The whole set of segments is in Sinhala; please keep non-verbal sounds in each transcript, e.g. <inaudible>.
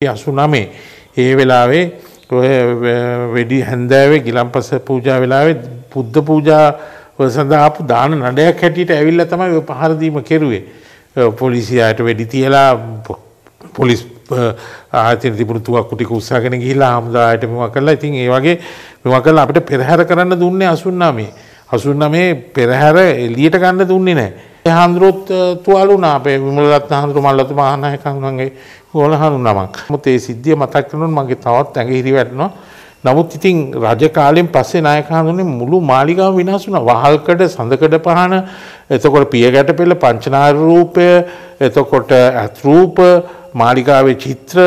89 ඒ වෙලාවේ වෙඩි හැන්දෑවේ ගිලම්පස පූජා වෙලාවේ බුද්ධ පූජා සඳහා ආපු දාන නඩයක් හැටියට ඇවිල්ලා තමයි ඔය පහර දීම කෙරුවේ. පොලිසියට වෙඩි තියලා පොලිස් ආයතන තිබුණු තුවක් කුටි කුස්සගෙන ගිහිල්ලා හමුදායට මෙවා කළා. ඉතින් ඒ වගේ මෙවා කළා අපිට පෙරහැර කරන්න දුන්නේ 89. 89 පෙරහැර එළියට ගන්න දුන්නේ නැහැ. හාමුදුරුවොත් තුවාල වුණා අපේ විමලරත්න හාමුදුරුවෝ මල්ලතු මහානායක හාමුදුරුවන්ගේ ගෝල හාමුදුරුවමක්. නමුත් ඒ සිද්ධිය මතක් කරනොත් මගේ තවත් ඇඟ හිරි වැටෙනවා. නමුත් ඉතින් රජ කාලෙන් පස්සේ නායක හාමුදුරුවනේ මුළු මාලිගාව විනාශ වුණා. වහල්කඩ, සඳකඩ පහන, එතකොට පියගැට පෙළ, පංචනාර රූපය, එතකොට අත් රූප, මාලිගාවේ චිත්‍ර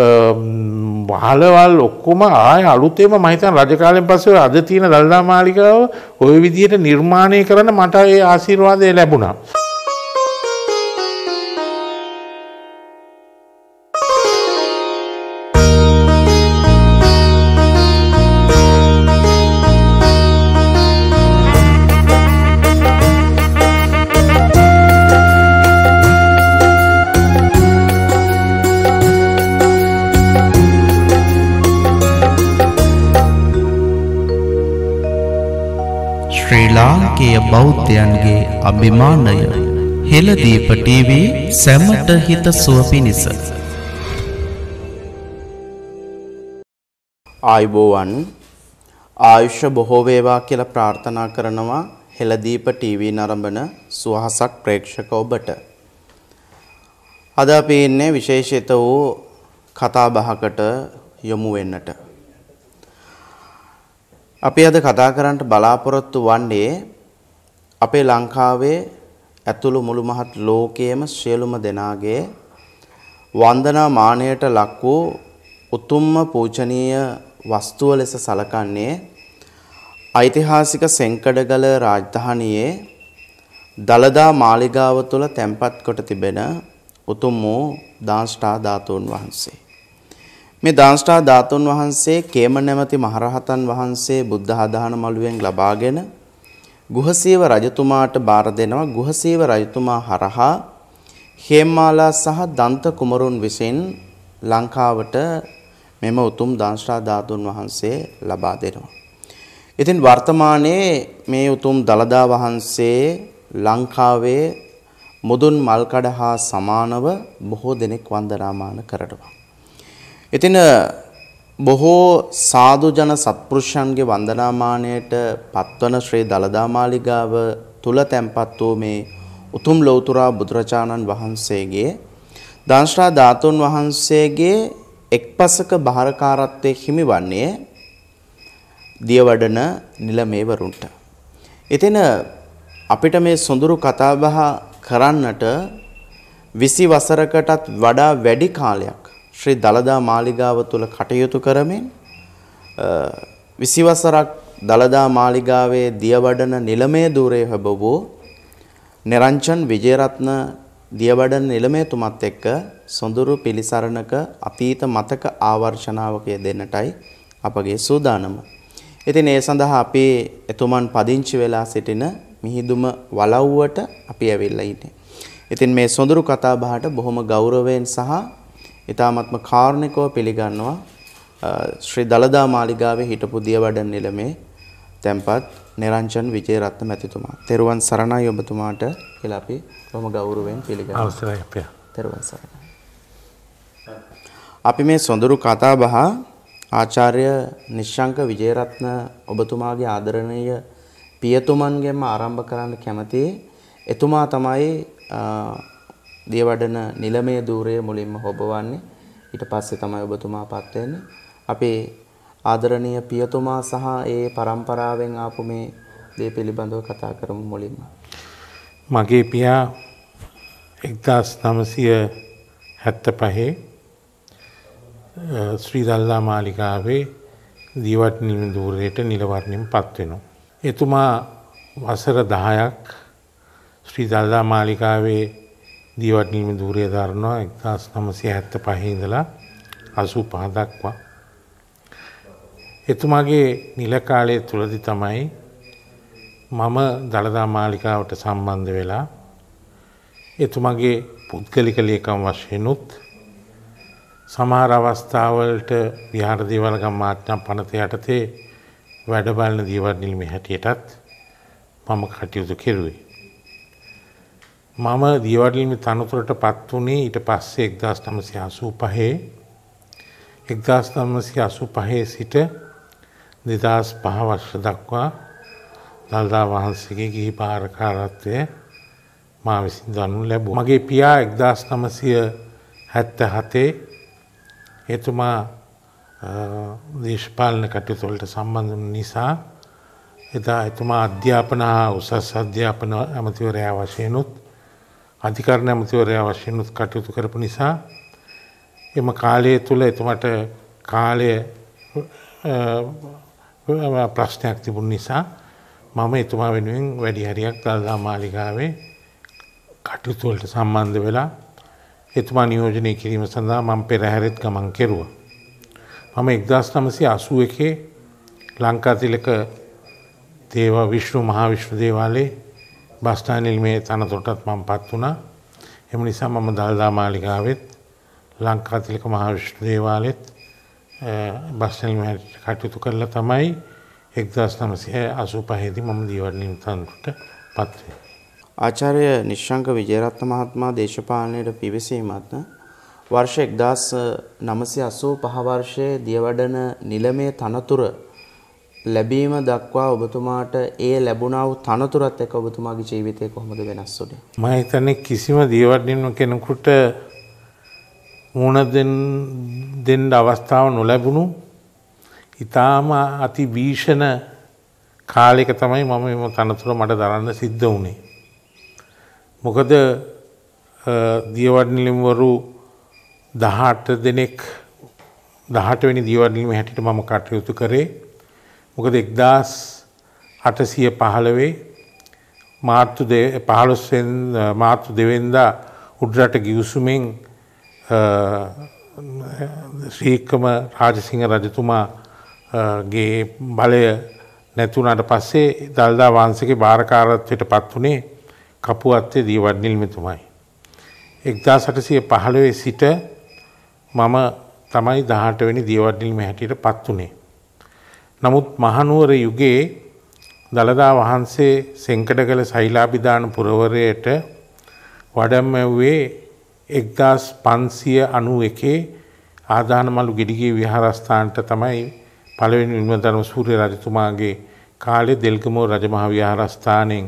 වහලවල් ඔක්කොම ආය අලුතේම මහිතන් රජකාලෙන් පස්සේ අද තියෙන දල්දා මාලිකාව ඔය විදිහට නිර්මාණය කරන්න මට ඒ ආශිර්වාදය ලැබුණා. ලාංකේය බෞද්ධයන්ගේ අභිමානය හෙළදීප ටීවී සැමට හිත සුව පිණිස ආයුබෝවන් ආයුෂ බොහෝ වේවා කියලා ප්‍රාර්ථනා කරනවා හෙළදීප ටීවී නරඹන සුවහසක් ප්‍රේක්ෂක ඔබට අද අපි ඉන්නේ විශේෂිත වූ කතා බහකට යොමු වෙන්නට අපි අද කතා කරන්නට බලාපොරොත්තු වන්නේ අපේ ලංකාවේ ඇතුළු මුළු මහත් ලෝකයේම සියලුම දෙනාගේ වන්දනා මානයට ලක් වූ උතුම්ම පූජනීය වස්තුව ලෙස සලකන්නේ ඓතිහාසික සෙන්කඩගල රාජධානියේ දලදා මාලිගාව තුළ තැන්පත් කොට තිබෙන උතුම් වූ දාංශා ධාතුන් වහන්සේ. මේ දාංශා ධාතුන් වහන්සේ කේම නැමැති මහරහතන් වහන්සේ බුද්ධ ආධාන මළුවෙන් ලබාගෙන ගුහසේව රජතුමාට බාර දෙනවා ගුහසේව රජතුමා හරහා හේමාලා සහ දන්ත කුමරුන් විසින් ලංකාවට මෙම උතුම් දානශ්‍රා ධාතුන් වහන්සේ ලබා දෙනවා. ඉතින් වර්තමානයේ මේ උතුම් දලදා වහන්සේ ලංකාවේ මුදුන් මල්කඩ හා සමානව බොහෝ දෙනෙක් වන්දනාමාන කරනවා. ඉතින් බොහෝ සාදු ජන සත්පුරුෂයන්ගේ වන්දනාමානයට පත්වන ශ්‍රී දලදා මාලිගාව තුල තැන්පත් වූ මේ උතුම් ලෞතුරා බුදුරජාණන් වහන්සේගේ දාංශා ධාතුන් වහන්සේගේ එක්පසක බහරකාරත්වයේ හිමිවන්නේ දියවඩන නිලමේවරුන්ට. ඉතින් අපිට මේ සොඳුරු කතාබහ කරන්නට 20 වසරකටත් වඩා වැඩි කාලයක් ශ්‍රී දලදා මාලිගාව තුල කටයුතු කරමින් විසිවසරක් දලදා මාලිගාවේ දියවඩන නිලමේ ධූරයේ හැබවූ නිරංජන් විජේරත්න දියවඩන නිලමේතුමත් එක්ක සොඳුරු පිළිසරණක අතීත මතක ආවර්ෂණාවකය දෙන්නටයි අපගේ සූදානම. ඉතින් ඒ සඳහා අපි එතුමන් පදිංචි වෙලා සිටින මිහිදුම වලව්වට අපි ඇවිල්ලා ඉන්නේ. ඉතින් මේ සොඳුරු කතා බහට බොහොම ගෞරවයෙන් සහ ඊ타ත්ම කාරුණිකව පිළිගන්නවා ශ්‍රී දලදා මාලිගාවේ හිටපු දියවඩන නිලමේ තැන්පත් නිරංජන් විජේරත්න මැතිතුමා. තෙරුවන් සරණයි ඔබතුමාට කියලා අපි බොහොම ගෞරවයෙන් පිළිගන්නවා. අවසරයි අප්‍රිය. තෙරුවන් සරණයි. අපි මේ සොඳුරු කතා බහ ආචාර්ය නිශ්ශංක විජේරත්න ඔබතුමාගේ ආදරණීය පියතුමන්ගෙන්ම ආරම්භ කරන්න කැමතියි. එතුමා තමයි දියවඩන නිලමය ධූරය මුලින්ම හොබවන්නේ ඊට පස්සේ තමයි ඔබතුමාපත් වෙන්නේ අපේ ආදරණීය පියතුමා සහ ඒ પરම්පරාවෙන් ආපු මේ දේ පිළිබඳව කතා කරමු මුලින්ම මගේ පියා 1975 ශ්‍රී දල්ලා මාලිකාවේ දියවඩන නිලමය ධූරයට නිලවරණයටපත් වෙනවා එතුමා වසර 10ක් ශ්‍රී දල්ලා මාලිකාවේ දිවටනීම දූරය දරනවා එක්දස් නමසය හැත්ත පහහිදලා අසු පහදක්වා. එතුමාගේ නිලකාලය තුළදි තමයි මම දළදා මාලිකාවට සම්බන්ධ වෙලා එතුමගේ පුද්ගලික ලේකම් වශයනුත් සමහර අවස්ථාවලට විහාර දේවලගම් මාත්‍යම් පනත යටතේ වැඩබලන දීවරනිල්මි හැටියටත් මම කටයුතු කෙරුවේ. මම දියවඩලිමි තනතුරට පත් වුණේ ඊට පස්සේ එක්දස් නමසි අසූ පහේ එක්දස් නමසි අසු පහේ සිට දෙදස් පහ වර්ෂ දක්වා දල්දා වහන්සේගේ ගිහි භාරකාරත්වය මා විසින් දනු ලැබූ. මගේ පියා එක්දස් නමසය හැත්ත හතේ එතුමා දේශපාලන කටයුතුවලට සම්බන්ධ නිසා එදා එතුමා අධ්‍යාපන හා උසස් අධ්‍යාපන ඇමතිවරයා වශයනුත් අධිකරණ ඇමතිවරයා වශයෙන්ුත් කටයුතු කරපු නිසා එම කාලය තුළ එතුමට කාලය ප්‍රශ්නයක් තිබුණ නිසා මම එතුමා වෙනුවෙන් වැඩි හරියක් දල්දා මාලිගාවේ කටයුතුවලට සම්බන්ධ වෙලා එතුමා නියෝජනය කිරීම සඳහා මම පෙරහැරෙත් ගමන් කෙරුව. මම එක්දස් නමසි අසුව එකේ ලංකාතිලක දේවා විශ්ණු මහා විශ්ව දේවාලේ බස්ටානිල් මේ තනතුරටත් මම පත් වුණා. එම නිසා මම දල්දා මාලිකාවෙත් ලංකාතිලක මහාවිෂ්ණු දේවාලෙත් බස්ටානිල් මහාට කටයුතු කරලා තමයි 1985 දී මම දීවරණින් තනතුරට පත් වෙන්නේ. ආචාර්ය නිශ්ශංක විජේරත්න මහත්මයා දේශපාලනයට පිවිසීමත් වර්ෂ 1985 වර්ෂයේ දියවඩන නිලමේ තනතුර ලැබීම දක්වා ඔබතුමාට ඒ ලැබුණාව තනතුරත් එක ඔබතුමාගේ ජීවිතය කොහොමද වෙනස් වුනේ? මම හිතන්නේ කිසිම දියවඩින්න කෙනෙකුට මුණ දෙන්න දෙන්න අවස්ථාව නොලැබුණු ඊටාම අති භීෂණ කාලයක තමයි මම මේ තනතුර මට දරන්න සිද්ධ වුණේ. මොකද දියවඩිලිම්වරු 18 දෙනෙක් 18 වෙනි දියවඩිලිම හැටියට මම කටයුතු කරේ. මොකද එක්දස් අටසිය පහළවේ මාර්තු පහළොස්වෙන් මාර්තු දෙවෙන්දා උඩරට ගිවසුමෙන් ශ්‍රීක්කම රාජසිංහ රජතුමාගේ බලය නැතුනට පස්සේ දල්දා වහන්සගේ භාරකාරත්වයට පත් වනේ කපුුවත්තේ දීවත් නිල්මතුමයි. එක්දා සටසිය පහළවේ සිට මම තමයි දහටවැනි දියවඩිල්ම හැටියට පත් වනේ. නමුත් මහනුවර යුගයේ දළදා වහන්සේ සෙංකඩගල සෛලාබිධාන පුරවරයට වඩම්මැව්වේ එක්දස් පන්සිය අනුව එකේ ආධානමලු ගෙඩිගේ විහාරස්ථාන්ට තමයි පළවෙනි විමධර්ම සූරය රජතුමාගේ කාලෙ දෙල්ගමෝ රජමහා විහාරස්ථානයෙන්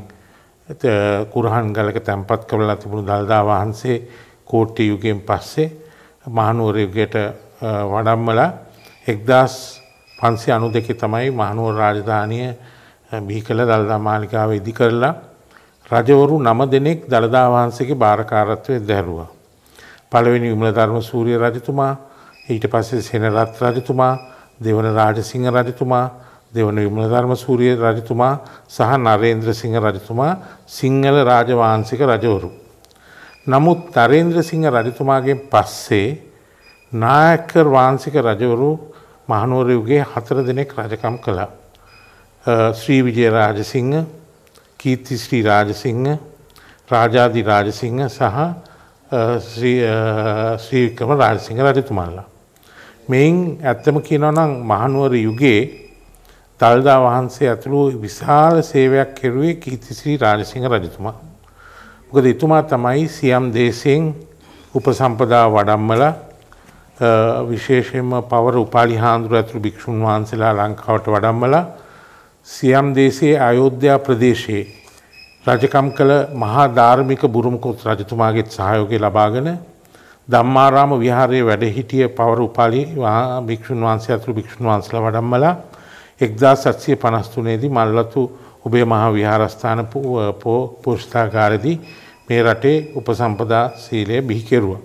කුරහන් ගලක තැන්පත් කරලා තිබුණු දළදා වහන්සේ කෝට්ටි යුගයෙන් පස්සේ මහනුවර යුගයට වඩම්මලා එක්දස් පන්සි අනු දෙකේ තමයි මහනුවර රාජධානිය බිහි කළ දළදා මාලිකාව ඉදි කරලා රජවරු නම දෙනෙක් දළදා වහන්සේගේ භාරකාරත්වය දැරුවා. පළවෙනි විමල ධර්ම සූරිය රජතුමා ඊට පස්සේ සෙනරත් රජතුමා දෙවන රාජසිංහ රජතුමා දෙවන විමල ධර්ම සූරිය රජතුමා සහ නරේන්ද්‍ර සිංහ රජතුමා සිංහල රාජවාංශික රජවරු. නමුත් නරේන්ද්‍ර සිංහ රජතුමාගෙන් පස්සේ නායකර් වාංශික රජවරු මහනුවරයුගේ හතර දෙනෙක් රජකම් කළා. ශ්‍රී විජය රාජසිංහ කීර්ති ශ්‍රී රාජසිංහ රාජාදි රාජසිංහ සහ ශ්‍රීකම රාජසිංහ රජතුමල්ලා. මෙයින් ඇත්තම කියනවනම් මහනුවර යුගයේ දල්දා වහන්සේ ඇතුළු විශාල සේවයක් කෙරුවේ කීතිශ්‍රී රාජසිංහ රජතුමා. මොකද එතුමා තමයි සියම් දේශයෙන් උපසම්පදා වඩම්මලා විශේෂයෙන්ම පවර උපාලි හාමුදුර ඇතුළු භික්ෂූන් වහන්සේලා ලංකාවට වඩම්මලා සියම් දේශයේ අයෝධ්‍යා ප්‍රදේශයේ රජකම් කළ මහා ධාර්මික බුරුමකොත් රජතුමාගේත් සහයෝගය ලබාගෙන ධම්මාරාම විහාරයේ වැඩ හිටිය පවර උපාලි භික්ෂුන් වහන්සේ ඇතුළු භික්ෂුන් වහන්සේලා වඩම්මලා 1753 දී මල්ලතු ඔබේ මහා විහාරස්ථාන පෝෂ්ඨාගාරයේදී මේ රටේ උපසම්පදා සීලය බිහි කෙරුවා.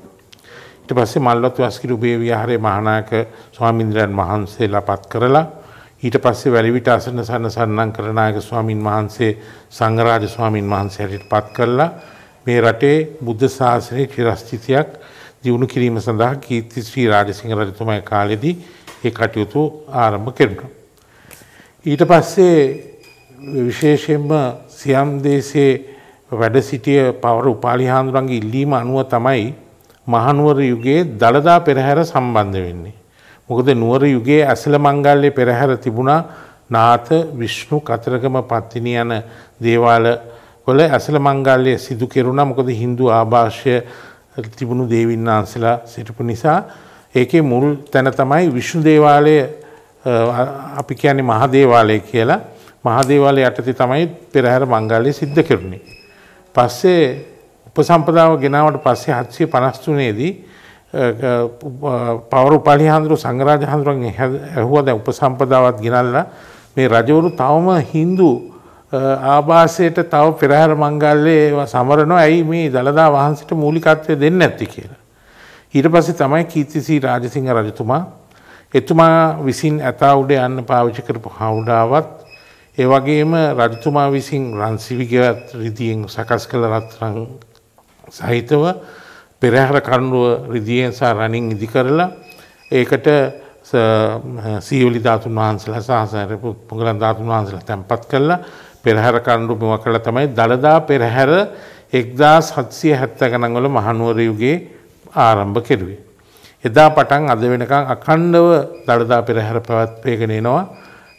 ඊට පස්සේ මල්වත් වස්කිරු බේ විහාරයේ මහානායක ස්වාමින්ද්‍රයන් වහන්සේලා පත් කරලා ඊට පස්සේ වැලිවිට අසන සනසන්නම් කරනායක ස්වාමින් වහන්සේ සංඝරාජ ස්වාමින් වහන්සේ හැටියට පත් කරලා මේ රටේ බුද්ධ ශාසනයේ චිරස්ථිතියක් දියුණු කිරීම සඳහා කීර්ති ශ්‍රී රාජසිංහ රජතුමා කාලෙදී ඒ කටයුතු ආරම්භ කෙරුණා. ඊට පස්සේ විශේෂයෙන්ම සියම් දේශයේ වැඩ සිටිය පවර උපාලි හාමුදුරන්ගේ ඉල්ලීම අනුව තමයි මහනුවර යුගයේ දළදා පෙරහැර සම්බන්ධ වෙන්නේ. මොකද නුවර යුගයේ ඇසල මංගල්ලේ පෙරහැර තිබුණා නාත විශ්ණු කතරගම පත්තිනි යන දේවාල වල ඇසල මංගල්ලය සිදු කෙරුණා මොකද Hindu ආభాෂය තිබුණු දේවීන් වහන්සේලා සිටපු නිසා ඒකේ මුල් තැන තමයි විශ්ණු දේවාලය අපි කියන්නේ මහ දේවාලය කියලා මහ දේවාලය යටතේ තමයි පෙරහැර මංගල්‍ය සිද්ධ කෙරුණේ. පස්සේ උපසම්පදාව ගෙනාවට පස්සේ 753 දී පවරුපාලි හඳුරු සංගරාජ හඳුරුන් ඇහුවා දැන් උපසම්පදාවත් ගෙනල්ලා මේ රජවරු තවම Hindu ආභාසයට තව පෙරහැර මංගල්‍යයේ ඒවා සමරනවා ඇයි මේ දලදා වහන්සේට මූලිකත්වය දෙන්නේ නැති කියලා. ඊට පස්සේ තමයි කීර්තිසී රාජසිංහ රජතුමා එතුමා විසින් ඇතා උඩ යන්න පාවිච්චි කරපු හවුඩාවත් ඒ වගේම රජතුමා විසින් රන්සිවිගවත් රිදියෙන් සකස් කළ රත්රන් සහිතව පෙරහැර කණ්ඩුව රිදියෙන් සහ රණින් ඉදි කරලා ඒකට සීවලි ධාතුන් වහන්සේලා සහ පුගලන් ධාතුන් වහන්සේලා තැන්පත් කරලා පෙරහැර කණ්ඩුව මෙව කළා තමයි දළදා පෙරහැර 1770 ගණන්වල මහනුවර යුගයේ ආරම්භ කෙරුවේ. එදා පටන් අද වෙනකම් අඛණ්ඩව දළදා පෙරහැර පැවැත්වගෙන එනවා.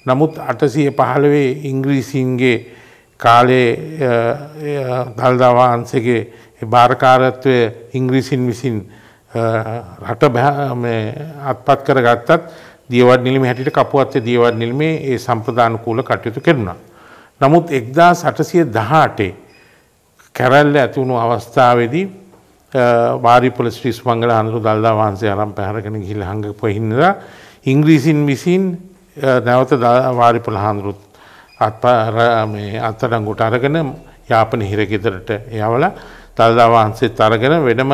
නමුත් 815 ඉංග්‍රීසීන්ගේ කාලේ දළදා වහන්සේගේ භාරකාරත්වය ඉංග්‍රීසින් විසින් රට අත්පත් කර ගත්තත් දියවඩ නිලිම හැටිට කපුවත්ය දියවඩ නිල්මේ ඒ සම්ප්‍රධානකූල කටයුතු කරනවා. නමුත් එක්දා සටසිය දහටේ කැරැල්ල ඇතිවුණු අවස්ථාවේදී වාරිපොල ශ්‍රීස් මංගල අනුරු දල්දා වහන්සේ අරම් පැහරගෙන ගිහිල් හඟ පහින්ද ඉංග්‍රීසින් විසින් නැවත වාරිපොල හාන්දුරුත් අත්තඩංගුට අරගෙන යාපන හිරගෙදරට යවල දල්දා වහන්සේත් අරගෙන වෙනම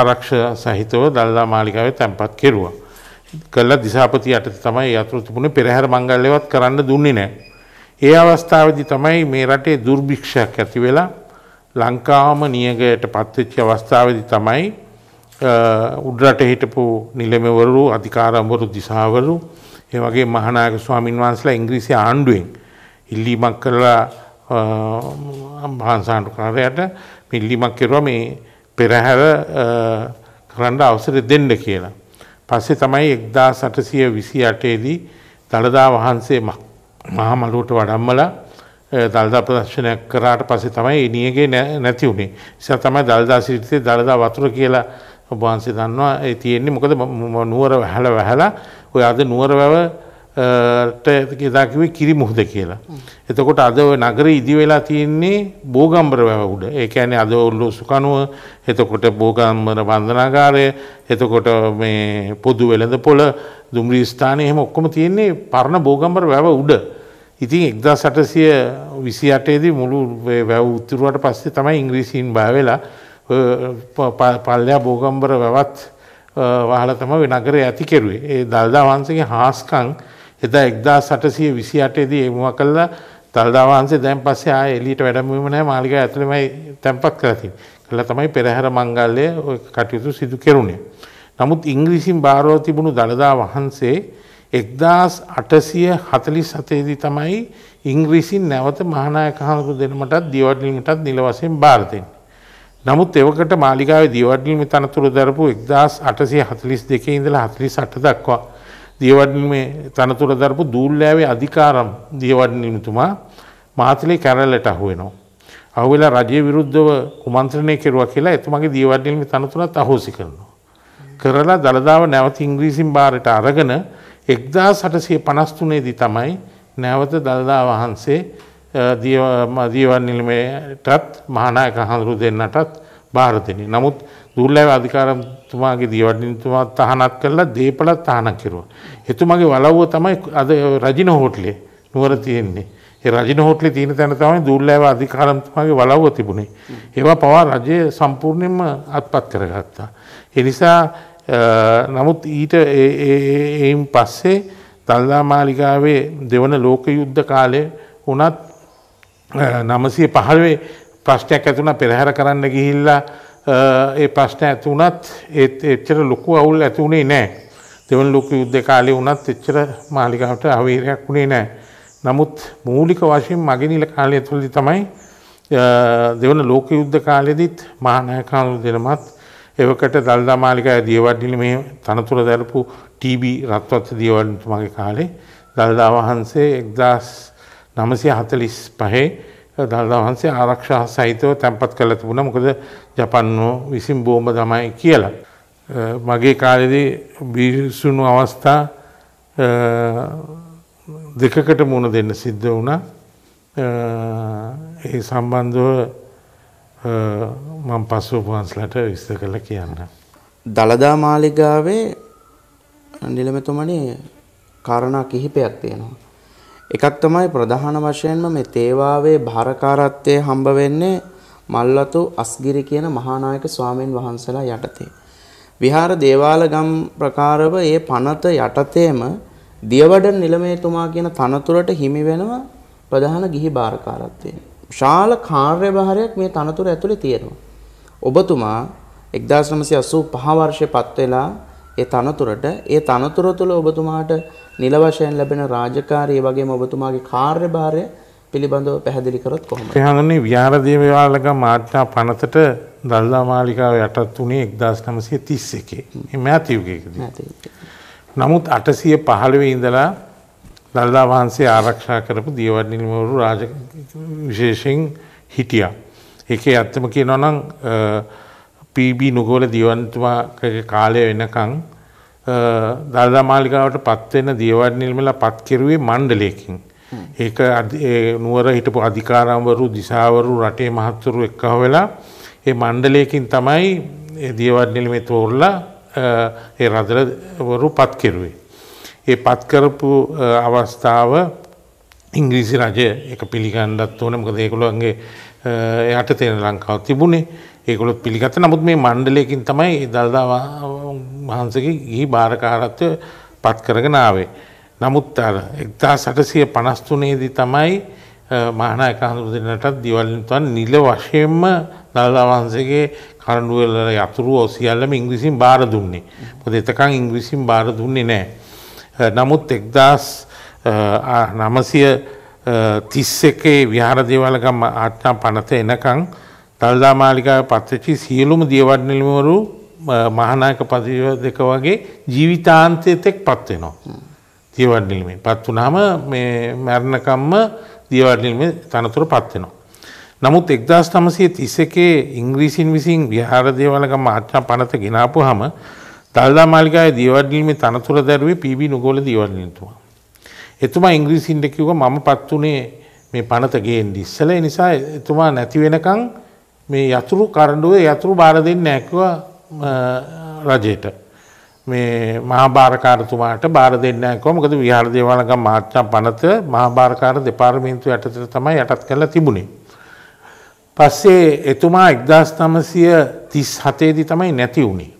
ආරක්ෂ සහිතව දල්දා මාලිකාවේ තැන්පත් කෙරුවා. කළා දිසාපති යටතේ තමයි යතුරු තිබුණේ පෙරහැර මංගල්‍යවත් කරන්න දුන්නේ නැහැ. ඒ අවස්ථාවේදී තමයි මේ රටේ දුර්භික්ෂයක් ඇති වෙලා ලංකාවම නියගයට පත්වෙච්ච අවස්ථාවේදී තමයි උඩරට හිටපු නිලමවරු අධිකාරම්වරු දිසාවරු ඒ වගේ මහානායක ස්වාමින් වහන්සේලා ඉංග්‍රීසි ආණ්ඩුවෙන් ඉල්ලීමක් කරලා අම්බහන්සාන්ට කරයට පිල්ලිමක් කෙරුව මේ පෙරහැර කරන්න අවසර දෙන්න කියලා. පස්සේ තමයි එක්දා සටසිය විසි අටේදී දළදා වහන්සේ මහමලුවට වඩම්මල දල්දා ප්‍රදර්ශනයක් කරාට පසේ තමයි නියගේ නැති වුණේ නිසා තමයි දල්දා සිරිතේ දළදා වතුර කියලා ඔබහන්සේ දන්නවා ඒ තියෙන්නේ මොකද නුවර වැහල වැහලා ඔය අද නුවර වැව එදා කිව්වේ කිරි මුහුද කියලා. එතකොට අද ওই නගරේ ඉදි වෙලා තියෙන්නේ බෝගම්බර වැව උඩ. ඒ කියන්නේ අද ඔල්ලෝසු කනුව, එතකොට බෝගම්බර වන්දනාගාරය, එතකොට මේ පොදු වෙළඳ පොළ, දුම්රිය ස්ථානය එහෙම ඔක්කොම තියෙන්නේ පරණ බෝගම්බර වැව උඩ. ඉතින් 1828 දී මුළු වැව උත්තිරුවට පස්සේ තමයි ඉංග්‍රීසීන් බය වෙලා පල්ලෙහා බෝගම්බර වැවත් වහලා තමයි නගරය ඇති කෙරුවේ. ඒ දල්දා වංශගේ හාස්කම් එදා එක්දා සටසිය විසි අටේදී එමුව කල්ලා තල්දාවහන්සේ දැන් පස්සේ ආය එලීට වැඩමීම නෑ මාලික ඇතුළමයි තැන්පත් කරති කළ තමයි පෙරහැර මංගල්ලය කටයුතු සිදු කෙරුණේ. නමුත් ඉංග්‍රීසින් භාරෝ තිබුණු දළදා වහන්සේ එක්දස් අටසිය හතලි සතේදී තමයි ඉංග්‍රීසින් නැවත මහනායකහනකු දෙනමටත් දිවඩලිමටත් නිලවසෙන් භාරතයෙන්. නමුත් එවකට මාලිකාව දිවඩලිමි තනතුරු දරපු එක්දස් අටසිය හතලිස් දෙකේ ඉඳලා හතලි සට දක්වා දියවඩනේ තනතුර දරපු දූල්ලෑවේ අධිකාරම් දියවඩනිමතුමා මාතලේ කැරල්ලට අහුවෙනවා. අහුවෙලා රජය විරුද්ධව කුමන්ත්‍රණය කෙරුවා කියලා එතුමගේ දියවඩනිල්ම තනතුරත් අහෝසි කරනවා. කරලා දළදාව නැවත ඉංග්‍රීසින් බාරට අරගෙන එක්දා සටසය පනස්තුනේදී තමයි නැවත දළදා වහන්සේ දීවන් නිලමයටත් මහනායක හඳුරු දෙන්නටත් භාරතනි. නමුත් දුර්ලෑ අධිකාරම් තුමාගේ දියවඩිනිතුමා තහනත් කරලා දේපලත් තහනක් කෙරුවා. එතුමගේ වලව්ව තමයි අද රජින හෝටලේ නුවර තියෙන්නේ. ඒ රජින හෝටලේ තියෙන තැන තමයි දුර්ලභ අධිකාරම්තුමාගේ වලව්ව තිබුණේ. ඒවා පවා රජය සම්පූර්ණයෙන්ම අත්පත් කරගත්තා. ඒ නිසා නමුත් ඊට එයින් පස්සේ දල්දා මාලිගාවේ දෙවන ලෝක යුද්ධ කාලේ වුණත් නමසය පහළවේ ප්‍රශ්නයක් ඇතුණ පෙරහැර කරන්න ගිහිල්ලා ඒ ප්‍රශ්න ඇති වුණත් ඒත් එච්චර ලොකු අවුල් ඇති වුණේ නැහැ. දෙවන ලෝක යුද්ධ කාලේ වුණත් එච්චර මාලිගාවට අවේරයක් වුණේ නැහැ. නමුත් මූලික වශයෙන් මගිනිල කාලය තුළදී තමයි දෙවන ලෝක යුද්ධ කාලෙදිත් මහානායකහඳුරු දෙනමත් එවකට දල්දා මාලිගාවේ දියවඩිලි මේ තනතුර දැරපු ටීබී රත්වත් දියවඩිතුමාගේ කාලේ දල්දා වහන්සේ 1945 දල්ලා වහන්සේ ආරක්ෂා සහිතව තැන්පත් කරලා තිබුණා මොකද ජපන්නෝ විසින් බෝම්බ තමයි කියලා. මගේ කාලෙදී බිසුණු අවස්ථා දෙකකට මුණ දෙන්න සිද්ධ වුණා. ඒ සම්බන්ධව මම පස්ව වහන්සලට විස්තර කරලා කියන්න. දළදා මාලිගාවේ නිලමෙතුමනි කාරණා කිහිපයක් තියෙනවා. එකක් තමයි ප්‍රධාන වශයෙන්ම මේ තේවාවේ භාරකාරත්වයේ හම්බ වෙන්නේ මල්වතු අස්ගිරි කියන මහානායක ස්වාමීන් වහන්සේලා යටතේ. විහාර දේවාලගම් ප්‍රකාරව ඒ පනත යටතේම දියවඩන නිලමේතුමා කියන තනතුරට හිමි වෙනව ප්‍රධාන ගිහි භාරකාරත්වයෙන්. ශාල කාර්යභාරයක් මේ තනතුර ඇතුලේ තියෙනවා. ඔබතුමා 1985 වර්ෂයේ පත් වෙලා ඒ තනතුරට ඒ තනතුර තුළ ඔබතුමාට නිල වශයෙන් ලැබෙන රාජකාරිය වගේම ඔබතුමාගේ කාර්යභාරය පිළිබඳව පැහැදිලි කරොත් කොහොමද? එහාගන්නේ විහාරදේවාලක මාත්‍යා 50ට දල්දා මාලිකාව යටත් වුණේ 1931. මේ මෑතියුගයකදී. නමුත් 815 ඉඳලා දල්දා වහන්සේ ආරක්ෂා කරපු දියවඩිනි මවරු රාජ විශේෂයෙන් හිටියා. ඒකේ ඇත්තම කියනවා නම් පීබී නුගෝල දියවන්තුමාගේ කාලය වෙනකන් දළදා මාලිකාවට පත්වෙන දේවල් නිල්මලා පත් කෙරුවේ මණ්ඩලයකින්. ඒක නුවර හිටපු අධිකාරම්වරු දිසාවරු රටේ මහත්තුරු එක්කහ වෙලා ඒ මණ්ඩලයකින් තමයි දියවඩ් නිලමේ තෝරලා ඒ රදරවරු පත් කෙරුවේ. ඒ පත් කරපු අවස්ථාව ඉංග්‍රීසි රජය එක පිළිගන්නත් ඕන මොකද ඒගොල්ලන්ගේ යට තියෙන ලංකාව තිබුණේ ඒගොල්ලොත් පිළිගත්ත නමුත් මේ මණ්ඩලයකින් තමයි දළදා වහන්සගේ ගිහි භාරකාරත්වය පත් කරගෙන ආවේ. නමුත් අර එක්දා සටසිය පනස්තුනේදී තමයි මහනායක හඳුරදෙනටත් දිවල්තුන් නිල වශයෙන්ම දළදා වහන්සේගේ කරඩුවල යතුරු ඔසිියල්ලම ඉංග්‍රිසින් බාර දුන්නේ. පොද එතකං ඉංග්‍රිසින් බාර දුන්නේ නෑ. නමුත් එක්දස් නමසිය තිස් එකේ විහාර දේවාලකම් ආට්නා පනත එනකං දල්දා මාලිකාව පත්වචි සියලුම දියවඩනිලිමරු මහනායක පතිව දෙක වගේ ජීවිතාන්තයතෙක් පත්වෙනවා. දියවඩනිල්මේ පත් වනාම මැරණකම්ම දියවඩනිල්මේ තනතුර පත්වෙනවා. නමුත් එක්දස් තමසය තිස්සකේ ඉංග්‍රීසින් විසින් විහාරදේවලකම ආච්චා පනත ගෙනාපු හම තල්දා මාලිකාය දියවඩනිල්මේ තනතුර දැරුවේ පිබි නුගොල දියවඩනිතුවා. එතුමා ඉංග්‍රීසින්ට කිව්ව මම පත් වනේ මේ පනත ගේෙන් ඉස්සල නිසා එතුමා නැතිවෙනකං මේ යතුරු කරඩුව යතුරු බාර දෙන්න නැකවා රජයට මේ මහාභාරකාරතුමාට බාර දෙන්න ඇකෝ මොකද විහාර දේවාලගම් මාත්‍යා පනත මහාභාරකාර දෙපාර්තමේන්තුව යටතට තමයි යටත් කරලා තිබුණේ. පස්සේ එතුමා 1937 දී තමයි නැති වුණේ.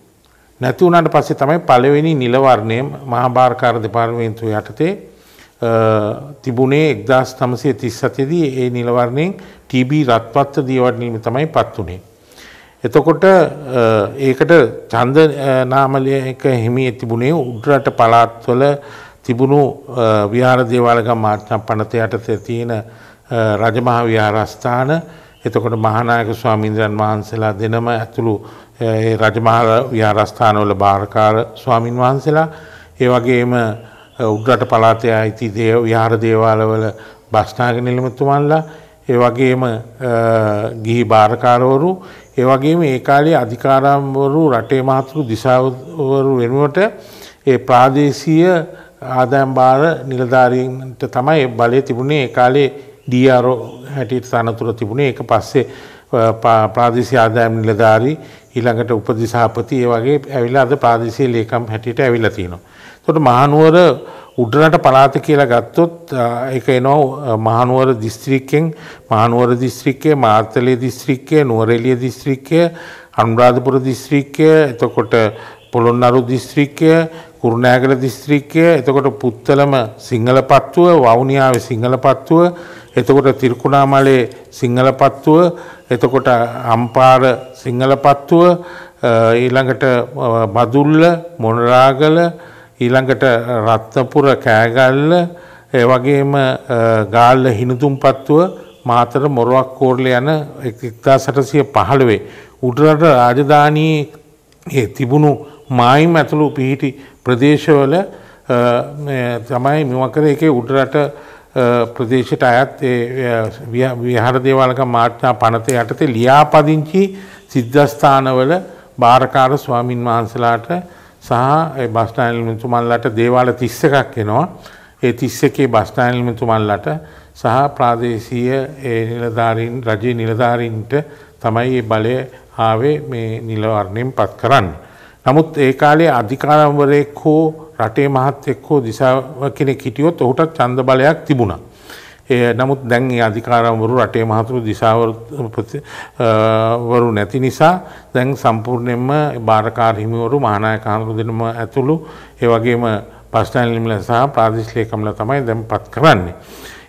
නැති වුණාට පස්සේ තමයි පළවෙනි නිල වර්ණය මහාභාරකාර දෙපාර්තමේන්තුව යටතේ තිබුණේ 1937 දී ඒ නිල වර්ණයෙන් ටීබී රත්පත්ත දියවඩනීම තමයි පත් වුණේ. එතකොට ඒකට චන්ද නාමලයක හිමි තිබුණේ උඩරට පලාත්වල තිබුණු විහාර දේවාලගම් මාත්‍යම් පනත යටතේ තියෙන රජමහා විහාරස්ථාන එතකොට මහානායක ස්වාමීන්ද්‍රයන් වහන්සේලා දෙනම ඇතුළු රජමහා විහාරස්ථානවල භාරකාර ස්වාමින් වහන්සේලා ඒ වගේම උඩරට පළාතේ අයිති දේව විහාර දේවාලවල බස්නාග නිලමතුමන්ලා ඒ වගේම ගිහි භාරකාරවරු ඒ වගේම ඒ කාලේ අධිකාරම්වරු රටේ මහතුරු දිසාවවරු වෙනුවට ඒ ප්‍රාදේශීය ආදායම් බාර නිලධාරීන්ට තමයි බලය තිබුණේ ඒ කාලේ DRO හැටියට තනතුර තිබුණේ ඒක පස්සේ ප්‍රාදේශීය ආදායම් නිලධාරී ඊළඟට උපදිසාපති ඒ වගේ ඇවිල්ලා අද ප්‍රාදේශීය ලේකම් හැටියට ඇවිල්ලා තිනවා. එතකොට මහනුවර උඩරට පලාත කියලා ගත්තොත් එක එනවා මහනුවර දිස්ත්‍රික්කෙන් මහනුවර දිස්ත්‍රික්කය මාර්තලය දිස්ත්‍රික්කය නුවරෙලිය දිස්ත්‍රික්කය අනුරාධපුර දිස්ත්‍රික්කය එතකොට පොළොන්නරු දිස්ත්‍රික්කය කුරුණෑගල දිස්ත්‍රික්කය එතකොට පුත්තලම සිංහල පත්තුව වවුනියාව සිංහල පත්තුව එතකොට තිරකුණාමලේ සිංහල පත්තුව එතකොට අම්පාර සිංහල පත්තුව ඊළඟට මදුල්ල මොනරාගල ඊළඟට රත්නපුර කෑගල්ල ඒ වගේම ගාල්ල හිනතුම්පත්තුව මාතර මොරවක් කෝරල යන එක්තා සටසිය පහළවේ. උඩරට රාජධානී තිබුණු මායිම් ඇතුළු පිහිටි ප්‍රදේශවල තමයි මෙමකර එක උඩරට ප්‍රදේශයට අයත් විහරදේවාලක මාර්තා පනත යටතේ ලියාපදිංචි සිද්ධස්ථානවල භාරකාර ස්වාමින් වහන්සලාට සහ බස් නායකතුමන්ලට දේවාල 31ක් එනවා. ඒ 31 බස් නායකතුමන්ලට සහ ප්‍රාදේශීය ඒ නිලධාරීන් රජයේ නිලධාරීන්ට තමයි මේ බලය ආවේ මේ නිල වර්ණයෙන් පත් කරන්න. නමුත් ඒ කාලේ අධිකාරම්වරයෙක් හෝ රටේ මහත් එක්කෝ දිසාව කෙනෙක් හිටියොත් ඔහුට ඡන්ද බලයක් තිබුණා. නමුත් දැන් ඒ අධිකාරවරු රටේ මහතුරු දිසාවරු නැති නිසා දැන් සම්පූර්ණයෙන්ම බාරකාර හිමිවරු මහානායක හඳුරු දෙනම ඇතුළු ඒ වගේම පස්ටනල් නිමල සහ ප්‍රාදේශීය ලේකම්ලා තමයි දැන් පත් කරන්නේ.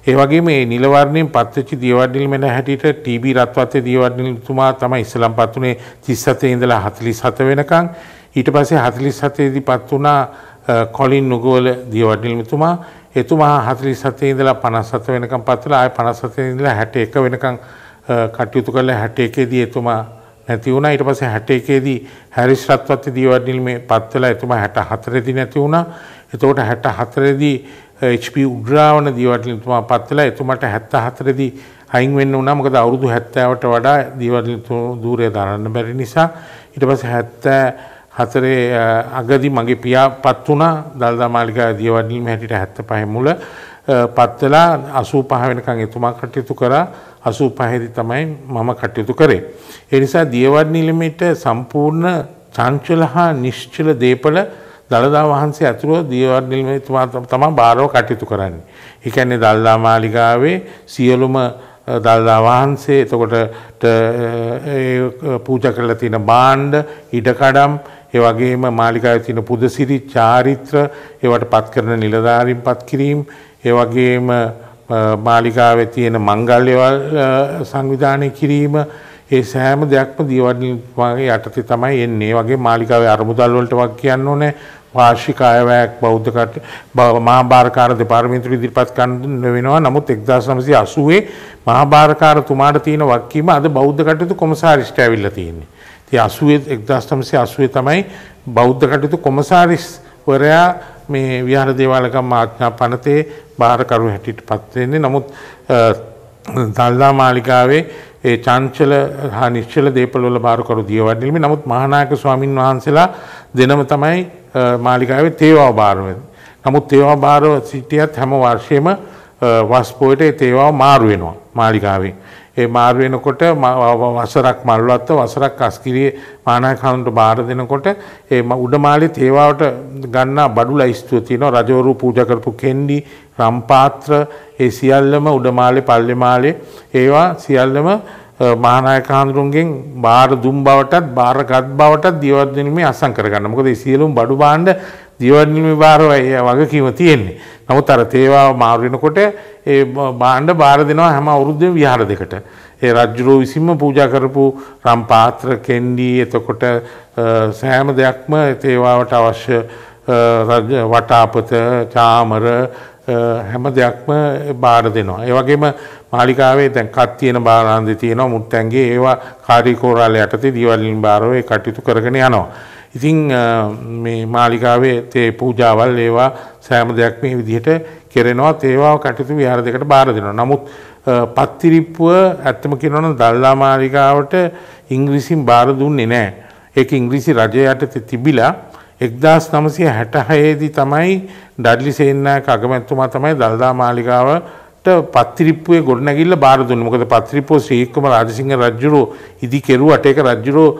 ඒ වගේම මේ නිලවර්ණයෙන් පත්වෙච්ච දියවඩනිල් මෙන හැටියට ටීබී රත්වත්තේ දියවඩනිල්තුමා තමයි ඉස්ලාම් පත් උනේ 37 ඉඳලා 47 වෙනකන් ඊට පස්සේ 47 දී පත් වුණා කොලින් නුගෝල දියවඩනිල්තුමා එතුමා 47 ඉඳලා 57 වෙනකම් පත්වලා ආය 57 ඉඳලා 61 වෙනකම් කටයුතු කළා 61 දී එතුමා නැති වුණා ඊට පස්සේ 61 දී හැරිස් රත්වත් දීවඩිල්මේ පත්වලා එතුමා 64 දී නැති වුණා එතකොට 64 දී HP උග්‍රාවන දීවඩිල්තුමා පත්වලා එතුමාට 74 දී අයින් වෙන්න වුණා මොකද අවුරුදු 70ට වඩා දීවඩිල් දූරය දරන්න බැරි නිසා ඊට පස්සේ 70 හතරේ අගදි මගේ පියා පත් වුණා දල්දා මාලිගා දියවඩීම හැටියට 75 මුල පත් වෙලා 85 වෙනකන් එතුමා කටයුතු කරා 85 දී තමයි මම කටයුතු කරේ. ඒ නිසා දියවඩ නිලමේට සම්පූර්ණ චංචල හා නිශ්චල දේපල දළදා වහන්සේ ඇතුළු දියවඩ නිලමේතුමා තමයි බාරව කටයුතු කරන්නේ. ඒ කියන්නේ දල්දා මාලිගාවේ සියලුම දල්දා වහන්සේ එතකොට පූජා කරලා තියෙන භාණ්ඩ ඉඩකඩම් ඒ වගේම මාලිකාවේ තියෙන පුදසිරි චාරිත්‍ර ඒවට පත් කරන නිලධාරීන් පත් කිරීම ඒ වගේම මාලිකාවේ තියෙන මංගල්‍යවල් සංවිධානය කිරීම ඒ සෑම දෙයක්ම දියවඩනගේ යටතේ තමයි එන්නේ වගේ මාලිකාවේ අරමුදල් වලට වගේ කියන්න ඕනේ වාර්ෂික අයවැයක් බෞද්ධ කට මහා භාරකාර දෙපාර්තමේන්තුව ඉදිරිපත් කරන්න වෙනවා නමුත් 1980 මහා භාරකාර තුමාට තියෙන වගකීම අද බෞද්ධ කටයුතු කොමසාරිස්ට ඇවිල්ලා තියෙන්නේ අසුවේ එක්දස්ටමසේ අසුවේ තමයි බෞද්ධ කටයුතු කොමසාරිස් වරයා මේ විහාර දේවාලකම් ආඥා පනතේ භාරකරු හැටියට පත්වෙන්නේ නමුත් දල්දා මාලිකාවේ ඒ චංචල හා නිශ්චල දේපල වල භාරකරු දියවඩිලිමි නමුත් මහානායක ස්වාමින් වහන්සේලා දෙනම තමයි මාලිකාවේ තේවාව භාර නමුත් තේවා භාරව සිටියත් හැම වර්ෂයේම වස් පොයට ඒ තේවාව මාරු වෙනවා මාලිකාවේ. ඒ මාර් වෙනකොට වසරක් මල්වත්ත වසරක් අස්කිරිය මානාකහන්ට බාර දෙනකොට ඒ උඩමාලෙත් ඒවාට ගන්නා බඩු ලයිස්තුව තියෙනවා රජවරු පූජා කරපු කෙන්ඩි රම්පාත්‍ර ඒ සියල්ලම උඩමාලේ පල්ලෙ මාලේ ඒවා සියල්ලම මහානායකහඳුරුන්ගෙන් බාර දුම් බවටත් බාරගත් බවටත් දියවර්ධනීමේ අසං කරගන්න. මොකද මේ සියලුම බඩු භාණ්ඩ දියවර්ධනීමේ බාර වගකීම තියෙන්නේ. නමුත් අර තේවා මාරු වෙනකොට ඒ භාණ්ඩ බාර දෙනවා හැම අවුරුද්දේම විහාර දෙකට. ඒ රජුරෝ විසින්ම පූජා කරපු රම් පාත්‍ර කෙන්ඩි එතකොට සෑම දෙයක්ම තේවාවට අවශ්‍ය වටාපත චාමර හැම දෙයක්ම බාර දෙනවා. ඒ වගේම මාලිකාවේ දැන් කත් තියෙන බාරාන්දි තියෙනවා මුත්තැන්ගේ ඒවා කාර්යකෝරාල යටතේ දීවලින් බාරව ඒ කටයුතු කරගෙන යනවා. ඉතින් මේ මාලිකාවේ තේ පූජාවල් ඒවා සෑම දෙයක් මේ විදිහට කෙරෙනවා ඒවා කටයුතු විහාර දෙකට බාර දෙනවා. නමුත් පත්තිරිප්පුව ඇත්තම කියනවා නම් දල්ලා මාලිකාවට ඉංග්‍රීසියෙන් බාර දුන්නේ නැහැ. ඒක ඉංග්‍රීසි රජය යටතේ තිබිලා 1966 දී තමයි ඩඩ්ලි සේනායක අගමැතිතුමා තමයි දල්දා මාලිකාව පත්තිරිප්පුේ ගොඩනැගිල්ල බාර දුන්න මොකද පත්තිරිප්පෝ ශ්‍රීක්කම රාජසිංහ රජුරෝ ඉදි කෙරුවට ඒක රජුරෝ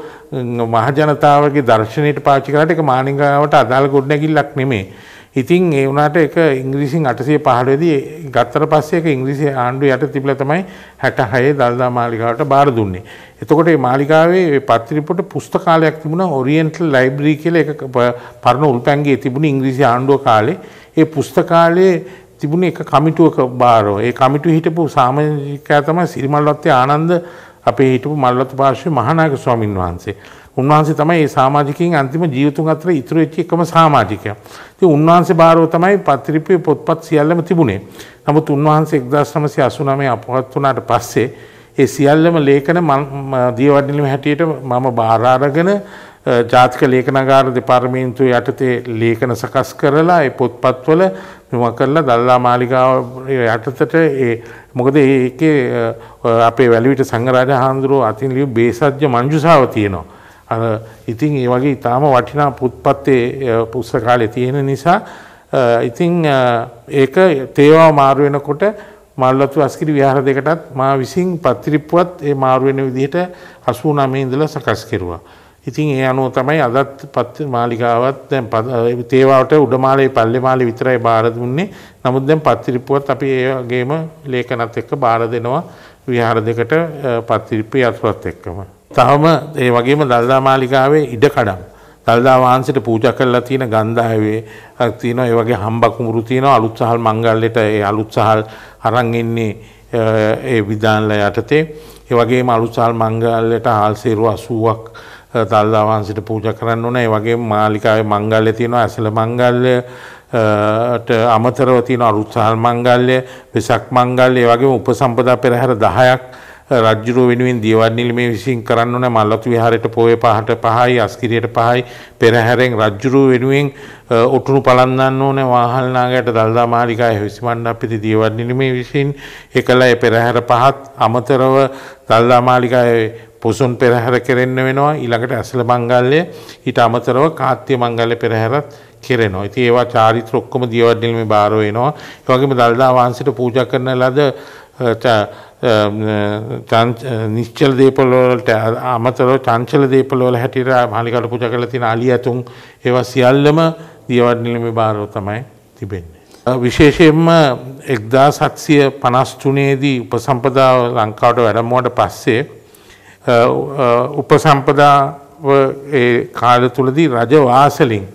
මහජනතාවගේ දර්ශනයට පාවිච්චි කරාට ඒක මානිගාවට අදාළ ගොඩනැගිල්ලක් නෙමෙයි. ඉතින් ඒ වුණාට ඒක ඉංග්‍රීසියෙන් 815 දී ගත්තට පස්සේ ඒක ඉංග්‍රීසි ආණ්ඩුව යට තිබිලා තමයි 66 දල්දා මාලිගාවට බාර දුන්නේ. එතකොට මේ මාලිගාවේ මේ පත්තිරිප්පුවට පුස්තකාලයක් තිබුණා Oriental Library කියලා ඒක පරණ උල්පැන්ගේ තිබුණ ඉංග්‍රීසි ආණ්ඩුව කාලේ. ඒ පුස්තකාලයේ තිබුණ එක කමිටුවක බාරෝ ඒ කමිටු හිටපු සාමාජිකයා තමයි සිරිමල්වත්තේ ආනන්ද අපේ හිටපු මල්වත්ත පාර්ශ්වයේ මහානායක ස්වාමින් වහන්සේ. උන්වහන්සේ තමයි මේ සමාජිකයන් අන්තිම ජීවිතුන් අතර ඉතුරු වෙච්ච එකම සමාජිකයා. ඉතින් උන්වහන්සේ බාරව තමයි පත්‍රිපේ පොත්පත් සියල්ලම තිබුණේ. නමුත් උන්වහන්සේ 1989 අපවත් වුණාට පස්සේ ඒ සියල්ලම ලේඛන දියවඩනම හැටියට මම බාර අරගෙන ජාතික ලේඛනාගාර දෙපාර්තමේන්තුව යටතේ ලේඛන සකස් කරලා ඒ පොත්පත්වල මෙම කරලා දල්ලා මාලිගාව යටතට ඒ මොකද ඒකේ අපේ වැලිවිට සංඝරාජ හාමුදුරුවෝ අතින් ලියු බේසජ්‍ය මංජුසාව තියෙනවා. අර ඉතින් ඒ වගේ ඊටාම වටිනා පුත්පත්තේ පුස්තකාලේ තියෙන නිසා ඉතින් ඒක තේවා මාරු වෙනකොට මල්වතු අස්කිරි විහාර දෙකටත් මා විසින් පත්තිරිප්පුවත් ඒ මාරු වෙන විදිහට 89 ඉඳලා සකස් කෙරුවා. ඉතින් ඒ අනුව තමයි අදත් පත් මාලිකාවත් දැන් තේවාවට උඩමාලේ පල්ලේ මාලේ විතරයි බාර දුන්නේ. නමුත් දැන් පත්තිරිප්පුවත් අපි ඒ වගේම ලේඛනත් එක්ක බාර දෙනවා විහාර දෙකට පත්තිරිප්පේ අතුරත් එක්කම. තවම ඒ වගේම දල්දා මාලිකාවේ ඉඩකඩම් දල්දා වහන්සේට පූජා කරලා තියෙන ගන්ධාවේ තියෙනවා ඒ වගේ හම්බ කුඹුරු තියෙනවා අලුත් සහල් මංගල්‍යයට ඒ අලුත් සහල් අරන් ඉන්නේ ඒ විධානල යටතේ ඒ වගේම අලුත් සහල් මංගල්‍යයට හාල් සේරුව 80ක් තල්දා වහන්සේට පූජා කරන්න ඕනේ. ඒ වගේම මාලිකාවේ මංගල්‍ය තියෙනවා. ඇසල මංගල්‍ය ට අමතරව තියෙන අරුත්සහල් මංගල්‍ය, වෙසක් මංගල්‍ය, ඒ වගේම උපසම්පදා පෙරහැර 10ක් රජ්ජුරුව වෙනුවෙන් දියවඩනිල මේ විසින් කරන්න ඕන මල්ලතු විහාරයට පොය පහට පහයි අස්කිරියට පහයි පෙරහැරෙන් රජ්ජුරුව වෙනුවෙන් ඔටුනු පලන්දන්න ඕන වාහල් නාගයට දල්දා මාලිකාවේ හිසි මණ්ඩපති දියවඩනිල මේ විසින් එකල පෙරහැර පහත් අමතරව දල්දා මාලිකාවේ පුසුන් පෙරහැර කෙරෙන්න වෙනවා ඊළඟට ඇසල මංගල්‍ය ඊට අමතරව කාත්‍ය මංගල්‍ය පෙරහැරත් කෙරෙනවා. ඉතින් ඒවා චාරිත්‍ර ඔක්කොම දියවඩනිලමේ බාර වෙනවා. ඒ වගේම දල්දා වහන්සේට පූජා කරන ලද නිශ්චල දේපොළ වලට අමතරව චංචල දේපොළ වල හැටියට මාලිකාවට පූජා කරලා තියෙන අලි ඇතුන් ඒවා සියල්ලම දියවඩනීමේ බාරව තමයි තිබෙන්නේ. විශේෂයෙන්ම 1753 දී උපසම්පදාව ලංකාවට වැඩමුවට පස්සේ උපසම්පදාව ඒ කාලය තුලදී රජ වාසලින්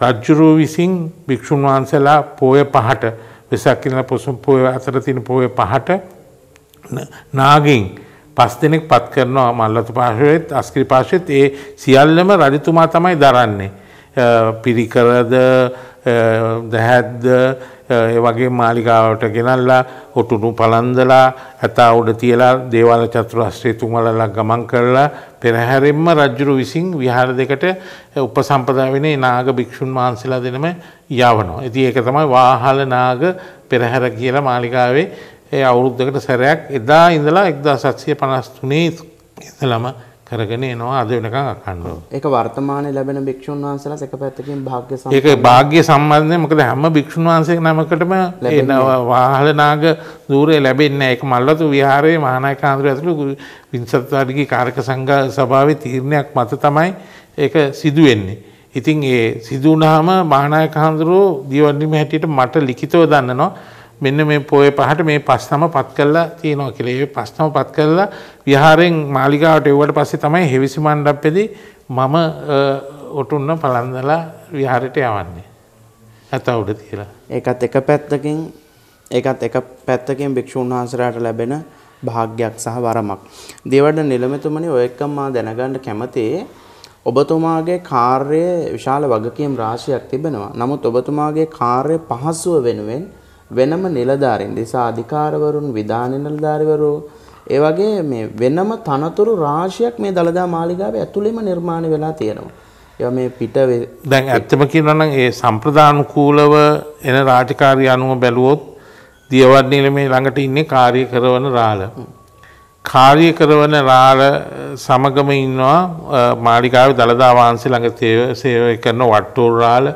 රජුරු විසින් භික්ෂුන් වහන්සේලා පොය පහට වෙසක් කියලා පොසොන් පොය අතර තියෙන පොය පහට නාගෙන් පස් දෙනෙක් පත් කරනවා මල්ලතු පාර්ශවෙත් අස්කිරි පාර්ශවෙත් ඒ සියල්ලම රජතුමා තමයි දරන්නේ. පිරිකරද දැහැද්ද වගේ මාලිකාවට ගෙනල්ලා ඔටුනු පලන්දලා ඇතා උඩ තියලා දේවාල චතුරස්ත්‍රය තුමලලා ගමන් කරලා පෙරහැරෙන්ම රජ්ජුරු විසින් විහාර දෙකට උපසම්පදා වෙනේ නාග භික්‍ෂූන් වහන්සේලා දෙනම යවනවා. ඇති ඒක තමයි වාහල නාග පෙරහැර කියලා මාලිකාවේ ඒ අවුරුද්ධකට සැරයක් එදා ඉඳලා එක්දා සත්සය පනස්තුනේ ඉඳලම කරගෙන එනවා අද වෙනකම් අඛණ්ඩව. ඒක වර්තමානයේ ලැබෙන භික්ෂුන් වහන්සේලා එක පැත්තකින් භාග්‍ය සම්බන්ධ. ඒක භාග්‍ය සම්බන්ධනේ මොකද හැම භික්ෂුන් වහන්සේ නමකටම එන වාහලනාග ධූරය ලැබෙන්නේ නැහැ. ඒක මල්වතු විහාරයේ මහානායක ආන්දර ඇතුළු විංශත්වාරිකී කාර්ක සංඝ සභාවේ තීරණයක් මත තමයි ඒක සිදු වෙන්නේ. ඉතින් ඒ සිදු වුණාම මහානායක ආන්දරෝ දියවන්නීමේ හැටියට මට ලිඛිතව දන්නනවා මෙන්න මේ පොය පහට මේ පස්නම පත් කළා තියෙනවා කියලා. ඒ පස්නම පත් කළා විහාරෙන් මාලිගාවට එවුවට පස්සේ තමයි හෙවිසි මණ්ඩපෙදී මම ඔටුන්න පලන්දලා විහාරයට යවන්නේ. ඇත උඩ තියලා. ඒකත් එක පැත්තකින් ඒකත් එක පැත්තකින් භික්ෂුන් වහන්සේලාට ලැබෙන භාග්‍යයක් සහ වරමක්. දේවඩ නිලමෙතුමනි ඔය එක්කම මා දැනගන්න කැමතියි ඔබතුමාගේ කාර්යයේ විශාල වගකීම් රාශියක් තිබෙනවා. නමුත් ඔබතුමාගේ කාර්ය පහසුව වෙනුවෙන් වෙනම නිලධාරීන් දිසා අධිකාරවරුන් විධාන නිලධාරීවරු ඒ වගේ මේ වෙනම තනතුරු රාශියක් මේ දළදා මාලිගාවේ ඇතුළෙම නිර්මාණය වෙලා තියෙනවා. ඒවා මේ පිට දැන් ඇත්තම කියනවා නම් ඒ සම්ප්‍රදානුකූලව එන රාජකාරී අනුව බැලුවොත් දියවඩ නිලමේ ළඟට ඉන්නේ කාර්ය කරන රාළ. කාර්ය කරන රාළ සමගම ඉන්නවා මාලිගාවේ දළදා වහන්සේ ළඟ සේවය කරන වට්ටෝර රාළ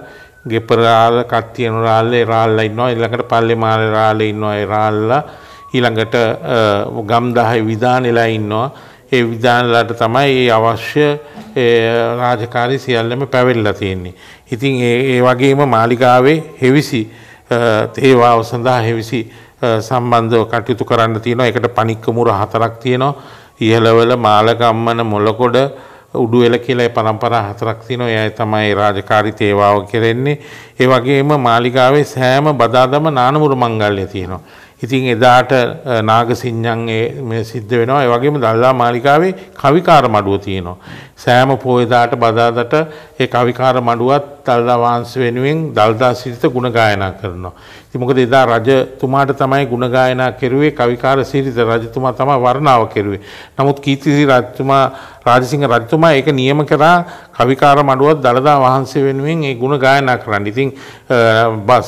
ගෙපර රාළ කට්තියන රාළේ රාළලා ඉන්නවා ඊළඟට පල්ලේ මාලේ රාළේ ඉන්නවා ඒ රාළලා ඊළඟට ගම් 10 විධානෙලා ඉන්නවා ඒ විධානලට තමයි ඒ අවශ්‍ය රාජකාරී සියල්ලම පැවෙල්ලා තියෙන්නේ. ඉතින් ඒ වගේම මාලිකාවේ හෙවිසි තේවාව සඳහා හෙවිසි සම්බන්ධව කටයුතු කරන්න තියෙනවා. ඒකට පණික්ක මුර හතරක් තියෙනවා. ඉහළවල මාලකම්මන මොලකොඩ උඩු එල කියලා පරම්පරා හතරක් තියෙනවා. එයයි තමයි රාජකාරී තේවාව කෙරෙන්නේ. ඒ වගේම මාලිගාවේ සෑම බදාදම නානමුරු මංගල්‍ය තියෙනවා. ඉතින් එදාට නාගසිංහන් මේ සිද්ධ වෙනවා. ඒ වගේම දල්ලා මාලිකාවේ කවිකාර මඩුව තියෙනවා. සෑම පෝයදාට බදාදට ඒ කවිකාර මඩුවත් දල්ලා වංශ වෙනුවෙන් දල්දා සිරිත ගුණ ගායනා කරනවා. මොකද එදා රජතුමාට තමයි ගුණගායනා කෙරුවේ කවිකාර සිරිත රජතුමා තමයි වර්ණාව කෙරුවේ. නමුත් කීර්තිසිරි රජතුමා රාජසිංහ රජතුමා ඒක නියම කරා කවිකාර මඩුවත් දළදා වහන්සේ වෙනුවෙන් ඒ ගුණ ගායනා කරන්න. ඉතින්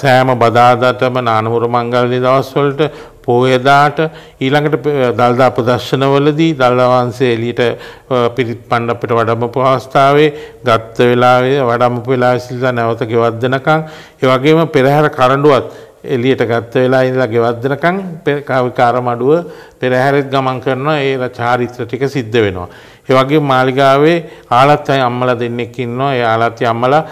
සෑම බදාදටම නානවර මංගල්‍ය දවස්වලට පෝයදාට ඊළඟට දල්දා ප්‍රදර්ශනවලදී දල්ලවන්සේ එලියට පිරිත් පන්න අපිට වඩමපු අවස්ථාවේ ගත්ත වෙලාවේ වඩමපු වෙලාවේ සිල්ලා නැවත ගෙවත් දෙනකන් ඒ වගේම පෙරහැර කරඬුවත් එලියට ගත්ත වෙලාවේ ඉඳලා ගෙවත් දෙනකන් විකාර මඩුව පෙරහැරෙත් ගමන් කරනවා ඒ චාරිත්‍ර ටික සිද්ධ වෙනවා ඒ වගේ මාලිගාවේ ආලත්යයි අම්මලා දෙන්නෙක් ඉන්නවා. ඒ ආලත්ය අම්මලා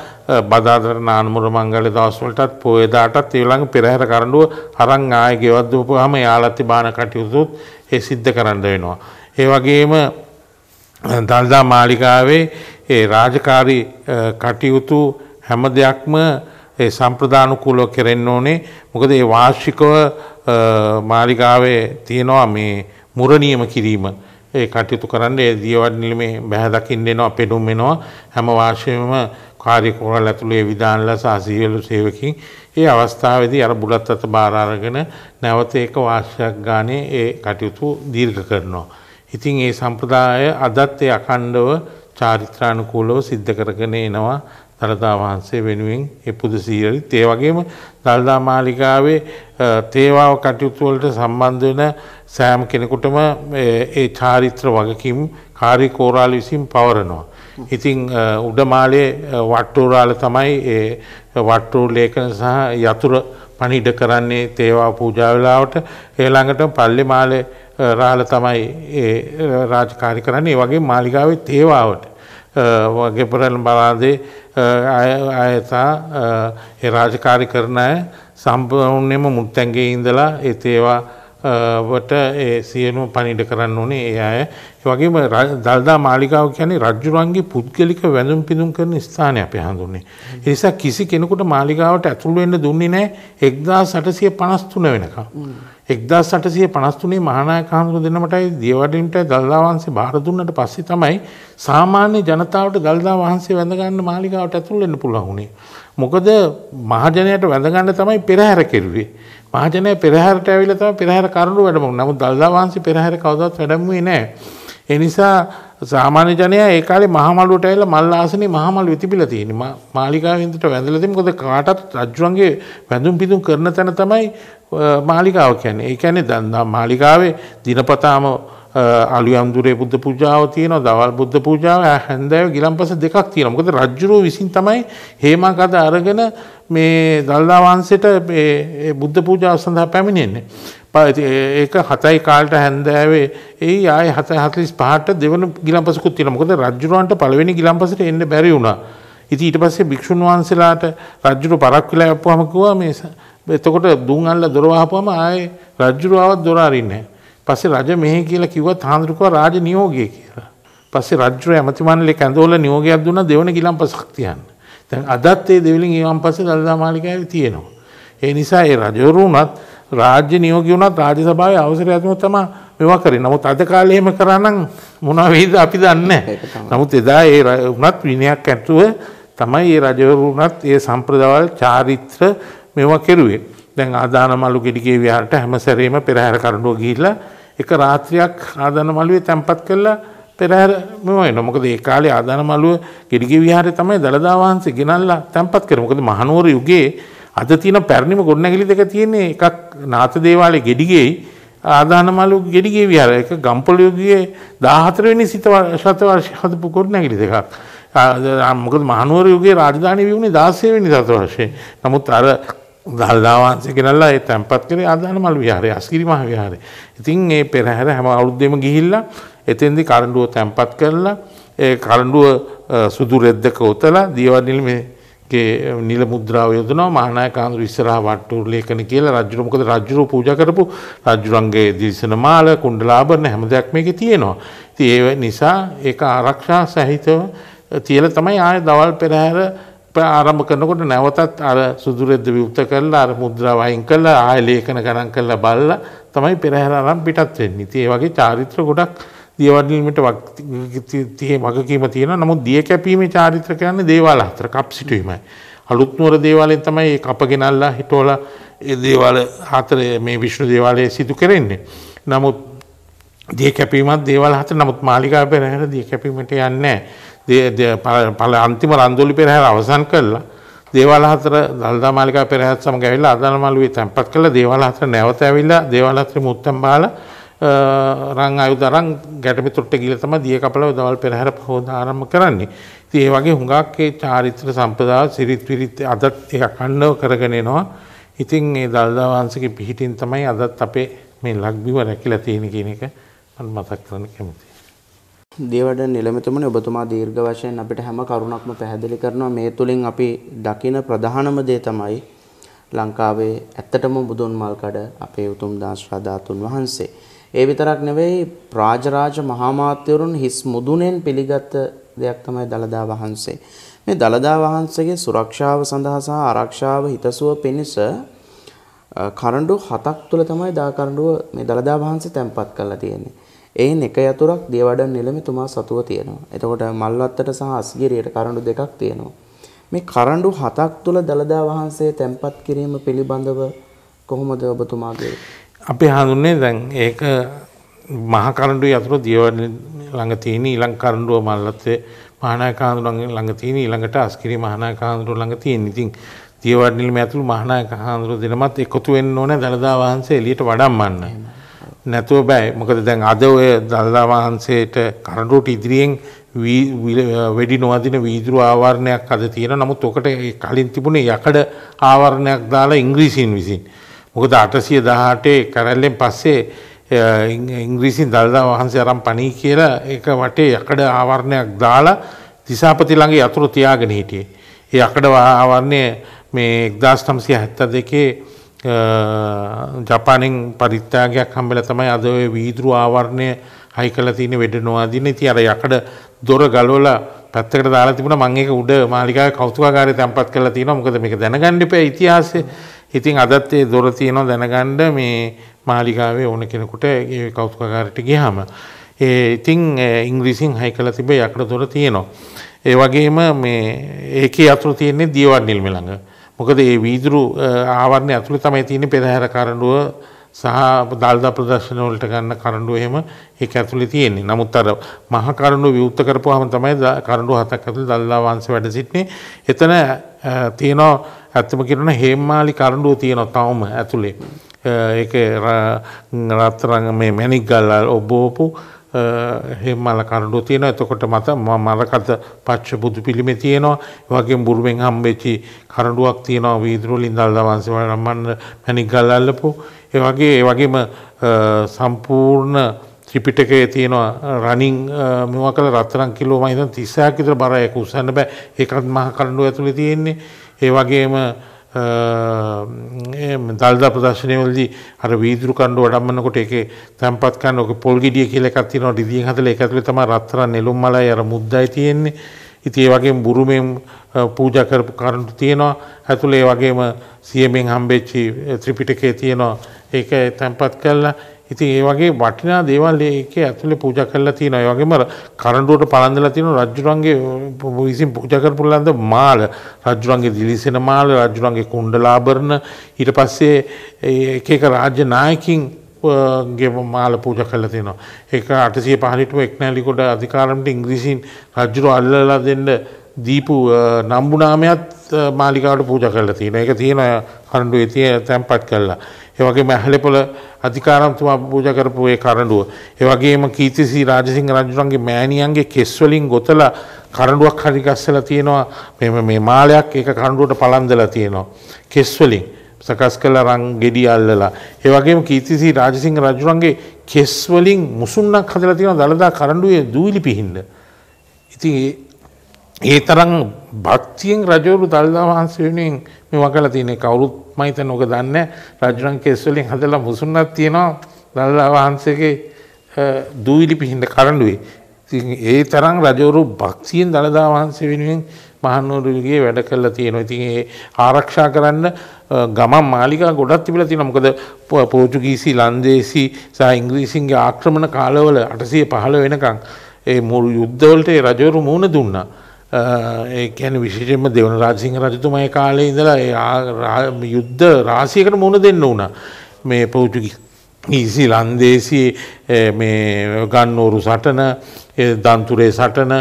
බදාදර නානුමුර මංගල දවස්වලටත් පොයේ දාටත් ඒ ළඟ පෙරහැර කරඬුව අරන් ආයේ ගෙවත් දීපුවාම ඒ ආලත්ය බාන කටයුතුත් ඒ සිද්ධ කරන්න වෙනවා. ඒ වගේම දල්දා මාලිගාවේ ඒ රාජකාරී කටයුතු හැම දෙයක්ම ඒ සම්ප්‍රදානුකූලව කෙරෙන්න ඕනේ. මොකද ඒ වාර්ෂිකව මාලිගාවේ තියෙනවා මේ මුරණියම කිරීම. ඒ කටයුතු කරන්න ඒ දියවඩ නිලමේ බැහැදකින්න එනවා පෙනුම් වෙනවා හැම වාර්ෂයම කාර්යකෝරල් ඇතුළේ විධානලා සහ සියලු සේවකින් ඒ අවස්ථාවේදී අර බුලත් අත බාර අරගෙන නැවත ඒක වාර්ෂයක් ගානේ ඒ කටයුතු දීර්ඝ කරනවා. ඉතින් ඒ සම්ප්‍රදාය අදත් ඒ අඛණ්ඩව චාරිත්‍රානුකූලව සිද්ධ කරගෙන එනවා දළදා වහන්සේ වෙනුවෙන් ඒ පුදු සීරිත් ඒ වගේම දළදා මාලිකාවේ තේවාව කටයුතු වලට සම්බන්ධ වෙන සෑම කෙනෙකුටම ඒ චාරිත්‍ර වගකීම් කාර්ය කෝරාල විසින් පවරනවා. ඉතින් උඩමාලේ වට්ටෝරාල තමයි ඒ වට්ටෝ ලේඛන සහ යතුරු පණිඩ කරන්නේ තේවා පූජා වෙලාවට ඒ ළඟට පල්ලේ මාලේ රාළ තමයි ඒ රාජකාරී කරන්නේ. ඒ වගේ මාලිගාවේ තේවාවට වගේ පුරල් බලාදේ අයතා ඒ රාජකාරි කරන අය සම්පූර්ණයෙන්ම මුත්තැන්ගේ ඉඳලා ඒත් ඒවා වට ඒ සියලුම පණිඩ කරන්න ඕනේ ඒ අය. ඒ වගේම දල්දා මාලිගාව කියන්නේ රජුරන්ගේ පුද්ගලික වැඳුම් පිදුම් කරන ස්ථානය අපි හඳුන්නේ. ඒ නිසා කිසි කෙනෙකුට මාලිගාවට ඇතුළු වෙන්න දුන්නේ නැහැ 1853 වෙනකම්. 1853 මහානායක හඳුන දෙන්නමටයි දියවඩින්ට දල්දා වහන්සේ බාර දුන්නට පස්සේ තමයි සාමාන්‍ය ජනතාවට දල්දා වහන්සේ වැඳ ගන්න මාලිගාවට ඇතුළු වෙන්න පුළුවන් උනේ. මොකද මහජනයාට වැඳ ගන්න තමයි පෙරහැර කෙරුවේ. මහජනය පෙරහැරට ඇවිල්ලා තමයි පෙරහැර කරුණු වැඩමුණු. නමුත් දල්දා වහන්සේ පෙරහැර කවදාවත් වැඩමුවේ නැහැ. ඒ නිසා සාමාන්‍ය ජනයා ඒ කාලේ මහමළුවට ඇවිල්ලා මල් ආසනේ මහමළු විතිබිලා තියෙන්නේ. මාලිගාවෙන් හිටට වැඳලා තියෙන්නේ. මොකද කාටත් රජුන්ගේ වැඳුම් පිදුම් කරන තැන තමයි මාලිගාව කියන්නේ. ඒ කියන්නේ මාලිගාවේ දිනපතාම අලු අම්දුරේ බුද්ධ පූජාව තියෙනවා දවල් බුද්ධ පූජාව හැන්දෑව ගිලම්පස දෙකක් තියෙනවා. මොකද රජුරෝ විසින් තමයි හේමාකද අරගෙන මේ දල්දා වංශයට මේ බුද්ධ පූජාව සඳහා පැමිණෙන්නේ. ඒක 7යි කාලට හැන්දෑවේ ඒ ආයේ 7:45ට දෙවන ගිලම්පසකුත් තියෙනවා. මොකද රජුරවන්ට පළවෙනි ගිලම්පසට එන්න බැරි වුණා. ඉතින් ඊට පස්සේ භික්ෂුන් වහන්සේලාට රජුරු පරක් වෙලා යපුවාම කිව්වා මේ එතකොට දුන් අල්ල දොර වහපුවාම ආයේ රජුරු ආවත් දොර අරින්නේ නැහැ. පස්සේ රජ මෙහි කියලා කිව්වත් හාමුදුරුවෝ රාජ නියෝගය කියලා. පස්සේ රජු ඇමතිමණ්ඩලේ කැඳවල නියෝගයක් දුන්නා දෙවන ගිලම්පසක් තියන්න. දැන් අදත් ඒ දෙවිලින් ඊවම්පස්සේ දළදා මාලිගාවේ තියෙනවා. ඒ නිසා ඒ රජවරු උනත් රාජ්‍ය නියෝගී උනත් රාජ්‍ය සභාවේ අවසරය අතුව තමයි මේවා කරේ. නමුත් අද කාලේ එහෙම කරා නම් මොනවා වෙයිද අපි දන්නේ නමුත් එදා ඒ උනත් විනයක් ඇතුව තමයි ඒ රජවරු උනත් ඒ සම්ප්‍රදාවල් චාරිත්‍ර මේවා කෙරුවේ. දැන් ආදානමලු ගෙඩිගේ විහාරට හැම සැරේම පෙරහැර කරඬුව ගිහිල්ලා එක රාත්‍රියක් ආදාන මළුවේ තැන්පත් කරලා පෙරහැර මෙවයින. මොකද ඒ කාලේ ආදාන මළුව ගිරිගි විහාරේ තමයි දලදා වහන්සේ ගෙනල්ලා තැන්පත් කරේ. මොකද මහනුවර යුගයේ අද තියෙන පැරණිම ගොඩනැගිලි දෙක තියෙන්නේ එකක් නාථ දේවාලයේ ගෙඩිගෙයි ආදාන මළුව ගෙඩිගේ විහාරය. එක ගම්පොළ යුගයේ 14 වෙනි ශතවර්ෂ හදපු ගොඩනැගිලි දෙකක්. මොකද මහනුවර යුගයේ රාජධානී වුණේ 16 වෙනි ශතවර්ෂයේ. නමුත් අර දල්දාවන්සේ කරල්ලා ඒ තැන්පත් කරේ ආදාන මල් විහාරය අස්කිරි මහ විහාරය. ඉතින් ඒ පෙරහැර හැම අවුරුද්දෙම ගිහිල්ලා එතෙන්දි කරඬුව තැන්පත් කරලා ඒ කරඬුව සුදු රෙද්දක උතලා දීවනිල් මේකේ නිල මුද්‍රාව යොදනවා මහානායක ආන්දු ඉස්සරහා වට්ටුර ලේඛන කියලා රජුර මොකද රජුර පූජා කරපු රජුරංගේ දිවිසන මාල කුණ්ඩලාභරණ හැම දෙයක් මේකේ තියෙනවා. ඉතින් ඒ නිසා ඒක ආරක්ෂා සහිතව තියලා තමයි ආය දවල් පෙරහැර ආරම්භ කරනකොට නැවතත් අර සුදුරෙද්ද විවෘත කරලා අර මුද්‍රාව අයින් කරලා ආය ලේඛන ගණන් කරලා බලලා තමයි පෙරහැර ආරම්භ පිටත් වෙන්නේ. ඉතින් ඒ වගේ චාරිත්‍ර ගොඩක් දියවඩලීමට තියෙ වගකීම තියෙනවා. නමුත් දිය කැපීමේ චාරිත්‍ර කියන්නේ දේවාල හතර කප් සිටීමයි. අලුත් නුවර දේවාලයෙන් තමයි මේ කප ගෙනල්ලා හිටෝලා ඒ දේවාල හතර මේ විෂ්ණු දේවාලයේ සිදු කරන්නේ. නමුත් දිය කැපීමත් දේවාල හතර නමුත් මාලිගාව පෙරහැර දිය කැපීමට යන්නේ නැහැ. පල අන්තිම රන්දුලි පෙරහැර අවසන් කළා දේවාල හතර දල්දා මාලිකා පෙරහැර සමග ඇවිල්ලා අදාළමලුවේ තැන්පත් කළා දේවාල හතර නැවත ඇවිල්ලා දේවාල හතරේ මුත්තම් බාලා රන් ආයුධරන් ගැටමිතුට්ට ගිල තමයි දිය කපලව දවල් පෙරහැර පහෝද ආරම්භ කරන්නේ. ඉතින් ඒ වගේ හුඟක් ඒ චාරිත්‍ර සම්පදාය සිරිත් විරිත් අදත් ඒක අඛණ්ඩව කරගෙන එනවා. ඉතින් මේ දල්දා වංශකේ පිහිටින් තමයි අදත් අපේ මේ ලක්බිම රැකිලා තියෙන කියන එක මම මතක් කරන්න කැමතියි. දේවඩ නිලමෙතුමනි ඔබතුමා දීර්ඝ වශයෙන් අපිට හැම කරුණක්ම පැහැදිලි කරනවා මේ තුලින් අපි දකින ප්‍රධානම දේ තමයි ලංකාවේ ඇත්තටම බුදුන් මල්කඩ අපේ උතුම් දාස්රාධාතුන් වහන්සේ. ඒ විතරක් නෙවෙයි රාජරාජ මහාමාත්‍යවරුන් හිස් මුදුනෙන් පිළිගත් දෙයක් තමයි දලදා වහන්සේ. මේ දලදා වහන්සේගේ සුරක්ෂාව සඳහා සහ ආරක්ෂාව හිතසුව පිණිස කරඬු හතක් තුල තමයි දා කරඬුව මේ දලදා වහන්සේ තැන්පත් කරලා තියෙන්නේ. එයින් එක යතුරක් දියවඩන නිලමේතුමා සතුව තියෙනවා. එතකොට මල්වත්තට සහ අස්ගිරියට කරඬු දෙකක් තියෙනවා. මේ කරඬු හතක් තුල දලදා වහන්සේ තැන්පත් කිරීම පිළිබඳව කොහොමද ඔබතුමාගේ අපි හඳුන්නේ දැන් ඒක මහ කරඬු යතුරු දියවඩන ළඟ තියෙන ඊළඟ කරඬුව මල්වත්තේ මහානායක හඳුරන් ළඟ තියෙන ඊළඟට අස්ගිරිය මහානායක හඳුරන් ළඟ තියෙන. ඉතින් දියවඩන නිලමේ ඇතුළු මහානායක හඳුර දෙනමත් එකතු වෙන්න ඕනේ දලදා වහන්සේ එළියට වඩම්මන්න. නැතුව බෑ මොකද දැන් අද ඔය දළදා වහන්සේට කරඬුට ඉදිරියෙන් වෙඩි නොවදින වීදුරු ආවරණයක් අද තියෙන නමුත් ඔකට කලින් තිබුණේ යකඩ ආවරණයක් දාලා ඉංග්‍රීසින් විසින් මොකද 818 කරල්ලෙන් පස්සේ ඉංග්‍රීසින් දළදා වහන්සේ අරන් පණී කියලා ඒක වටේ යකඩ ආවරණයක් දාලා දිසාපති ළඟ යතුරු තියාගෙන හිටියේ. ඒ යකඩ ආවරණය මේ 1972 ජපානෙන් පරිත්‍යාගයක් හම්බෙල තමයි අද ඔය වීදුරු ආවරණය හයි කළ තියෙන වෙඩ නොවාදින්න ඉති අර යකඩ දොර ගලෝල පැත්තකට දාලා තිබුණ මං ඒක උඩ මාලිකා කෞතුකාකාරය තැන්පත් කරලා තියෙනවා මොකද මේක දැනගන්න එපා ඉතිහාසෙ ඉතින් අදත් ඒ දොර තියෙනවා දැනගන්න මේ මාලිකාවේ ඕන කෙනෙකුට ඒ කෞතුකාකාරයට ගියාම ඒ ඉතින් ඉංග්‍රීසියෙන් හයි කරලා තිබේ යකඩ දොර තියෙනවා ඒ වගේම මේ ඒකේ අතුරු තියෙන්නේ දියවඩ් නිල්මේ ළඟ මොකද ඒ වීදුරු ආවරණය ඇතුළේ තමයි තියෙන්නේ පෙරහැර කරඬුව සහ දාල්දා ප්‍රදර්ශන වලට ගන්න කරඬුව එහෙම ඒක ඇතුළේ තියෙන්නේ. නමුත් අර මහ කරඬුව විවුර්ත කරපුවාම තමයි කරඬුව හතක් ඇතුළේ දල්ලා වංශ වැඩ සිටින්නේ. එතන තියෙනවා ඇත්තම කියනවා හේම්මාලි කරඬුව තියෙනවා තවම ඇතුළේ. ඒක රත්තරන් මේ මණික් ගල්ලා ඔබෝපු හෙමල කරඩු තියෙනවා එතකොට මත මරකත පච්ච බුදු පිළිමෙ තියෙනවා වගේ බුරුවෙන් හම්බෙච්චි කරඩුවක් තියෙනවා වීදුරුලින් දල්දා වංශ රම්මන්න මැණික් ගල් අල්ලපු ඒ වගේ ඒ වගේම සම්පූර්ණ ත්‍රිපිටකයේ තියෙනවා රනින් මෙවකල රත්තරන් කිලෝ මම හිතන 36ක් විතර බරයි ඒක උස්සන්න බෑ ඒකත් මහ කරඬුව ඇතුලේ තියෙන්නේ ඒ වගේම දල්දා ප්‍රදර්ශනයවලදී අර වීදුරු කණ්ඩු වඩම්මනකොට ඒකේ තැම්පත් කන්න ඔක පොල් ගෙඩිය කියලා එකක් තියෙනවා ඩිදියෙන් හදලා ඒක ඇතුලේ තමයි රත්තරන් නෙළුම් මලයි අර මුද්දයි තියෙන්නේ. ඉතින් ඒ වගේම බුරුමෙන් පූජා කරපු කරුණු තියෙනවා. ඇතුලේ ඒ වගේම සියමෙන් හම්බෙච්චි ත්‍රිපිටකයේ තියෙනවා. ඒක තැම්පත් කළා. ඉතින් ඒ වගේ වටිනා දේවල් ඒකේ ඇතුලේ පූජා කරලා තියෙනවා. ඒ වගේම කරඬුවට පළඳලා තියෙන රජුරන්ගේ විසින් පූජා කරපු ලඳ මාල, රජුරන්ගේ දිලිසෙන මාල, රජුරන්ගේ කුණ්ඩලාභරණ, ඊට පස්සේ එක එක රාජ්‍ය නායකින් ගේ මාල පූජා කරලා තියෙනවා. ඒක 815 එක්නැලිකොඩ අධිකාරම්ට ඉංග්‍රීසින් රජුර අල්ලලා දෙන්න දීපු නම්බු නාමයත් මාලිකාවට පූජා කරලා තියෙනවා. ඒක තියෙන කරඬුවේ තියෙන තැම්පත් කරලා. ඒ වගේම ඇහැලේපොළ අධිකාරම්තුමා පූජා කරපු ඒ කරඬුව. ඒ වගේම කීර්තිසී රාජසිංහ රජුණන්ගේ මෑණියන්ගේ කෙස් වලින් ගොතලා කරඬුවක් හරි ගස්සලා තියෙනවා. මේ මේ මාලයක් ඒක කරඬුවට පළඳලා තියෙනවා. කෙස් වලින් සකස් කළ රන් ගෙඩි අල්ලලා. ඒ වගේම කීර්තිසී රාජසිංහ රජුණන්ගේ කෙස් වලින් මුසුන්නක් හදලා තියෙනවා දලදා කරඬුවේ දූවිලි පිහින්න. ඉතින් ඒ තරම් භක්තියෙන් රජවරු දළදා වහන්සේ වෙනුවෙන් මේ වගලා තියෙන කවුරුත් මයිත නොක දන්න රජුරන් කෙස් වලින් හදලා මුසුන්නක් තියෙනවා දළදා වහන්සේගේ දූවිලි පිහින්ද කරඬුවේ. ඉතින් ඒ තරම් රජවරු භක්තියෙන් දළදා වහන්සේ වෙනුවෙන් මහනුවරුගේ වැඩ කරලා තියෙනවා. ඉතින් ඒ ආරක්ෂා කරන්න ගමන් මාලිකා ගොඩක් තිබිලා තියෙනවා. මොකද පෝර්තුගීසි, ලන්දේසි සහ ඉංග්‍රීසින්ගේ ආක්‍රමණ කාලවල 815 වෙනකන් ඒ මුළු යුද්ධවලට ඒ රජවරු මුහුණ දුන්නා. ඒැන විශෂයෙන්ම දෙවන රාජසිංහ රජතුමයි කාලේ ඉඳලා යුද්ධ රාසියකට මුණ දෙන්න වුණ මේ පෞතුකි ඊසි ලන්දේසි ගන්නෝරු සටන දන්තුරේ සටන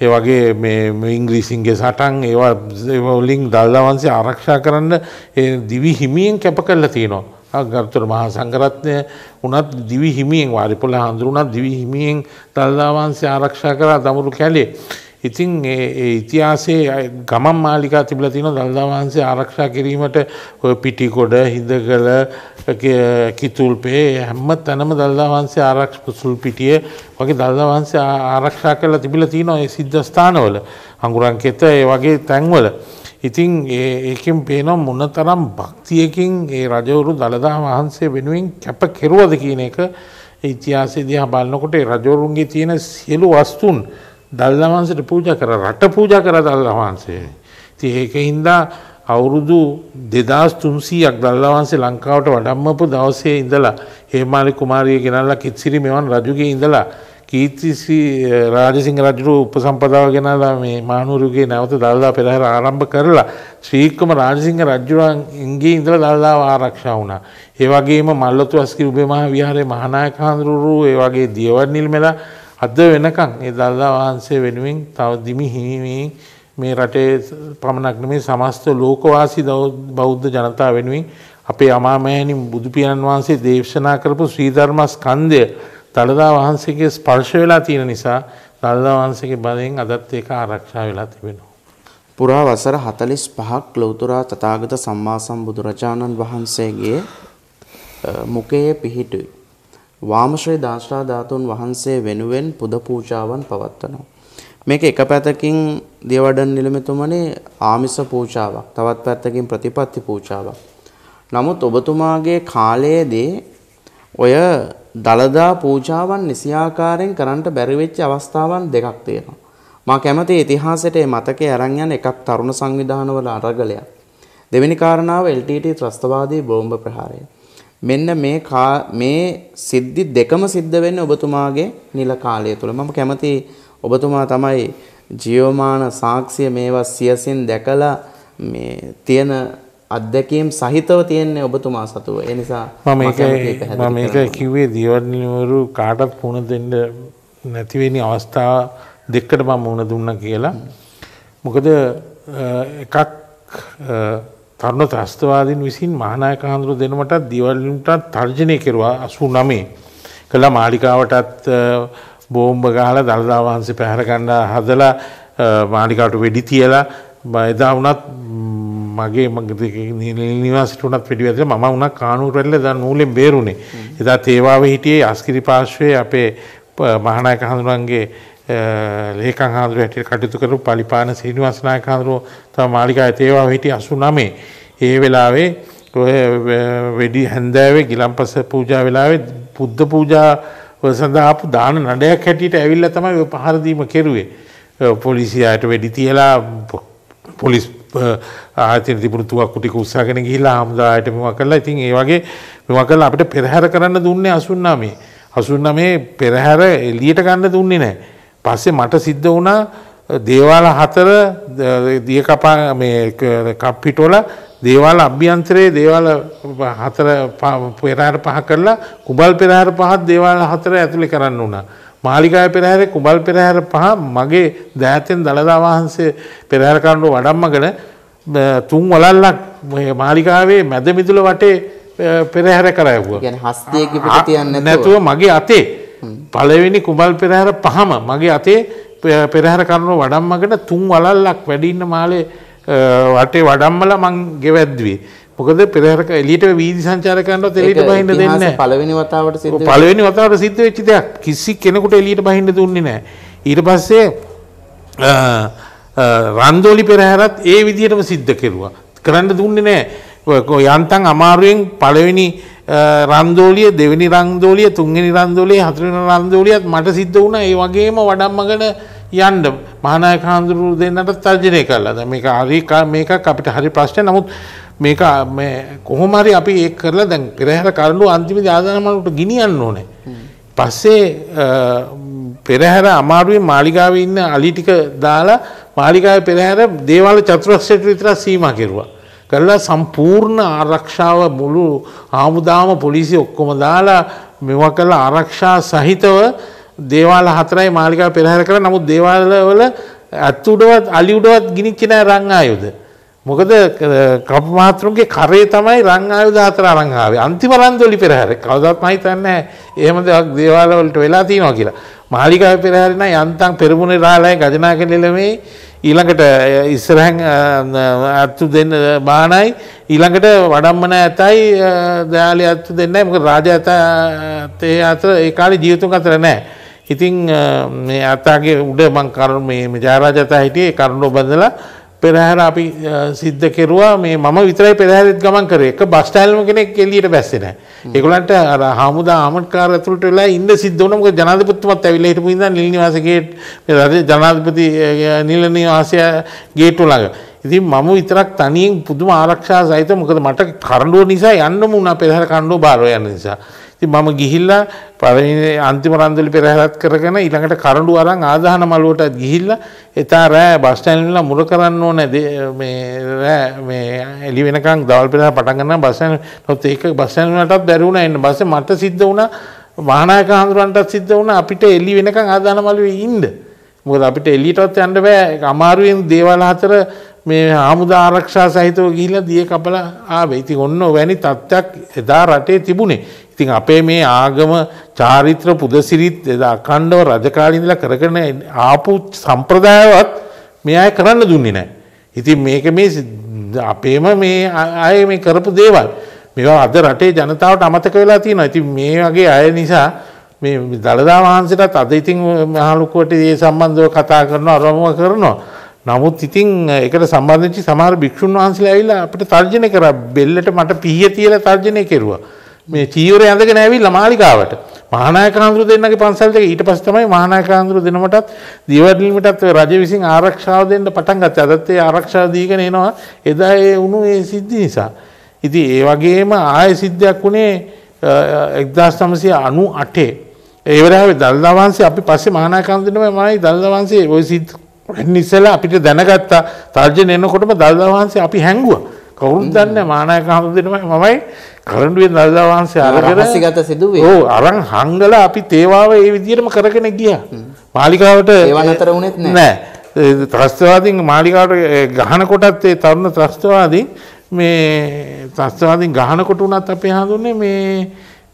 ඒ වගේ ඉංග්‍රීසින්ගේ සටන් ඒවා ලිං දල්ලවන්සේ ආරක්ෂා කරන්න දිවි හිමියෙන් කැප කරලා තියෙනවා ගර්තර මහා සංගරත්නය උනත් දිවි හිමියෙන් වාරිපොල හඳුරුනත් දිවි හිමියෙන් දල්ලාවන්සේ ආරක්ෂා කරා දමුරු කැලේ ඉතින් ඒ ඉතිහාසයේ ගමන් මාලිකා තිබිලා තියෙනවා දළදා වහන්සේ ආරක්ෂා කිරීමට ඔය පිටිකොඩ හිඳකල කිතුල්පේ හැම තැනම දළදා වහන්සේ ආරක්ෂා සුල් පිටිය වගේ දළදා වහන්සේ ආරක්ෂා කරලා තිබිලා තියෙනවා ඒ සිද්ධ ස්ථානවල අඟුරන්කෙත ඒ වගේ තැන්වල ඉතින් ඒකෙන් පේනවා මොන තරම් භක්තියකින් ඒ රජවරු දළදා වහන්සේ වෙනුවෙන් කැප කෙරුවද කියන එක ඉතිහාසය දිහා බලනකොට ඒ රජවරුන්ගේ තියෙන සියලු වස්තුන් දල්ලා වහන්සේට පූජා කරා රට පූජා කරා දල්ලා වහන්සේ. ඉතින් ඒකින්ද අවුරුදු 2300ක් දල්ලා වහන්සේ ලංකාවට වඩම්මපු දවසේ ඉඳලා හේමාලි කුමාරිය ගෙනල්ලා කිත්සිරි මෙවන් රජුගේ ඉඳලා කීර්තිසි රාජසිංහ රජුගේ උපසම්පදාව ගෙනල්ලා මේ මහනුවරුගේ නැවත දල්ලා පෙරහැර ආරම්භ කරලා ශ්‍රීකම රාජසිංහ රජුගේ ඉඳලා දල්ලාව ආරක්ෂා වුණා. ඒ වගේම මල්ලතු අස්කිරි උබේ මහ විහාරයේ මහානායක හඳුරු ඒ වගේ දියවඩ් නිල්මෙලා අද වෙනකං ඒ දල්ලා වහන්සේ වෙනුවෙන් තව දිමි හිමිවීම මේ රටේ පමණක් නෙමේ සමස්ත ලෝකවාසී බෞද්ධ ජනතාව වෙනුවෙන් අපේ අමාමෑණි බුදු පියාණන් වහන්සේ දේශනා කරපු ශ්‍රී ධර්ම ස්කන්ධය දළදා වහන්සේගේ ස්පර්ශ වෙලා තියෙන නිසා දළදා වහන්සේගේ බලයෙන් අදත් ඒක ආරක්ෂා වෙලා තිබෙනවා. පුරා වසර 45ක් ලෞතර තථාගත සම්මා සම්බුදු රජාණන් වහන්සේගේ මුකයේ පිහිටුයි වාමශ්‍රී දාශා ධාතුන් වහන්සේ වෙනුවෙන් පුද පූජාවන් පවත්වනවා. මේක එක පැතකින් දේවඩන් නිලමෙතුමනේ ආමිස පූජාවක්. තවත් පැත්තකින් ප්‍රතිපත්ති පූජාවක්. නමුත් ඔබතුමාගේ කාලයේදී ඔය දලදා පූජාවන් නිසියාකාරයෙන් කරන්න බැරි වෙච්ච අවස්ථාවන් දෙකක් තියෙනවා. මා කැමති ඉතිහාසයට මේ මතකේ අරන් යන එකක් තරුණ සංවිධානවල අරගලයක්. දෙවෙනි කාරණාව LTT ත්‍රස්තවාදී බෝම්බ ප්‍රහාරය. මෙන්න මේ මේ සිද්ධි දෙකම සිද්ධ වෙන්නේ ඔබතුමාගේ නිල කාලය තුල. මම කැමති ඔබතුමා තමයි ජීවමාන සාක්ෂිය මේවා සියසින් දැකලා මේ තියෙන අත්දැකීම් සහිතව තියෙන්නේ ඔබතුමා සතුව. ඒ නිසා මම මේක කිව්වේ දියවඩිනවරු කාටත් පුණ දෙන්න නැතිවෙනි අවස්ථාව දෙකට මම මුණ දුන්නා කියලා. මොකද එකක් තරුණ ත්‍රස්තවාදීන් විසින් මහානායක හඳුරු දෙනමටත් දිවල්ලටත් තර්ජනය කෙරුවා අසු නමේ කළ මාලිකාවටත් බෝම්බ ගහලා දළදා වහන්සේ පැහැර ගණ්ඩා හදලා මාලිකාවට වෙඩි තියලා එදා වුණත් මගේ නිවාසිට වුණත් පිඩි ඇතිල මම වුණ කානුරල්ල ද නූලෙන් බේරුණේ එදා තේවාව හිටියේ අස්කිරි පාර්ශ්වය අපේ මහනායක හඳුරන්ගේ ලේකම් හාමුදුරුවෝ හැටියට කටයුතු කරපු පලිපාන සීනිවාස නායක හාමුදුරුවෝ තම මාලිගාවේ තේවා හිටි 89 ඒ වෙලාවේ වෙඩි හැන්දෑවේ ගිලම්පස පූජා වෙලාවේ බුද්ධ පූජා සඳහා ආපු දාන නඩයක් හැටියට ඇවිල්ලා තමයි ඔය පහර දීම කෙරුවේ පොලිසියට වෙඩි තියලා පොලිස් ආයතන තිබුණු තුවක් කුටික උස්සගෙන ගිහිල්ලා හමුදායට මෙව කළා. ඉතින් ඒ වගේ මෙව කළා අපිට පෙරහැර කරන්න දුන්නේ 89. 89 පෙරහැර එළියට ගන්න දුන්නේ නැහැ. පස්සේ මට සිද්ධ වුණා දේවාල හතර දිය කපා මේ කප්පිටොල දේවාල අභ්‍යන්තරයේ දේවාල හතර පෙරහර පහ කරලා කුබල් පෙරහර පහත් දේවාල හතර ඇතුලේ කරන්න වුණා. මාලිගාවේ පෙරහැරේ කුබල් පෙරහැර පහ මගේ දෑතෙන් දළදා වහන්සේ පෙරහැර කරන වඩම්මගෙන තුන් වලල්ලක් මාලිගාවේ මැද මිදුල වටේ පෙරහැර කරවුවා. يعني හස්තියේ පිට තියන්නේ නැතුව මගේ අතේ පළවෙනි කුමල් පෙරහර පහම මගේ අතේ පෙරහර කරනු වඩම්මකට තුන් වලල්ලක් වැඩින්න මාලේ වටේ වඩම්මල මං ගෙවැද්වේ. මොකද පෙරහර එලියට වීදි සංචාර කරනවත් එලියට බහින්න දෙන්නේ නැහැ. පළවෙනි වතාවට සිද්ධ පළවෙනි වතාවට සිද්ධ වෙච්ච දෙයක්. කිසි කෙනෙකුට එලියට බහින්න දුන්නේ නැහැ. ඊට පස්සේ රන්දෝලි පෙරහැරත් ඒ විදිහටම සිද්ධ කෙරුවා. කරන්න දුන්නේ නැහැ. යන්තන් අමාරුවෙන් පළවෙනි රන්දෝලිය දෙවැනි රන්දෝලිය තුන්ගනි රන්දෝලිය හතුරෙන රන්දෝලියත් මට සිද්ධ වුණ ඒ වගේම වඩම්මගන යන්ඩ මහනාය කාන්දුරු දෙන්නට තර්ජනය කරලා ද මේක අරිකා මේක අපිට හරි ප්‍රශ්න නමුත් මේක කොහොමරි අපි ඒ කරලා දැන් පෙරහැර කරලු අන්තිම ආධනමට ගිනියන්න ඕනේ. පස්සේ පෙරහැර අමාරුවෙන් මාලිගාව ඉන්න අලිටික දාලා මාලිකාව පෙරහැර දේවාල චතුරක්ෂයට විතර සීම කෙරවා. කරලා සම්පූර්ණ ආරක්ෂාව මුළු හාමුදාම පොලිසි ඔක්කොම දාලා මෙව කළ ආරක්ෂා සහිතව දේවාල හතරයි මාලිකා පෙරහැර කර නමුත් දේවාලවල ඇත්තුඩවත් අලිුඩවත් ගිනිච්චිනෑ රං ආයුද. මොකද කපමාතරුන්ගේ කරේ තමයි රං ආයුධ හතර අරං ආවේ අන්තිම රන්දොලි පෙරහැර කවදත් මහිතන්නේ එහෙම දෙයක් දේවාලවලට වෙලා තියෙනවා කියලා. මාලිකා පෙරහැරෙන යන්තම් පෙරමුණේ රාලයෙන් ගජනා කෙළෙලමේ ඊළඟට ඉස්සරහන් අත්තු දෙන්න බානයි ඊළඟට වඩම්මන ඇතයි දයාලි අත්තු දෙන්නයි මොකද රාජා ඇතේ අතර ඒ කාලේ ජීවිතුන් අතර නැහැ. ඉතින් මේ අතාගේ උඩ මං කරුණ මේ ජයරාජා ඇතා හිටියේ කරුණෝ බඳලා පෙරහැර අපි සිද්ධ කෙරවා මේ මම විතරයි පෙරහැරත් ගමන් කරේ එක බස්ටයිල්ම කෙනෙක් එලියට බැස්සෙන ඒගොලන්ට අර හමුදා ආමටකාර ඇතුළට වෙලා ඉන්න සිද්ධනමක ජනාධපතුමත් ඇවිල්ල හිටපු ඉඳ නිල්නිවාසගේට් ජනාධපති නිලනිවාසය ගේට්ටු ළඟ ඉතින් මම විතරක් තනියෙන් පුදුම ආරක්ෂා සහිත මොකද මට කරඩුව නිසා යන්න මුණ පෙරහර කණ්ඩුව බාරෝ යන්න නිසා ඉතින් මම ගිහිල්ලා පළවෙනි අන්තිම රන්දුලි පෙරහැරත් කරගෙන ඊළඟට කරඬු අරන් ආදාහන මළුවටත් ගිහිල්ලා එතන රෑ බස් ස්ටෑන්ඩ් වල මුර කරන්න ඕනේ මේ රෑ මේ එළි වෙනකන් දවල් පෙරහැර පටන් ගන්න බස් ස්ටෑන්ඩ් ඒක බස් ස්ටෑන්ඩ් වලටත් බැරි වුණා එන්න බස්සේ මට සිද්ධ වුණා මහානායක හඳුරන්ටත් සිද්ධ වුණා අපිට එළි වෙනකන් ආදාහන මළුවේ ඉන්න මොකද අපිට එළියටවත් යන්න බෑ අමාරුවෙන් දේවල් හතර මේ හාමුදාරක්ෂා සහිතව ගිහිල දිය කපල ආවේ ඉතින් ඔන්න වැනි තත්ත්වයක් එදා රටේ තිබුණේ. ඉතින් අපේ මේ ආගම චාරිත්‍ර පුදසිරිත් එදා අඛණ්ඩව රජකාලීඳලා කරගෙන ආපු සම්ප්‍රදායවත් මේ අය කරන්න දුන්නේ නැහැ. ඉතින් මේක මේ අපේම මේ අය මේ කරපු දේවල්. මේවා අද රටේ ජනතාවට අමතක වෙලා තියෙනවා. ඉතින් මේ වගේ අය නිසා මේ දළදා වහන්සේටත් අද ඉතින් මහලුකුවට ඒ සම්බන්ධව කතා කරනවා අරමුව කරනවා. නමුත් ඉතින් එකට සම්බන්ධච්චි සමහර භික්ෂුන් වහන්සේලා ඇවිල්ලා අපිට තර්ජනය කරා බෙල්ලට මට පිහිය තියලා තර්ජනය කෙරුවා. මේ චීවරය ඇඳගෙන ඇවිල්ලා මාලිකාවට. මහානායක හඳුරු දෙන්නගේ පන්සල් දෙක ඊට පස්සේ තමයි මහානායක හඳුරු දෙනමටත් දිවඩලිමටත් රජ විසින් ආරක්ෂාව දෙන්න පටන් ගත්තා. අදත් ඒ ආරක්ෂාව දීගෙන එනවා එදා ඒ වුණු ඒ සිද්ධි නිසා. ඉතින් ඒ වගේම ආය සිද්ධියක් වුණේ 1998 ඒවරාවේ දල්දා වංශේ අපි පස්සේ මහානායක හඳුරු දෙනමයි දල්දා වංශේ ওই සිද්ධි ඉස්සෙල්ලා අපිට දැනගත්තා තර්ජන එනකොටම දල්දා වහන්සේ අපි හැංගුවා. කවුරුත් දන්නේ මානායක හඳුනනමයි මමයි කරඬුවේ දල්දා වහන්සේ අරගෙන රහසිගත සිදුවේ. ඔව් අරන් හංගලා අපි තේවාව ඒ විදිහටම කරගෙන ගියා. මාලිකාවට ඒවන් අතර වුණෙත් නෑ. නෑ. ත්‍රස්තවාදීන් මාලිකාවට ගහනකොටත් ඒ තරුණ ත්‍රස්තවාදීන් මේ ත්‍රස්තවාදීන් ගහනකොට උනත් අපේ හඳුන්නේ මේ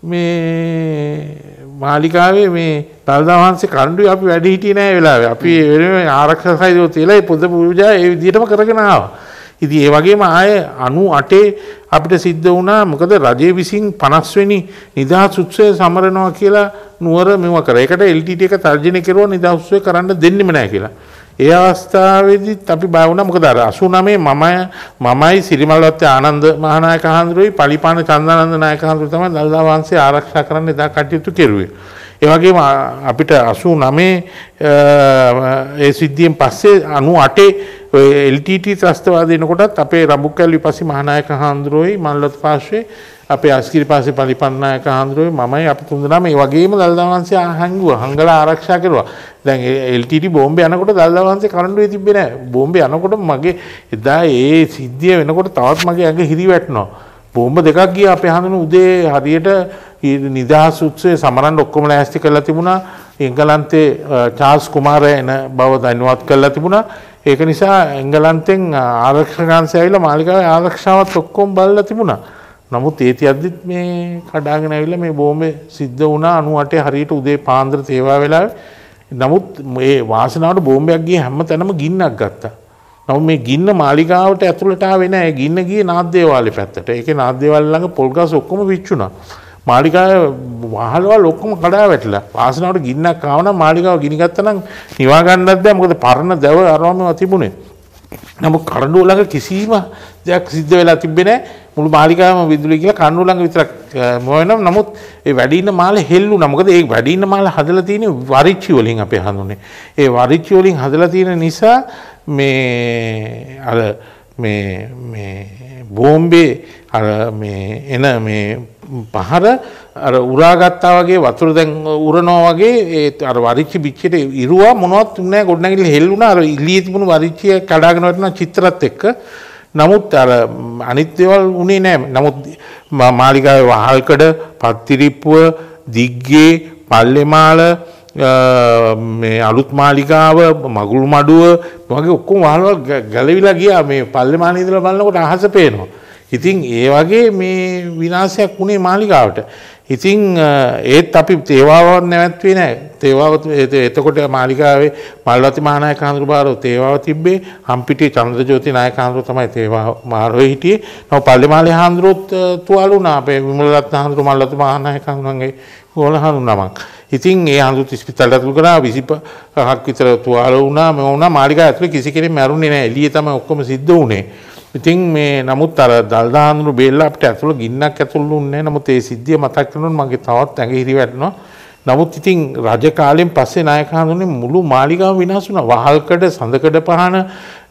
මේ මාලිකාවේ මේ දල්දා වහන්සේ කරඬුයි අපි වැඩ හිටියේ නෑ වෙලාවේ. අපි වෙනම ආරක්ෂකයිදෝ තියලා පොද පූජා ඒ විදිහටම කරගෙන ආවා. ඉතින් ඒ වගේම ආයේ 98 අපිට සිද්ධ වුණා මොකද රජයේ විසින් 50 වෙනි නිදහස් උත්සවය සමරනවා කියලා නුවර මෙව කරා. ඒකට LTT එක තර්ජනය කරුවා නිදහස් උත්සවය කරන්න දෙන්නෙම නෑ කියලා. ඒ අවස්ථාවේදීත් අපි බය වුණා මොකද අර 89 මම මමයි සිරිමල්වත් ආනන්ද මහානායක හඳුරුයි පලිපාන චන්දනන්ද නායක හඳුරු තමයි දල්දා වංශය ආරක්ෂා කරන්න එදා කටයුතු කෙරුවේ. ඒ වගේම අපිට 89 ඒ සිද්ධියෙන් පස්සේ 98 LTT ත්‍රස්තවාදී එනකොටත් අපේ රඹුක්කැලේ විපස්සී මහානායක හඳුරුයි මල්ලත් පාර්ශවයේ අපේ අස්කිරි පාසේ පලිපන්නායක හඳුරුවේ මමයි අපි තුන්දෙනාම ඒ වගේම දල්දා වංශය හංගුවා හංගලා ආරක්ෂා කරුවා දැන් එල්ටීටී බෝම්බේ යනකොට දල්දා වංශේ කරඬුවේ තිබ්බේ නැහැ බෝම්බේ යනකොට මගේ එදා ඒ සිද්ධිය වෙනකොට තවත් මගේ ඇඟ හිරි වැටෙනවා බෝම්බ දෙකක් ගියා අපේ හඳුන උදේ හරියට නිදහස් උත්සවයේ සමරන්න ඔක්කොම ලෑස්ති කරලා තිබුණා එංගලන්තේ චාල්ස් කුමාරය එන බව දැනුවත් කරලා තිබුණා ඒක නිසා එංගලන්තෙන් ආරක්ෂකංශය ඇවිල්ලා මාලිගාවේ ආරක්ෂාවත් ඔක්කොම බලලා තිබුණා නමුත් ඒති අද්දිත් මේ කඩාගෙන ඇවිල්ල මේ බෝම සිද්ධ වුණා අනුවට හරියට උදේ පාන්දර තේවා වෙලා නමුත් මේ වාසනාවට බෝම්බයක්ගේ හැම තැනම ගින්නක් ගත්තා. නව මේ ගින්න මාලිකාවට ඇතුළට වෙන ගින්න ගිය නාද්‍යේවාලි පැත්තට ඒක නාද්‍යවල්ලඟ පොල්ගස් ඔක්කොම විච්චුණා. මාලිකාව වහලවල් ඔක්කොම කඩා වැටලා වාසනාවට ගින්නක් ආවනම් මාලිකාව ගිනිගත්තනම් නිවා ගන්නත් බෑ මොකද පරණ දැව අරවම තිබුණේ. නමුත් කරඬුව ළඟ කිසිම දෙයක් සිද්ධ වෙලා තිබ්බේ නැහැ. මුළු මාලිකාවම විදුලි කියලා කණ්ඩු ළඟ විතරක් මොනවා නමුත් ඒ වැඩින්න මාල හෙල්ලුණා. මොකද ඒ වැඩින්න මාල හදලා තියෙන්නේ වරිච්චි වලින් අපේ හඳුනේ. ඒ වරිච්චි වලින් හදලා තියෙන නිසා මේ අර මේ මේ බෝම්බේ අර මේ එන මේ පහර අර උරාගත්තා වගේ වතුර දැන් උරනවා වගේ ඒ අර වරිච්චි පිටියට ඉරුවා මොනවත් නැහැ ගොඩනැගිලි හෙල්ලුණා අර ඉලියේ තිබුණු වරිච්චිය කඩාගෙන වටන චිත්‍රත් එක්ක නමුත් අර අනිත් දේවල් උනේ නැහැ. නමුත් මාලිගාවේ වහල්කඩ, පත්තිරිප්පුව, දිග්ගේ, පල්ලේමාල මේ අලුත් මාලිකාව මගුල් මඩුව වගේ ඔක්කොම වහල්වල් ගැලවිලා ගියා මේ පල්ලේමාලේ ඉඳලා බලනකොට අහස පේනවා. ඉතින් ඒ වගේ මේ විනාශයක් වුණේ මාලිගාවට. ඉතිං ඒත් අපි තේවාවත් නැවැත්වේ නෑ තේවාවත් එතකොට මාලිකාවේ පල්වති මානය කාන්දුරු බාරෝ තේවාව තිබේ හම්පිට චන්ද්‍ර ජෝති නාය කාන්දුරු තමයි තේවා මාරෝ හිටියේ නො පල්ලි මාලි හාන්දුරුත් තුවලු නාපේ විමලත් හාන්දුරු මල්ලතු මානය කඳුරන්ගේ ගෝල හඳු නමක් ඉතින් ඒ හඳු තිස්පිතල් ඇතුළු කරා විසිප හක් විතර තුවාල වුණා මෙ වුණා මාලිකා ඇතුළේ කිසි කෙනෙක් මැරුණේ නෑ එළියේ තමයි ඔක්කොම සිද්ධ වුණේ ඉතින් මේ නමුත් අර දල්දාහඳුරු බේල්ලා අපිට ඇතුළ ගින්නක් ඇතුළු උන්නේ නමුත් ඒ සිද්ධිය මතක් වෙනකොට මගේ තවත් ඇඟ හිරි වැටෙනවා. නමුත් ඉතින් රජ කාලෙන් පස්සේ නායකහඳුනේ මුළු මාලිගාව විනාශ වුණා. වහල්කඩ, සඳකඩ පහන,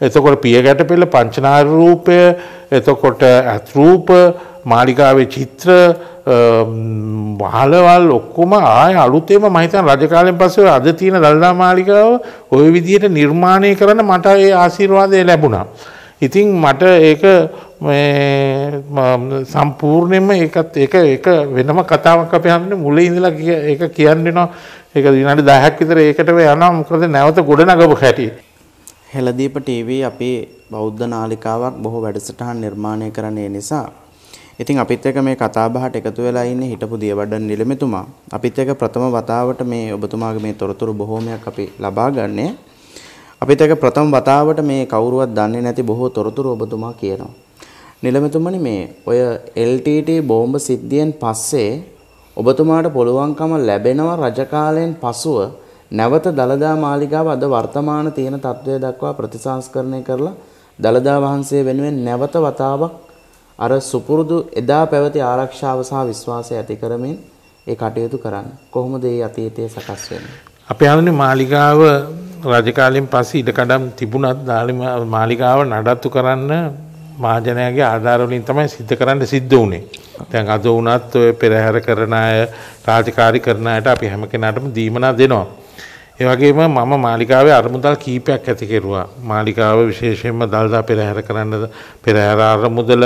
එතකොට පියගැට පෙළ, පංචනාර රූපය, එතකොට අත් රූප, මාලිගාවේ චිත්‍ර, වහලවල් ඔක්කොම ආය අලුතෙම මම හිතන රජ කාලෙන් පස්සේ අද තියෙන දල්දා මාලිගාව ওই විදිහට නිර්මාණය කරන්න මට ඒ ආශිර්වාදය ලැබුණා. ඉතින් මට ඒක සම්පූර්ණයෙන්ම ඒකත් ඒක ඒක වෙනම කතාවක් අපේ හඳුනේ මුල ඉඳලා ඒක කියන්නේනවා ඒක විනාඩි 10ක් විතර ඒකටම යනවා මොකද නැවත ගොඩනගපු හැටි හෙළදීප ටීවී අපේ බෞද්ධ නාලිකාවක් බොහෝ වැඩසටහන් නිර්මාණය කරන නිසා ඉතින් අපිත් එක්ක මේ කතාබහට එකතු වෙලා ඉන්නේ හිටපු දියවඩන් නිලමෙතුමා අපිත් එක්ක ප්‍රථම වතාවට මේ ඔබතුමාගේ මේ තොරතුරු බොහෝමයක් අපි ලබා ගන්නේ අපිට ඒක ප්‍රථම වතාවට මේ කවුරුවත් දන්නේ නැති බොහෝ තොරතුරු ඔබතුමා කියනවා. නිලමතුමනි මේ ඔය LTT බෝම්බ සිද්ධියෙන් පස්සේ ඔබතුමාට පුළුවන්කම ලැබෙනවා රජ කාලයෙන් පසුව නැවත දලදා මාලිගාව අද වර්තමාන තියෙන තත්ත්වය දක්වා ප්‍රතිසංස්කරණය කරලා දලදා වහන්සේ වෙනුවෙන් නැවත වතාවක් අර සුපුරුදු එදා පැවති ආරක්ෂාව සහ විශ්වාසය ඇති කරමින් ඒ කටයුතු කරන්න. කොහොමද මේ අතීතයේ සකස් වෙන්නේ? අපේ ආවනේ මාලිගාව රජකාලෙන් පස්සේ ඉඩකඩම් තිබුණත් දාලිම මාලිකාව නඩත්තු කරන්න මහජනයාගේ ආධාරවලින් තමයි සිද්ධ කරන්න සිද්ධ වුණේ. දැන් අද වුණත් ඔය පෙරහැර කරන අය රාජකාරී කරන අයට අපි හැම කෙනාටම දීමනා දෙනවා. ඒ වගේම මම මාලිකාවේ අරමුදල් කීපයක් ඇති කෙරුවා. මාලිකාව විශේෂයෙන්ම දල්දා පෙරහැර කරන්න පෙරහැර අරමුදල,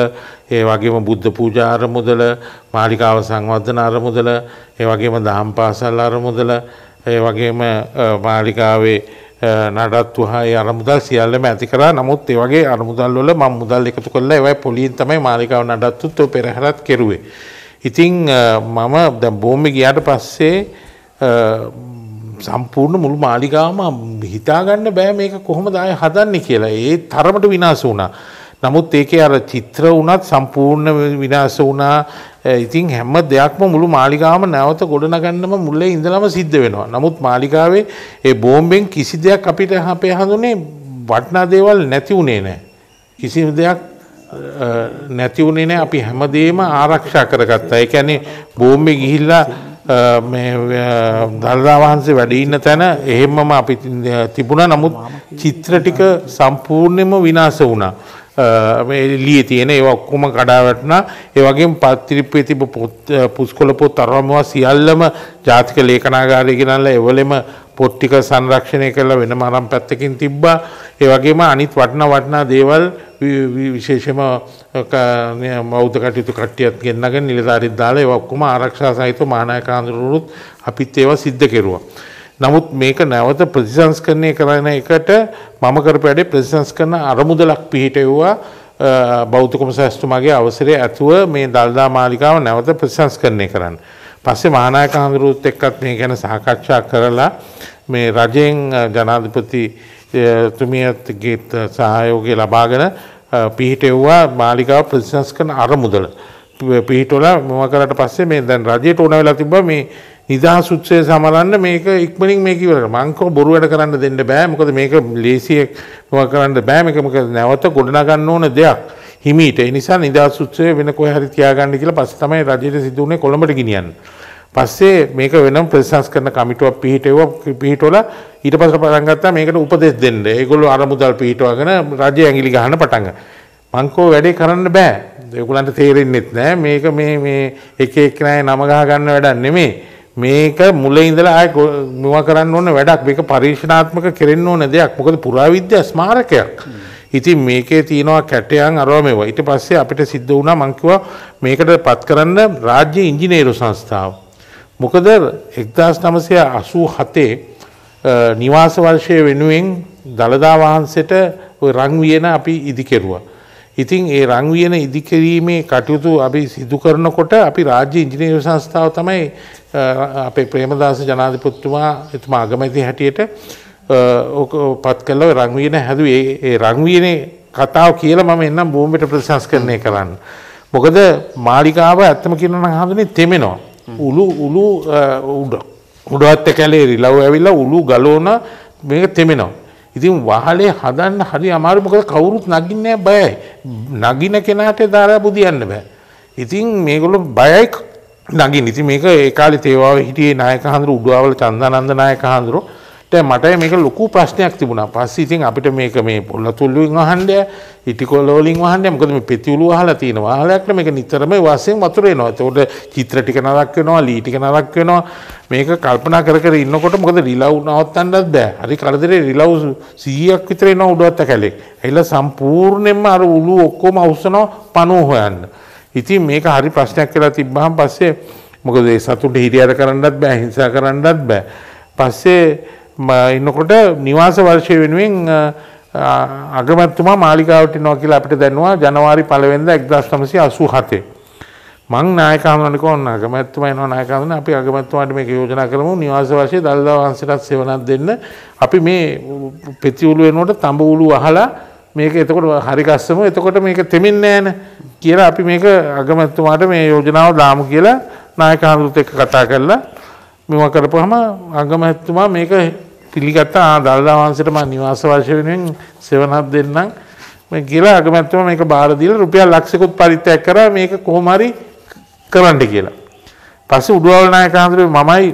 ඒ වගේම බුද්ධ පූජා අරමුදල, මාලිකාව සංවර්ධන අරමුදල, ඒ වගේම දහම් පාසල් අරමුදල, ඒ වගේම මාලිකාවේ නඩත්තුහා අරමුදල් සියල්ලම ඇති කරා නමුත් ඒ වගේ අරමුදල් වල මම මුදල් එකතු කරලා ඒවයි පොලියෙන් තමයි මාලිකාව නඩත්තුත් ඔය පෙරහැරත් කෙරුවේ. ඉතින් මම දැන් බෝම්බෙ ගියාට පස්සේ සම්පූර්ණ මුළු මාලිකාවම හිතාගන්න බෑ මේක කොහොමද ආයේ හදන්නේ කියලා. ඒ තරමට විනාශ වුණා. නමුත් ඒකේ අර චිත්‍ර වුණත් සම්පූර්ණ විනාශ වුණා ඉතින් හැම දෙයක්ම මුළු මාලිකාවම නැවත ගොඩනගන්නම මුල්ලේ ඉඳලම සිද්ධ වෙනවා. නමුත් මාලිකාවේ ඒ බෝම්බෙන් කිසි දෙයක් අපිට අපේ හඳුනේ වටනා දේවල් නැති වුණේ නැහැ. කිසිම දෙයක් නැති වුණේ නැහැ. අපි හැමදේම ආරක්ෂා කරගත්තා. ඒ කියන්නේ බෝම්බේ ගිහිල්ලා දල්දා වහන්සේ වැඩ ඉන්න තැන එහෙමම අපි තිබුණා. නමුත් චිත්‍ර ටික සම්පූර්ණයෙන්ම විනාශ වුණා. එලිය තියෙන ඒ ඔක්කොම කඩාවැටනා ඒ වගේම පත්තිරිප්පේ තිබ පුස්කොළ පොත් තරමවා සියල්ලම ජාතික ලේඛනාගාරය ගෙනල්ලා එවලෙම පොත් ටික සංරක්ෂණය කරලා වෙනම අරන් පැත්තකින් තිබ්බා ඒ වගේම අනිත් වටිනා වටිනා දේවල් විශේෂම මෞද්‍ය කටයුතු කට්ටියත් ගෙන්නගෙන නිලධාරීන් දාලා ඒ ඔක්කොම ආරක්ෂා සහිතව මහානායක ආන්දරණුත් අපිත් ඒවා සිද්ධ කෙරුවා නමුත් මේක නැවත ප්‍රතිසංස්කරණය කරන එකට මම කරපෑඩේ ප්‍රතිසංස්කරන අරමුදලක් පිහිටෙව්වා බෞද්ධකම සැස්තුමාගේ අවසරය ඇතුව මේ දල්දා මාලිකාව නැවත ප්‍රතිසංස්කරණය කරන්න. පස්සේ මහානායක හඳුරුත් එක්කත් මේ ගැන සාකච්ඡා කරලා මේ රජයෙන් ජනාධිපති තුමියත්ගේ සහයෝගය ලබාගෙන පිහිටෙව්වා මාලිකාව ප්‍රතිසංස්කරන අරමුදල. පිහිටවලා මම කරාට පස්සේ මේ දැන් රජයට ඕන වෙලා තිබ්බා මේ නිදහස් උත්සවය සමරන්න මේක ඉක්මනින් මේක ඉවර කරන්න. මං කව බොරු වැඩ කරන්න දෙන්න බෑ. මොකද මේක ලේසියෙක් නෝවා කරන්න බෑ. මේක මොකද නැවත ගොඩනගන්න ඕන දෙයක්. හිමීට. ඒ නිසා නිදහස් උත්සවය වෙන කොහේ හරි තියාගන්න කියලා පස්සේ තමයි රජයට සිදු වුණේ කොළඹට ගෙනියන්න. පස්සේ මේක වෙනම ප්‍රතිසංස්කරණ කමිටුවක් පිහිටෙවුවා. පිහිටවලා ඊට පස්සේ පටන් ගත්තා මේකට උපදෙස් දෙන්න. ඒගොල්ලෝ අරමුදල් පිහිටවගෙන රජය ඇඟිලි ගහන්න පටන් ගත්තා. මං කව වැඩේ කරන්න බෑ. ඒගොල්ලන්ට තේරෙන්නෙත් නෑ. මේක මේ මේ එක එක නෑ නම ගහ ගන්න වැඩක් නෙමෙයි. මේක මුලින් ඉඳලා ආය මුව කරන්න ඕන වැඩක් මේක පරීක්ෂණාත්මක කෙරෙන්න ඕන දෙයක් මොකද පුරාවිද්‍යා ස්මාරකයක්. ඉතින් මේකේ තියෙනවා කැටයන් අරව මේවා. ඊට පස්සේ අපිට සිද්ධ වුණා මං කිව්වා මේකට පත් කරන්න රාජ්‍ය ඉංජිනේරු සංස්ථාව. මොකද 1987 නිවාස වර්ෂයේ වෙනුවෙන් දලදා වහන්සේට ওই රන් වියන අපි ඉදි කෙරුවා. ඉතින් ඒ රංවියන ඉදිකිරීමේ කටයුතු අපි සිදු කරනකොට අපි රාජ්‍ය ඉංජිනේරු සංස්ථාව තමයි අපේ ප්‍රේමදාස ජනාධිපතිතුමා එතුමා අගමැති හැටියට පත් කළා රංවියන හැදුවේ ඒ රංවියනේ කතාව කියලා මම එන්නම් භූමියට ප්‍රතිසංස්කරණය කරන්න. මොකද මාලිකාව ඇත්තම කියනවා නම් හඳුනේ තෙමෙනවා. උළු උළු උඩ උඩවත් කැලේ රිලව් ඇවිල්ලා උළු ගලවන මේක තෙමෙනවා. ඉතින් වහලේ හදන්න හරි අමාරු මොකද කවුරුත් නගින්නේ බයයි. නගින කෙනාට දාලා බුදියන්න බෑ. ඉතින් මේගොල්ලෝ බයයි නගින්න. ඉතින් මේක ඒ කාලේ තේවාවේ හිටියේ නායක හඳුරු උඩවල චන්දානන්ද නායක හඳුරු දැන් මට මේක ලොකු ප්‍රශ්නයක් තිබුණා. පස්සේ ඉතින් අපිට මේක මේ පොළතුල්ලුවෙන් අහන්න, ඉටිකොළ වලින් අහන්න. මොකද මේ පෙතිවුළු අහලා තියෙනවා. අහලයක්ට මේක නිතරම වාසියෙන් වතුර එනවා. ඒතකොට චිත්‍ර ටික නරක් වෙනවා, ලී ටික නරක් වෙනවා. මේක කල්පනා කර කර ඉන්නකොට මොකද රිලව් නවත්තන්නත් බෑ. හරි කරදරේ රිලව් 100ක් විතර එනවා උඩවත් කැලේ. එයිලා සම්පූර්ණයෙන්ම අර උළු ඔක්කොම අවසනවා පණුව හොයන්න. ඉතින් මේක හරි ප්‍රශ්නයක් කියලා තිබ්බහම පස්සේ මොකද ඒ සතුට හිරියර කරන්නත් බෑ හිංසා කරන්නත් බෑ. පස්සේ එන්නකොට නිවාස වර්ෂය වෙනුවෙන් අගමැත්තුමා මාලිකාවට එනවා කියලා අපිට දැනුවා ජනවාරි 1 වෙනිදා 1987. මං නායකහමනට කොන්න අගමැත්තුමා එනවා නායකහමන අපි අගමැත්තුමාට මේක යෝජනා කරමු නිවාස වර්ෂයේ දල්දා වංශයටත් සෙවණක් දෙන්න. අපි මේ පෙති උළු වෙනකොට තඹ උළු අහලා මේක එතකොට හරි ගස්සමු. එතකොට මේක තෙමෙන්නේ නැහැ කියලා අපි මේක අගමැත්තුමාට මේ යෝජනාව දාමු කියලා නායකහමනත් එක්ක කතා කරලා මෙව කරපුවාම අගමැත්තුමා මේක පිළිගත්තා දළදා වහන්සේට මම නිවාස වශයෙන් වෙනුවෙන් සෙවණක් දෙන්නම් මේ කියලා අගමැතිතුමා මේක බාර දීලා රුපියල් ලක්ෂයකුත් පරිත්‍යාග කරා මේක කොහොම හරි කරන්න කියලා. පස්සේ උඩුවල් නායක හඳුරේ මමයි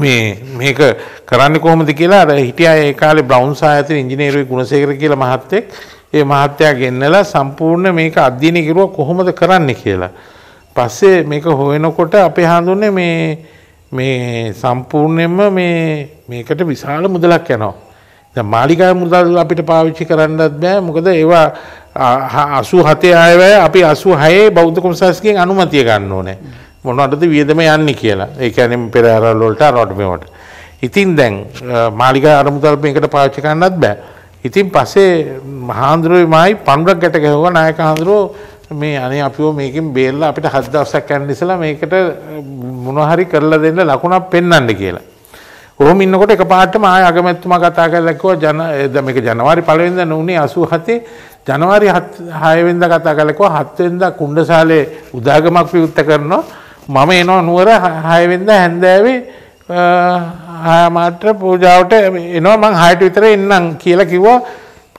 මේ මේක කරන්නේ කොහොමද කියලා අර හිටියා ඒ කාලේ බ්‍රවුන්ස් ආයතන ඉංජිනේරුවෙක් ගුණසේකර කියලා මහත්තයෙක් ඒ මහත්තයා ගෙන්නලා සම්පූර්ණ මේක අධ්‍යයනය කරුවා කොහොමද කරන්න කියලා. පස්සේ මේක හොයනකොට අපේ හඳුන්නේ මේ මේ සම්පූර්ණයෙන්ම මේ මේකට විශාල මුදලක් යනවා. දැන් මාලිගා මුදල් අපිට පාවිච්චි කරන්නත් බෑ. මොකද ඒවා 87 ආයවැය අපි 86 බෞද්ධ කොමසාස්ගෙන් අනුමැතිය ගන්න ඕනේ. මොනවටද වියදම යන්නේ කියලා. ඒ කියන්නේ පෙරහැරවල වලට අරවට මේවට. ඉතින් දැන් මාලිගා අරමුදල් මේකට පාවිච්චි කරන්නත් බෑ. ඉතින් පස්සේ මහාන්දුරුවමයි පණ්ඩුවක් ගැට ගැහුවා නායක හාමුදුරුවෝ මේ අනේ අපිව මේකෙන් බේරලා අපිට හත් දවසක් යන්න ඉස්සලා මේකට මොනවා හරි කරලා දෙන්න ලකුණක් පෙන්වන්න කියලා. කොහොම ඉන්නකොට එකපාරටම ආය අගමැතිතුමා කතා කරලා කිව්වා ජන මේක ජනවාරි 1 වෙනිදා නුනේ 87 ජනවාරි 6 වෙනිදා කතා කරලා කිව්වා 7 වෙනිදා කුණ්ඩසාලේ උදාගමක් විවෘත කරනවා මම එනවා නුවර 6 වෙනිදා හැන්දෑවේ මාත්‍ර පූජාවට එනවා මං 6ට විතර එන්නම් කියලා කිව්වා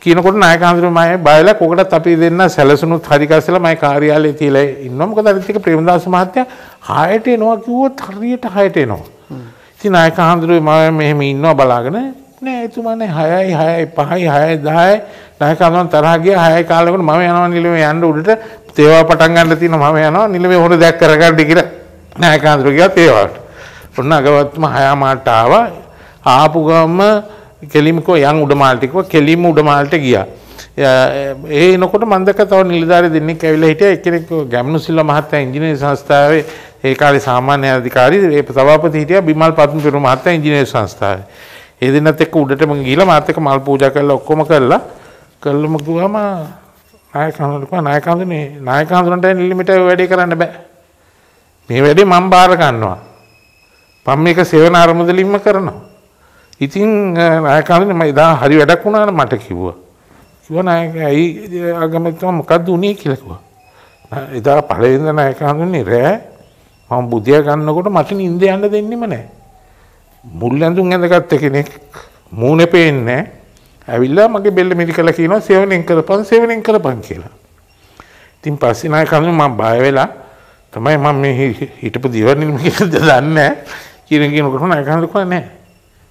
කියනකොට නායක හඳුරුමා මම බයලා කොකටත් අපි දෙන්න සැලසුණුත් හරි කස්සලා මම කාර්යාලයේ තියලා ඉන්නවා මොකද අර ටික ප්‍රේමදාස මහත්තයා 6ට එනවා කිව්වොත් හරියට 6ට එනවා ඉතින් නායක හඳුරුමා මම මෙහෙම ඉන්නවා බලාගෙන නෑ එතුමානේ 6යි 6යි 5යි 6යි 10යි නායක හඳුරුමා තරහා ගියා 6යි කාලෙකට මම යනවා නිලමේ යන්න උඩට තේවා පටන් ගන්න තියෙනවා මම යනවා නිලමේ හොර දැක් කරගන්න කියලා නායක හඳුරුවා තේවාට ඔන්න අගවත්ම හයාමාට ආවා. ආපු ගම කෙලිමකෝ යන් උඩමාල්ටිකව කෙලිම උඩමාල්ට ගියා. ඒ එනකොට මම දැක්ක තව නිලධාරි දෙන්නෙක් ඇවිල්ලා හිටියා. එක්කෙනෙක් ගැමුණු සිල්වා මහත්තයා ඉංජිනේරු සංස්ථාවේ ඒ කාලේ සාමාන්‍ය අධිකාරී ඒ සභාපති හිටියා බිමල් පත්මපිරු මහත්තයා ඉංජිනේරු සංස්ථාවේ. ඒ දෙන්නත් එක්ක උඩට මම ගිහිලා මාත් එක්ක මල් පූජා කරලා ඔක්කොම කරලා කළම ගියාම නායකහඳුනට නායකහඳුනේ නායකහඳුනට නිලිමිට වැඩේ කරන්න බෑ. මේ වැඩේ මම බාර ගන්නවා. පම් මේක සෙවන අරමුදලින්ම කරනවා. ඉතින් නායකයන් මම ඉදා හරි වැඩක් වුණා මට කිව්වා. කිව්වා නායක ඇයි අගමැතිතුමා මොකද්ද උනේ කියලා කිව්වා. ඉදා පළවෙනි නායකයන්ුනේ රෑ මම බුදියා ගන්නකොට මට නිින්ද යන්න දෙන්නෙම නැහැ. මුල් ඇඳුම් ඇඳගත්ත කෙනෙක් මූණේ පේන්නේ ඇවිල්ලා මගේ බෙල්ල මිරිකලා කියනවා සෙවණෙන් කරපන් සෙවණෙන් කරපන් කියලා. ඉතින් පස්සේ නායකයන් මම බය වෙලා තමයි මම මේ හිටපු දිවර්ණිම කියලා දන්නේ නැහැ. කියන කෙනෙකුට නම් අකහනක් නැහැ.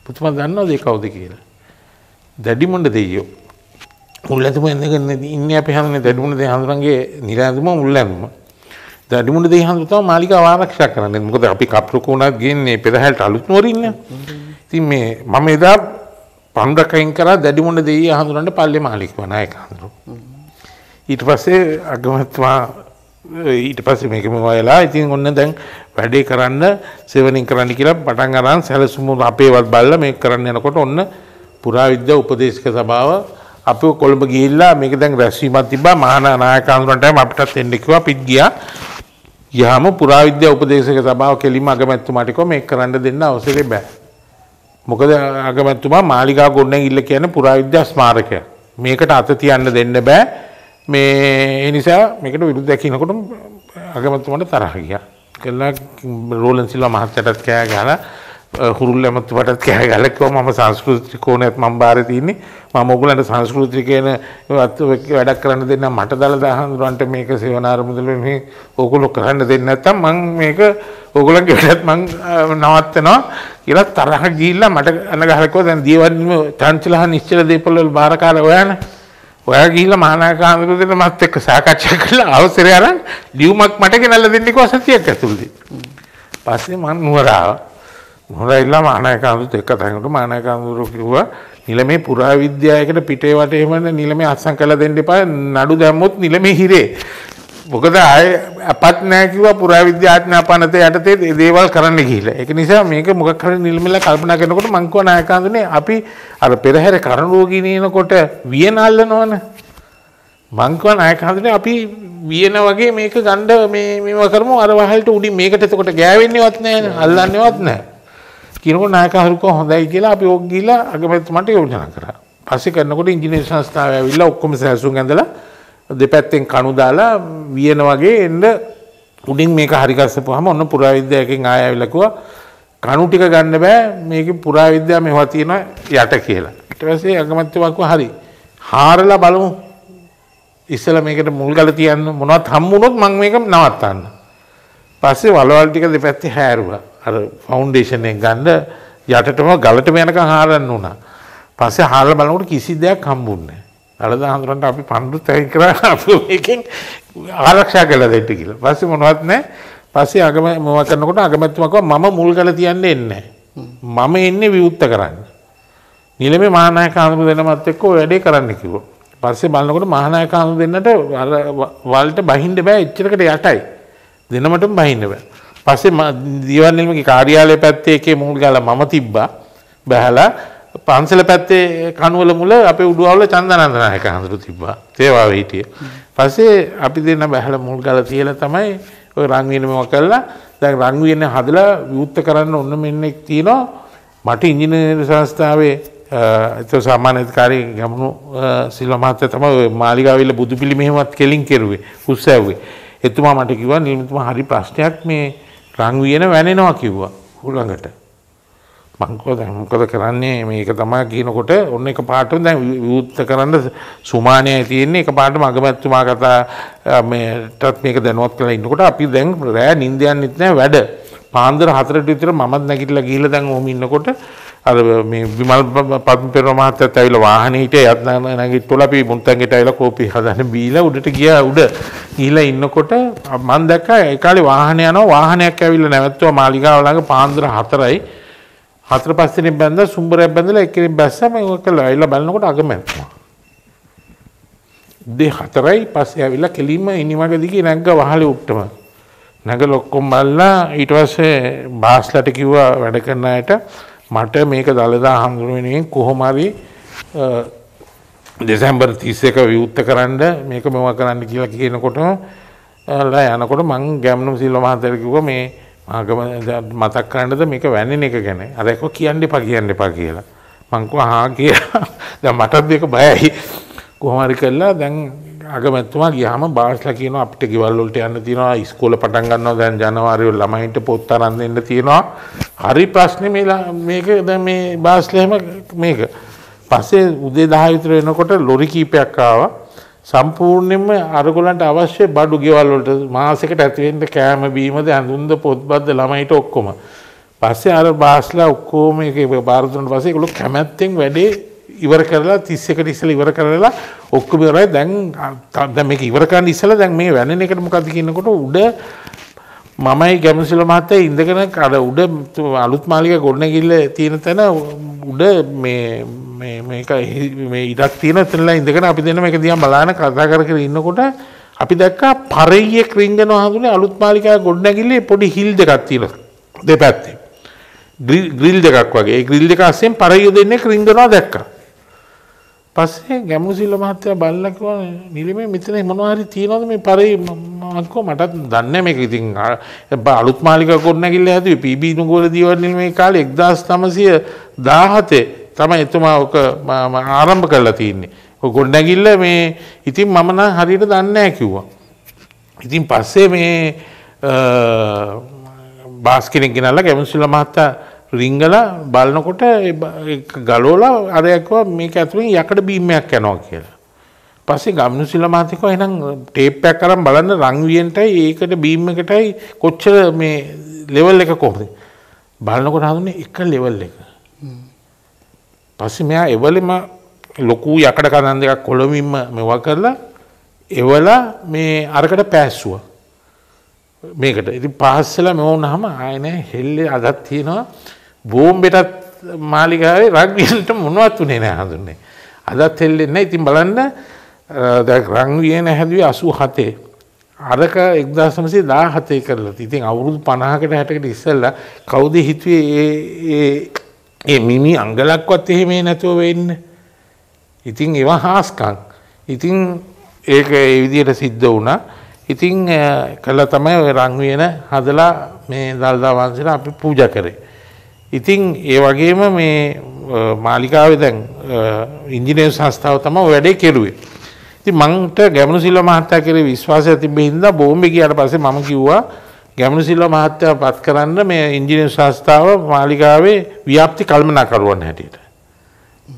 පුතුමා දන්නවද ඒ කවුද කියලා? දැඩි මුණ්ඩ දෙයියෝ. මුල්ලැඳුම එන්නගෙන ඉන්නේ අපි හඳුනේ දැඩි මුණ්ඩ දෙය හඳුනගේ නිරාඳුම මුල්ලැඳුම. දැඩි මුණ්ඩ දෙය හඳුන තමයි මාලිකාව ආරක්ෂා කරන්නේ. මොකද අපි කප්රුක උනත් ගින්නේ පෙරහැලට අලුත් නොරින්න. ඉතින් මේ මම එදා පණ්ඩකයින් කරා දැඩි මුණ්ඩ දෙයිය හඳුනන්න පල්ලේ මාලිකව නායක හඳුරු. ඊට පස්සේ අගමතුමා ඊට පස්සේ මේකම වයලා ඉතින් ඔන්න දැන් වැඩේ කරන්න සෙවණින් කරන්න කියලා පටන් අරන් සැලසුම අපේවත් බලලා මේක කරන්න යනකොට ඔන්න පුරාවිද්‍යා උපදේශක සභාව අපිව කොළඹ ගිහිල්ලා මේක දැන් රැස්වීමක් තිබ්බා මහා නායකයන්ටම අපිටත් එන්න කිව්වා පිට ගියා ගියාම පුරාවිද්‍යා උපදේශක සභාව කෙලින්ම අගමැතිතුමාට කිව්වා මේක කරන්න දෙන්න අවශ්‍යලේ බෑ. මොකද අගමැතිතුමා මාලිගා ගොඩනැගිල්ල කියන්නේ පුරාවිද්‍යා ස්මාරකයක්. මේකට අත තියන්න දෙන්න බෑ. මේ ඒ නිසා මේකට විරුද්ධ දකින්නකොට අගමැතිතුමාට තරහ ගියා. කළා රෝලන් සිල්වා මහත්තයාටත් කෑ ගහලා හුරුල් ඇමතුමටත් කෑ ගහලා කිව්වා මම සංස්කෘතික කෝණයත් මම බාරේ තින්නේ මම ඔයගලන්ට සංස්කෘතිකේන වැඩක් කරන්න දෙන්නම් මට දාලා දහඳුරන්ට මේක සේවනාර මුදල මේ ඕගොල්ලෝ කරන්න දෙන්නේ නැත්තම් මම මේක ඕගොල්ලන්ගේ වැඩත් මම නවත්තනවා කියලා තරහ ගිහිල්ලා මට අන ගහලා කිව්වා දැන් දීවන්නේ චංචලහ නිශ්චල දේපල වල බාරකාර ඔයානේ ඔයා ගිහිල්ලා මහානායකහාමිරුදෙන මාත් එක්ක සාකච්ඡා කරලා අවසරය අරන් ලියුමක් මට ගෙනල්ලා දෙන්නකෝ සතියක් ඇතුළතදී. පස්සේ මම නුවර ආවා. හොඳයිලා මානායකඳුත් එක තැනකට මානායකඳුරු කිව්වා නිලමේ පුරාවිද්‍යාවයකට පිටේ වටේම නිලමේ අත්සන් කළ දෙන්න එපා නඩු දැම්මොත් නිලමේ හිරේ මොකද ආය අපත් නැහැ කිව්වා පුරාවිද්‍යාඥාපනත යටතේ මේ දේවල් කරන්න ගිහිල්ලා. ඒක නිසා මේක මොකක් හරි නිල්මෙලා කල්පනා කරනකොට මං කෝ නායකාඳුනේ අපි අර පෙරහැර කරන රෝගී නිනකොට වියන අල්ලනවනේ. මං කෝ නායකාඳුනේ අපි වියන වගේ මේක ගන්න මේ මේව කරමු අර වහලට උඩින් මේකට එතකොට ගෑවෙන්නේවත් නැහැ අල්ලන්නේවත් නැහැ. කිනකොට නායකහරුකෝ හොඳයි කියලා අපි ඕක ගිහිල්ලා අගමැතිතුමන්ට යෝජනා කරා. පස්සේ කරනකොට ඉංජිනේරු සංස්ථාව ඇවිල්ලා ඔක්කොම සැලසුම් ඇඳලා දෙපැත්තෙන් කණු දාලා වියන වගේ එන්න උඩින් මේක හරිකස්සපුවාම ඔන්න පුරාවිද්‍යාවකින් ආය ඇවිල්ලා කණු ටික ගන්න බෑ මේකේ පුරාවිද්‍යාව මෙහෙවා තියෙන යට කියලා. ඊට පස්සේ අගමැතිතුමා කිව්වා හරි. හාරලා බලමු. ඉස්සලා මේකට මුල් ගල තියන්න මොනවත් හම්බුනොත් මම මේක නවත්තන්න. පස්සේ වලවල් ටික දෙපැත්තේ හැරුවා. අර ෆවුන්ඩේෂන් එක ගන්න යටටම ගලටම යනකම් හාරන්න උනා. පස්සේ හාරලා බලනකොට කිසි දෙයක් හම්බුන්නේ නැහැ. දළද හඳුරන්ට අපි පණ්ඩු තැයි කරා අපකින් ආරක්ෂා කළ දෙට කියල පස්ස මොනවත් නෑ පස්සේ අගම මොව කරනකොට අගමැත්තුමක මම මුල් කල තියන්න එන්න. මම එන්නේ විවුත්ත කරන්න. නිලමේ මානය කාඳු දෙනමත් එක්කෝ වැඩේ කරන්න කිව. පස්සේ බලන්නකොට මහනාය කාඳු දෙන්නට වල්ට බහින්ඩ බෑ එච්චරකට යටයි. දෙනමට බහින්න බෑ. පස්සේ දීවන්නම කාරියාලය පැත්තේ එකේ මුල් ගල මම තිබ්බා බැහලා පන්සල පැත්තේ කනුවල මුල අපේ උඩුවවල චන්දනන්දනායක හඳුරු තිබ්බා. තේවාවේ හිටිය. පස්සේ අපි දෙන්න බහලා මුල් ගල තියලා තමයි ওই රංගිනේම කළා. දැන් රංගිනේ හදලා විවුර්ත කරන්න ඔන්න මෙන්නෙක් තියෙනවා. මට ඉංජිනේරු සංස්ථාවේ ඒක සාමාන්‍යකාරී ගමනු සිල්ව මහත්තයා තමයි ওই මාලිගාවිල බුදු පිළිමෙහෙමත් කෙලින් කෙරුවේ. උස්සැව්වේ. එතුමා මට කිව්වා නියමිතම හරි ප්‍රශ්නයක් මේ රංගිනේ වැනෙනවා කිව්වා. ඌළඟට. මංකෝ දැන් මොකද කරන්නේ මේක තමයි කියනකොට ඔන්න එක පාට දැන් විවුර්ත කරන්න සුමානය තියෙන්නේ එක පාට මගමැතිතුමා කතා මේටත් මේක දැනුවත් කරලා ඉන්නකොට අපි දැන් රෑ නිින්ද යන්නෙත් නෑ වැඩ පාන්දර 4ට විතර මමත් නැගිටලා ගිහිල්ලා දැන් ඔහම ඉන්නකොට අර මේ විමල් පද්ම පෙරේරා මහත්තයත් ඇවිල්ලා වාහනේ හිටිය යත් නැගිටලා අපි මුන්තන්ගෙට ඇවිල්ලා කෝපි හදන්න බීලා උඩට ගියා උඩ ගිහිල්ලා ඉන්නකොට මම දැක්කා ඒ කාලේ වාහනේ යනවා වාහනයක් ඇවිල්ලා නැවතුවා මාලිගාව ළඟ පාන්දර 4යි හතර පස් දිනේ බැඳලා සුඹරයක් බැඳලා එක්කෙනෙක් බැස්සම ඒක කළා. ඇවිල්ලා බලනකොට අගමැතිතුමා. දෙ හතරයි පස්සේ ඇවිල්ලා කෙලින්ම ඉනිමග දිගේ නැග්ග වහලේ උට්ටම. නැගල ඔක්කොම බලලා ඊට පස්සේ බාස්ලට කිව්වා වැඩ කරන අයට මට මේක දලදා හඳුන වෙනුවෙන් කොහොම හරි දෙසැම්බර් 31 විවුර්ත කරන්න මේක මෙව කරන්න කියලා කියනකොටම ලා යනකොට මං ගැම්නුම් සිල්වා මහත්තයාට කිව්වා මේ ආගම මතක් කරන්නද මේක වැන්නන එක ගැන අර එක්ක කියන්න එපා කියන්න එපා කියලා මං කිව්වා හා කියලා <laughs> දැන් මටත් මේක බයයි කොහොම හරි කළා දැන් අගමැතිතුමා ගියාම බාස්ලා කියනවා අපිට ගෙවල් වලට යන්න තියෙනවා ඉස්කෝල පටන් ගන්නවා දැන් ජනවාරි වල ළමයින්ට පොත් අරන් දෙන්න තියෙනවා හරි ප්‍රශ්නේ මේ මේක දැන් මේ බාස්ලා එහෙම මේක පස්සේ උදේ 10 විතර වෙනකොට ලොරි කීපයක් ආවා සම්පූර්ණයෙන්ම අරගොල්ලන්ට අවශ්‍ය බඩු ගෙවල් වලට මාසෙකට ඇතිවෙන්න කෑම බීමද ඇඳුම්ද පොත්පත්ද ළමයිට ඔක්කොම. පස්සේ අර බාස්ලා ඔක්කොම ඒක බාර දුන්නාට පස්සේ ඒගොල්ලෝ කැමැත්තෙන් වැඩේ ඉවර කරලා 31ට ඉස්සෙල්ලා ඉවර කරලා ඔක්කොම ඉවරයි. දැන් දැන් මේක ඉවර කරන්න ඉස්සෙල්ලා දැන් මේ වෙනෙන එකට මොකද්ද කියනකොට උඩ මමයි ගැමසිල මහත්තය ඉඳගෙන කඩ උඩ අලුත් මාලික ගොඩනැගිල්ල තියෙන තැන උඩ ඉඩක් තියෙන තැනලා ඉඳගෙන අපි දෙනම එක දිහා බලාන කතා කර කර ඉන්නකොට අපි දැක්කා පරෙයියෙක් රිංගන හඳුනේ අලුත් මාලිකා ගොඩනැගිල්ලේ පොඩි හිල් දෙකක් තියෙනවා දෙපැත්තේ ග්‍රිල් දෙකක් වගේ ඒ ග්‍රිල් දෙක අස්සෙන් පරෙයිය දෙන්නේ රිංගනවා දැක්කා පස්සේ ගැමුණු සිල්ල මහත්තයා බලලා කිව්වා නිලිමේ මෙතන මොනවා හරි තියනවද මේ පරේ මංකෝ මටත් දන්නේ නැහැ මේක ඉතින් අලුත් මාලිකා කොට නැගිල්ල හැදුවේ පීබී නුගෝල දීවල් නිලිමේ කාලේ 1917 තමයි එතුමා ඔක ආරම්භ කරලා තින්නේ. ඔක කොට නැගිල්ල මේ ඉතින් මම නම් හරියට දන්නේ කිව්වා. ඉතින් පස්සේ මේ බාස් කෙනෙක් ගෙනල්ලා ගැමුණු සිල්ල මහත්තයා රිංගල බලනකොට ගලෝලා අරයක්වා මේක ඇතුළින් යකඩ බීමයක් යනවා කියලා. පස්සේ ගම්නු සිල මාතිකව එහෙනම් ටේප් එකක් අරන් බලන්න රන්වියෙන්ටයි ඒකට බීම් එකටයි කොච්චර මේ ලෙවල් එක කොහොමද? බලනකොට හඳුන්නේ එක ලෙවල් එක. පස්සේ මෙයා එවලෙම ලොකු යකඩ කඳන් දෙකක් කොළමින්ම මෙවා කරලා එවලා මේ අරකට පෑස්සුවා. මේකට ඉතින් පහස්සලා මෙව වුණාම ආයෙ නෑ හෙල්ලේ අදක් තියෙනවා බෝම්බෙටත් මාලිගාවේ රග්වියන්ට මොනවත් උනේ නෑ හඳුන්නේ. අදත් හෙල්ලෙන්නේ නැහැ. ඉතින් බලන්න දැන් රග්වියන හැදුවේ 87. අරක 1917 කරලා. ඉතින් අවුරුදු 50කට 60කට ඉස්සෙල්ලා කවුද හිතුවේ ඒ ඒ මිමි අංගලක්වත් එහෙම නැතුව වෙන්න. ඉතින් ඒවා හාස්කම්. ඉතින් ඒක ඒ විදිහට සිද්ධ වුණා. ඉතින් කළා තමයි ওই රන් හදලා මේ දල්දා වංශලා අපි පූජා කරේ. ඉතින් ඒ වගේම මේ මාලිකාවේ දැන් ඉංජිනේරු සංස්ථාව තමයි වැඩේ කෙරුවේ. ඉතින් මන්ට ගැමුණු සිල්වා මහත්තයා කෙරේ විශ්වාසය තිබෙන හින්දා බෝම්බේ ගියාට පස්සේ මම කිව්වා ගැමුණු සිල්වා මහත්තයා පත් කරන්න මේ ඉංජිනේරු සංස්ථාව මාලිකාවේ ව්‍යාප්ති කල්මනාකරුවන් හැටියට.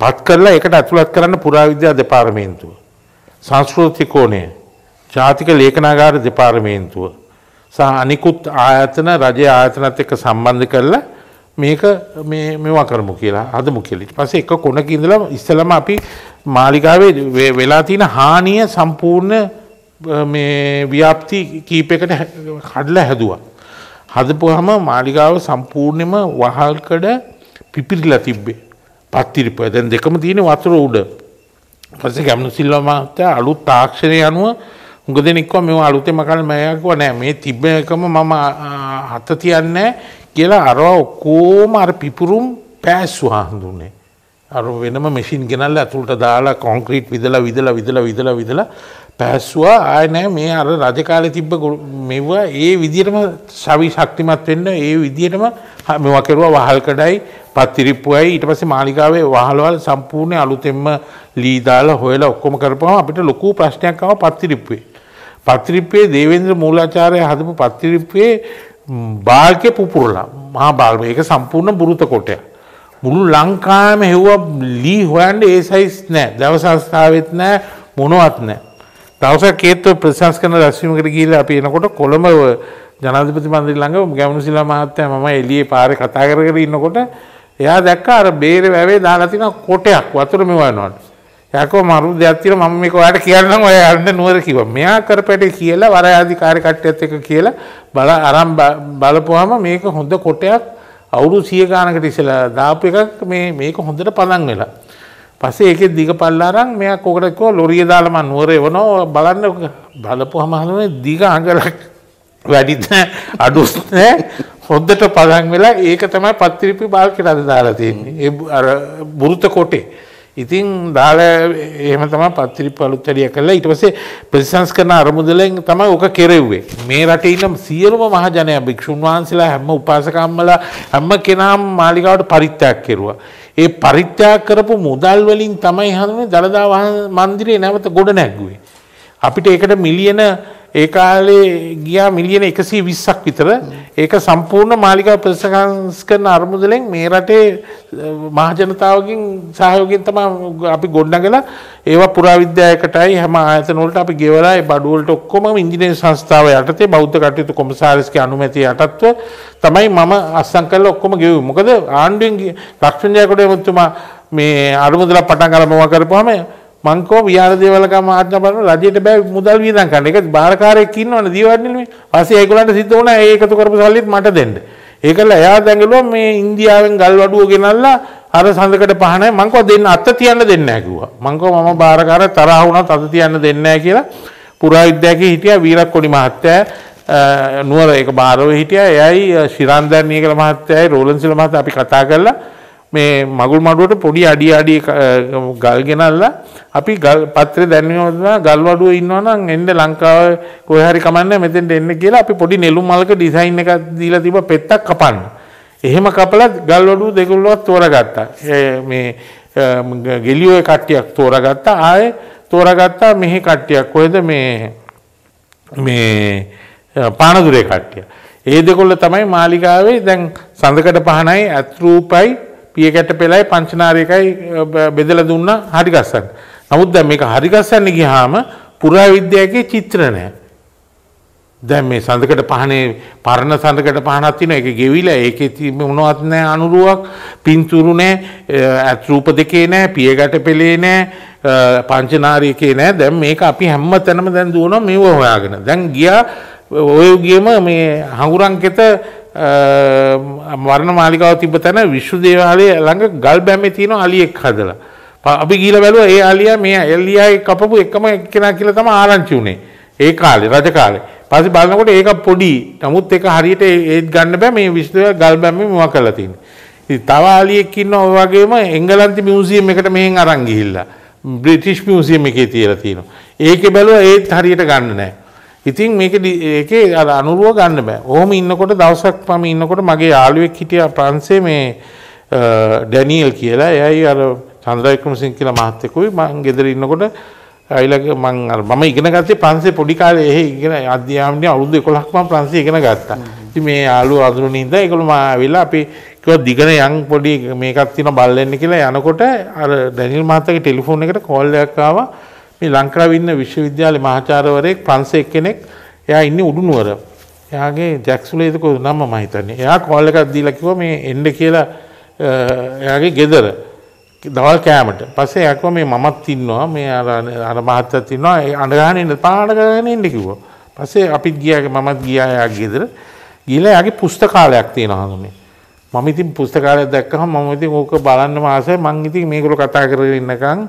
පත් කරලා ඒකට අතුලත් කරන්න පුරාවිද්‍යා දෙපාර්තමේන්තුව. සංස්කෘතික කෝණය, ජාතික ලේඛනාගාර දෙපාර්තමේන්තුව සහ අනිකුත් ආයතන රජයේ ආයතනත් එක්ක සම්බන්ධ කරලා මේක මේ මෙවා කරමු කියලා හදමු කියලා. ඊට පස්සේ එක කොනක ඉඳලා ඉස්සෙල්ලාම අපි මාලිගාවේ වෙලා තියෙන හානිය සම්පූර්ණ මේ ව්‍යාප්ති කීපයකට කඩලා හැදුවා. හදපුවාම මාලිගාව සම්පූර්ණයෙන්ම වහල්කඩ පිපිරිලා තිබ්බේ. පත්තිරිපය. දැන් දෙකම තියෙන වතුර උඩ. පස්සේ ගැමුණුසිල්වා මහත්තයා අලුත් තාක්ෂණය අනුව උඟ දෙනෙක්ව මේ අලුතෙම කල් මෑයක්ව නෑ මේ තිබ්බ එකම මම හත තියන්නේ කියලා අරවා ඔක්කෝම අර පිපුරුම් පෑස්සු හාමුදුනේ. අර වෙනම මැෂින් ගෙනල්ල ඇතුළට දාලා කොන්ක්‍රීට් විදලා විදලා විදලා විදලා විදලා පැහැස්සුවා ආය නෑ මේ අර රජ කාලේ තිබ්බ මෙවුවා ඒ විදිහටම සවි ශක්තිමත් වෙන්න ඒ විදිහටම මෙවා කෙරුවා වහල් කඩයි පත්තිරිප්පුවයි ඊට පස්සේ මාලිගාවේ වහලවල් සම්පූර්ණ අලුතෙන්ම ලී දාලා හොයලා ඔක්කොම කරපුවාම අපිට ලොකු ප්‍රශ්නයක් ආවා පත්තිරිප්පුවේ පත්තිරිප්පුවේ දේවේන්ද්‍ර මූලාචාර්ය හදපු පත්තිරිප්පුවේ භාග්‍ය පුපුරලා මහා බාල්ම ඒක සම්පූර්ණ බුරුත කොටය. මුළු ලංකාම හෙව්වා ලී හොයන්ට ඒ සයිස් නෑ දවසස්ථාවත් නෑ මොනවත් නෑ. දවස කේත්ව ප්‍රශංස් කන රැස්වීමකට ගිහිල්ලා අපි එනකොට කොළඹ ජනාධිපති මන්දිර ළඟ ගැමුණු සිලා මහත්තයා මම එළියේ පාරේ කතා කරගෙන ඉන්නකොට එයා දැක්කා අර බේරේ වැවේ දාලා තියෙන කොටයක් වතුර මෙවනවලු. යකෝ මරු දෙයක් තියෙනවා මම මේක ඔයාලට කියන්නම් ඔය යන්න නුවර කිව්වා. මෙයා කරපැටේ කියලා වරාධිකාරී කට්ටියත් එක්ක කියලා බල අරන් බලපුවාම මේක හොඳ කොටයක් අවුරුදු 100 ගානකට ඉස්සලා දාපු එකක් මේ මේක හොඳට පලන් වෙලා. පස්සේ ඒකේ දිග පල්ල අරන් මෙයා කොකට කිව්වා ලොරිය දාලා මම නුවර එවනවා බලන්න බලපුවාම හලුනේ දිග අඟලක් වැඩිද අඩුස් නෑ හොඳට පලන් වෙලා ඒක තමයි පත්තිරිපි බාල්කේ රද දාලා තියෙන්නේ. ඒ අර බුරුත කොටේ ඉතින් දාලා එහෙම තමයි පත්තිරිප්පු අලුත් වැඩිය කළා ඊට පස්සේ ප්‍රතිසංස්කරණ අරමුදලෙන් තමයි ඕක කෙරෙව්වේ මේ රටේ ඉන්න සියලුම මහජනයා භික්ෂුන් වහන්සේලා හැම උපාසකම්මලා හැම කෙනාම මාලිගාවට පරිත්‍යාග කෙරුවා ඒ පරිත්‍යාග කරපු මුදල් වලින් තමයි හඳුනේ දලදා මන්දිරේ නැවත ගොඩ නැග්ගුවේ අපිට ඒකට මිලියන ඒ කාලේ ගියා මිලියන 120ක් විතර ඒක සම්පූර්ණ මාලිගා ප්‍රතිසංස්කරණ කරන අරමුදලෙන් මේ රටේ මහජනතාවගෙන් සහයෝගයෙන් තමයි අපි ගොඩනගලා ඒවා පුරාවිද්‍යායකටයි හැම ආයතන වලට අපි ගෙවලා ඒ බඩු වලට ඔක්කොම ඉංජිනේරු සංස්ථාව යටතේ බෞද්ධ කටයුතු කොමසාරිස්ගේ අනුමැතිය යටත්ව තමයි මම අස්සම් කරලා ඔක්කොම ගෙවුවේ මොකද ආණ්ඩුවෙන් ලක්ෂ්මන් ජයකොඩ එතුමා මේ අරමුදල පටන් අරමවා කරපුවාම මංකෝ විහාර දේවලකම ආඥා බලන රජයට බෑ මුදල් වියදම් කරන්න. ඒක බාරකාරයෙක් ඉන්නවනේ දීවන්නේ. පස්සේ ඒගොල්ලන්ට සිද්ධ වුණා ඒ එකතු කරපු සල්ලිත් මට දෙන්න. ඒකල එයා දැඟලුවා මේ ඉන්දියාවෙන් ගල් වඩුව ගෙනල්ලා අර සඳකඩ පහනයි මංකෝ දෙන්න අත තියන්න දෙන්නේ නැහැ කිව්වා. මංකෝ මම බාරකාර තරහ වුණත් අත තියන්න දෙන්නේ නැහැ කියලා පුරාවිද්‍යාවේ හිටියා වීරක්කොඩි මහත්තයා නුවර ඒක බාරව හිටියා. එයයි ශිරාන්දර්ණී කියලා මහත්තයයි රෝලන්සිල මහත්තයා අපි කතා කරලා මේ මගුල් මඩුවට පොඩි අඩි අඩි ගල් ගෙනල්ලා අපි ගල් පත්‍රේ දැන්වලා ගල් වඩුවේ ඉන්නවනම් එන්න ලංකාව කොහේ හරි කමන්නේ මෙතෙන්ට එන්න කියලා අපි පොඩි නෙළුම් මලක ඩිසයින් එකක් දීලා තිබ්බ පෙත්තක් කපන්න. එහෙම කපලා ගල් වඩුව දෙකල්ලවත් තෝරගත්තා. මේ ගෙලියෝ කට්ටියක් තෝරගත්තා. ආයේ තෝරගත්තා මෙහි කට්ටියක්. කොහෙද මේ මේ පානදුරේ කට්ටිය. ඒ දෙකොල්ල තමයි මාලිගාවේ දැන් සඳකඩ පහනයි අත්රූපයි පියකට පෙළයි පංචනාරයකයි බෙදලා දුන්නා හරි ගස්සන්න. නමුත් දැන් මේක හරි ගස්සන්න ගියාම පුරා විද්‍යාවේ චිත්‍ර නැහැ. දැන් මේ සඳකට පහනේ පරණ සඳකට පහනක් තියෙනවා. ඒක ගෙවිලා ඒකේ මොනවත් නැහැ අනුරුවක්, පින්තූරු නැහැ, අත් රූප දෙකේ නැහැ, පියකට පෙළේ නැහැ, පංචනාරයකේ නැහැ. දැන් මේක අපි හැමතැනම දැන් දුවනවා මේව හොයාගෙන. දැන් ගියා ඔය ගියම මේ හඟුරංකෙත මරණ මාලිකාව තිබ තැන විශ්ව දේවාලය ළඟ ගල් බැම තියෙන අලියෙක් හදලා. අපි ගීල බැලුව ඒ අලියා මේ එල්ලියයි කපපු එකම එක්කෙනා කියලා තමයි ආරංචි වුණේ. ඒ කාලේ රජ කාලේ. පස්සේ බලනකොට ඒක පොඩි. නමුත් ඒක හරියට ඒත් ගන්න බෑ මේ විශ්ව ගල් බැම්මේ මුවා කරලා තියෙන්නේ. ඉතින් තව අලියෙක් ඉන්නවා ඔය වගේම එංගලන්ත මියුසියම් එකට මෙහෙන් අරන් ගිහිල්ලා. බ්‍රිටිෂ් මියුසියම් එකේ තියලා තියෙනවා. ඒකේ බැලුවා ඒත් හරියට ගන්න නෑ. ඉතින් මේක ඒකේ අර අනුරුව ගන්න බෑ. ඕම ඉන්නකොට දවසක් මම ඉන්නකොට මගේ යාළුවෙක් හිටියා ප්‍රංශේ මේ ඩැනියෙල් කියලා. එයයි අර චන්ද්‍රවික්‍රමසිංහ කියලා මහත්තයෙකුයි මං ගෙදර ඉන්නකොට අයිලගේ මං අර මම ඉගෙන ගත්තේ ප්‍රංශේ පොඩි කාලේ එහෙ ඉගෙන අධ්‍යාපනයේ අවුරුදු 11ක් මම ප්‍රංශේ ඉගෙන ගත්තා. ඉතින් මේ යාළුව අඳුරුනේ ඉඳලා ඒගොල්ලෝ මම ආවිලා අපි කිව්වා දිගන යන් පොඩි මේකක් තියෙන බල්ලෙන්න කියලා යනකොට අර ඩැනියෙල් මහත්තයාගේ ටෙලිෆෝන් එකට කෝල් එකක් ආවා. මේ ලංකාවේ ඉන්න විශ්වවිද්‍යාලේ මහාචාර්යවරයෙක් 500 කෙනෙක් එයා ඉන්නේ උඩුනුවර. එයාගේ ජැක්සුලේද කොහොමද නම මම හිතන්නේ. එයා කෝල් එකක් දීලා කිව්වා මේ එන්න කියලා එයාගේ ගෙදර දවල් කෑමට. පස්සේ එයා කිව්වා මේ මමත් ඉන්නවා මේ අර අර මහත්තයත් ඉන්නවා අඬගහන ඉන්න පාඩ කරගෙන ඉන්න කිව්වා. පස්සේ අපිත් ගියා මමත් ගියා එයාගේ ගෙදර. ගිහලා එයාගේ පුස්තකාලයක් තියෙනවා හඳුනේ. මම ඉතින් පුස්තකාලයක් දැක්කහම මම ඉතින් ඕක බලන්නම ආසයි. මං ඉතින් මේගොල්ලෝ කතා කරගෙන ඉන්නකම්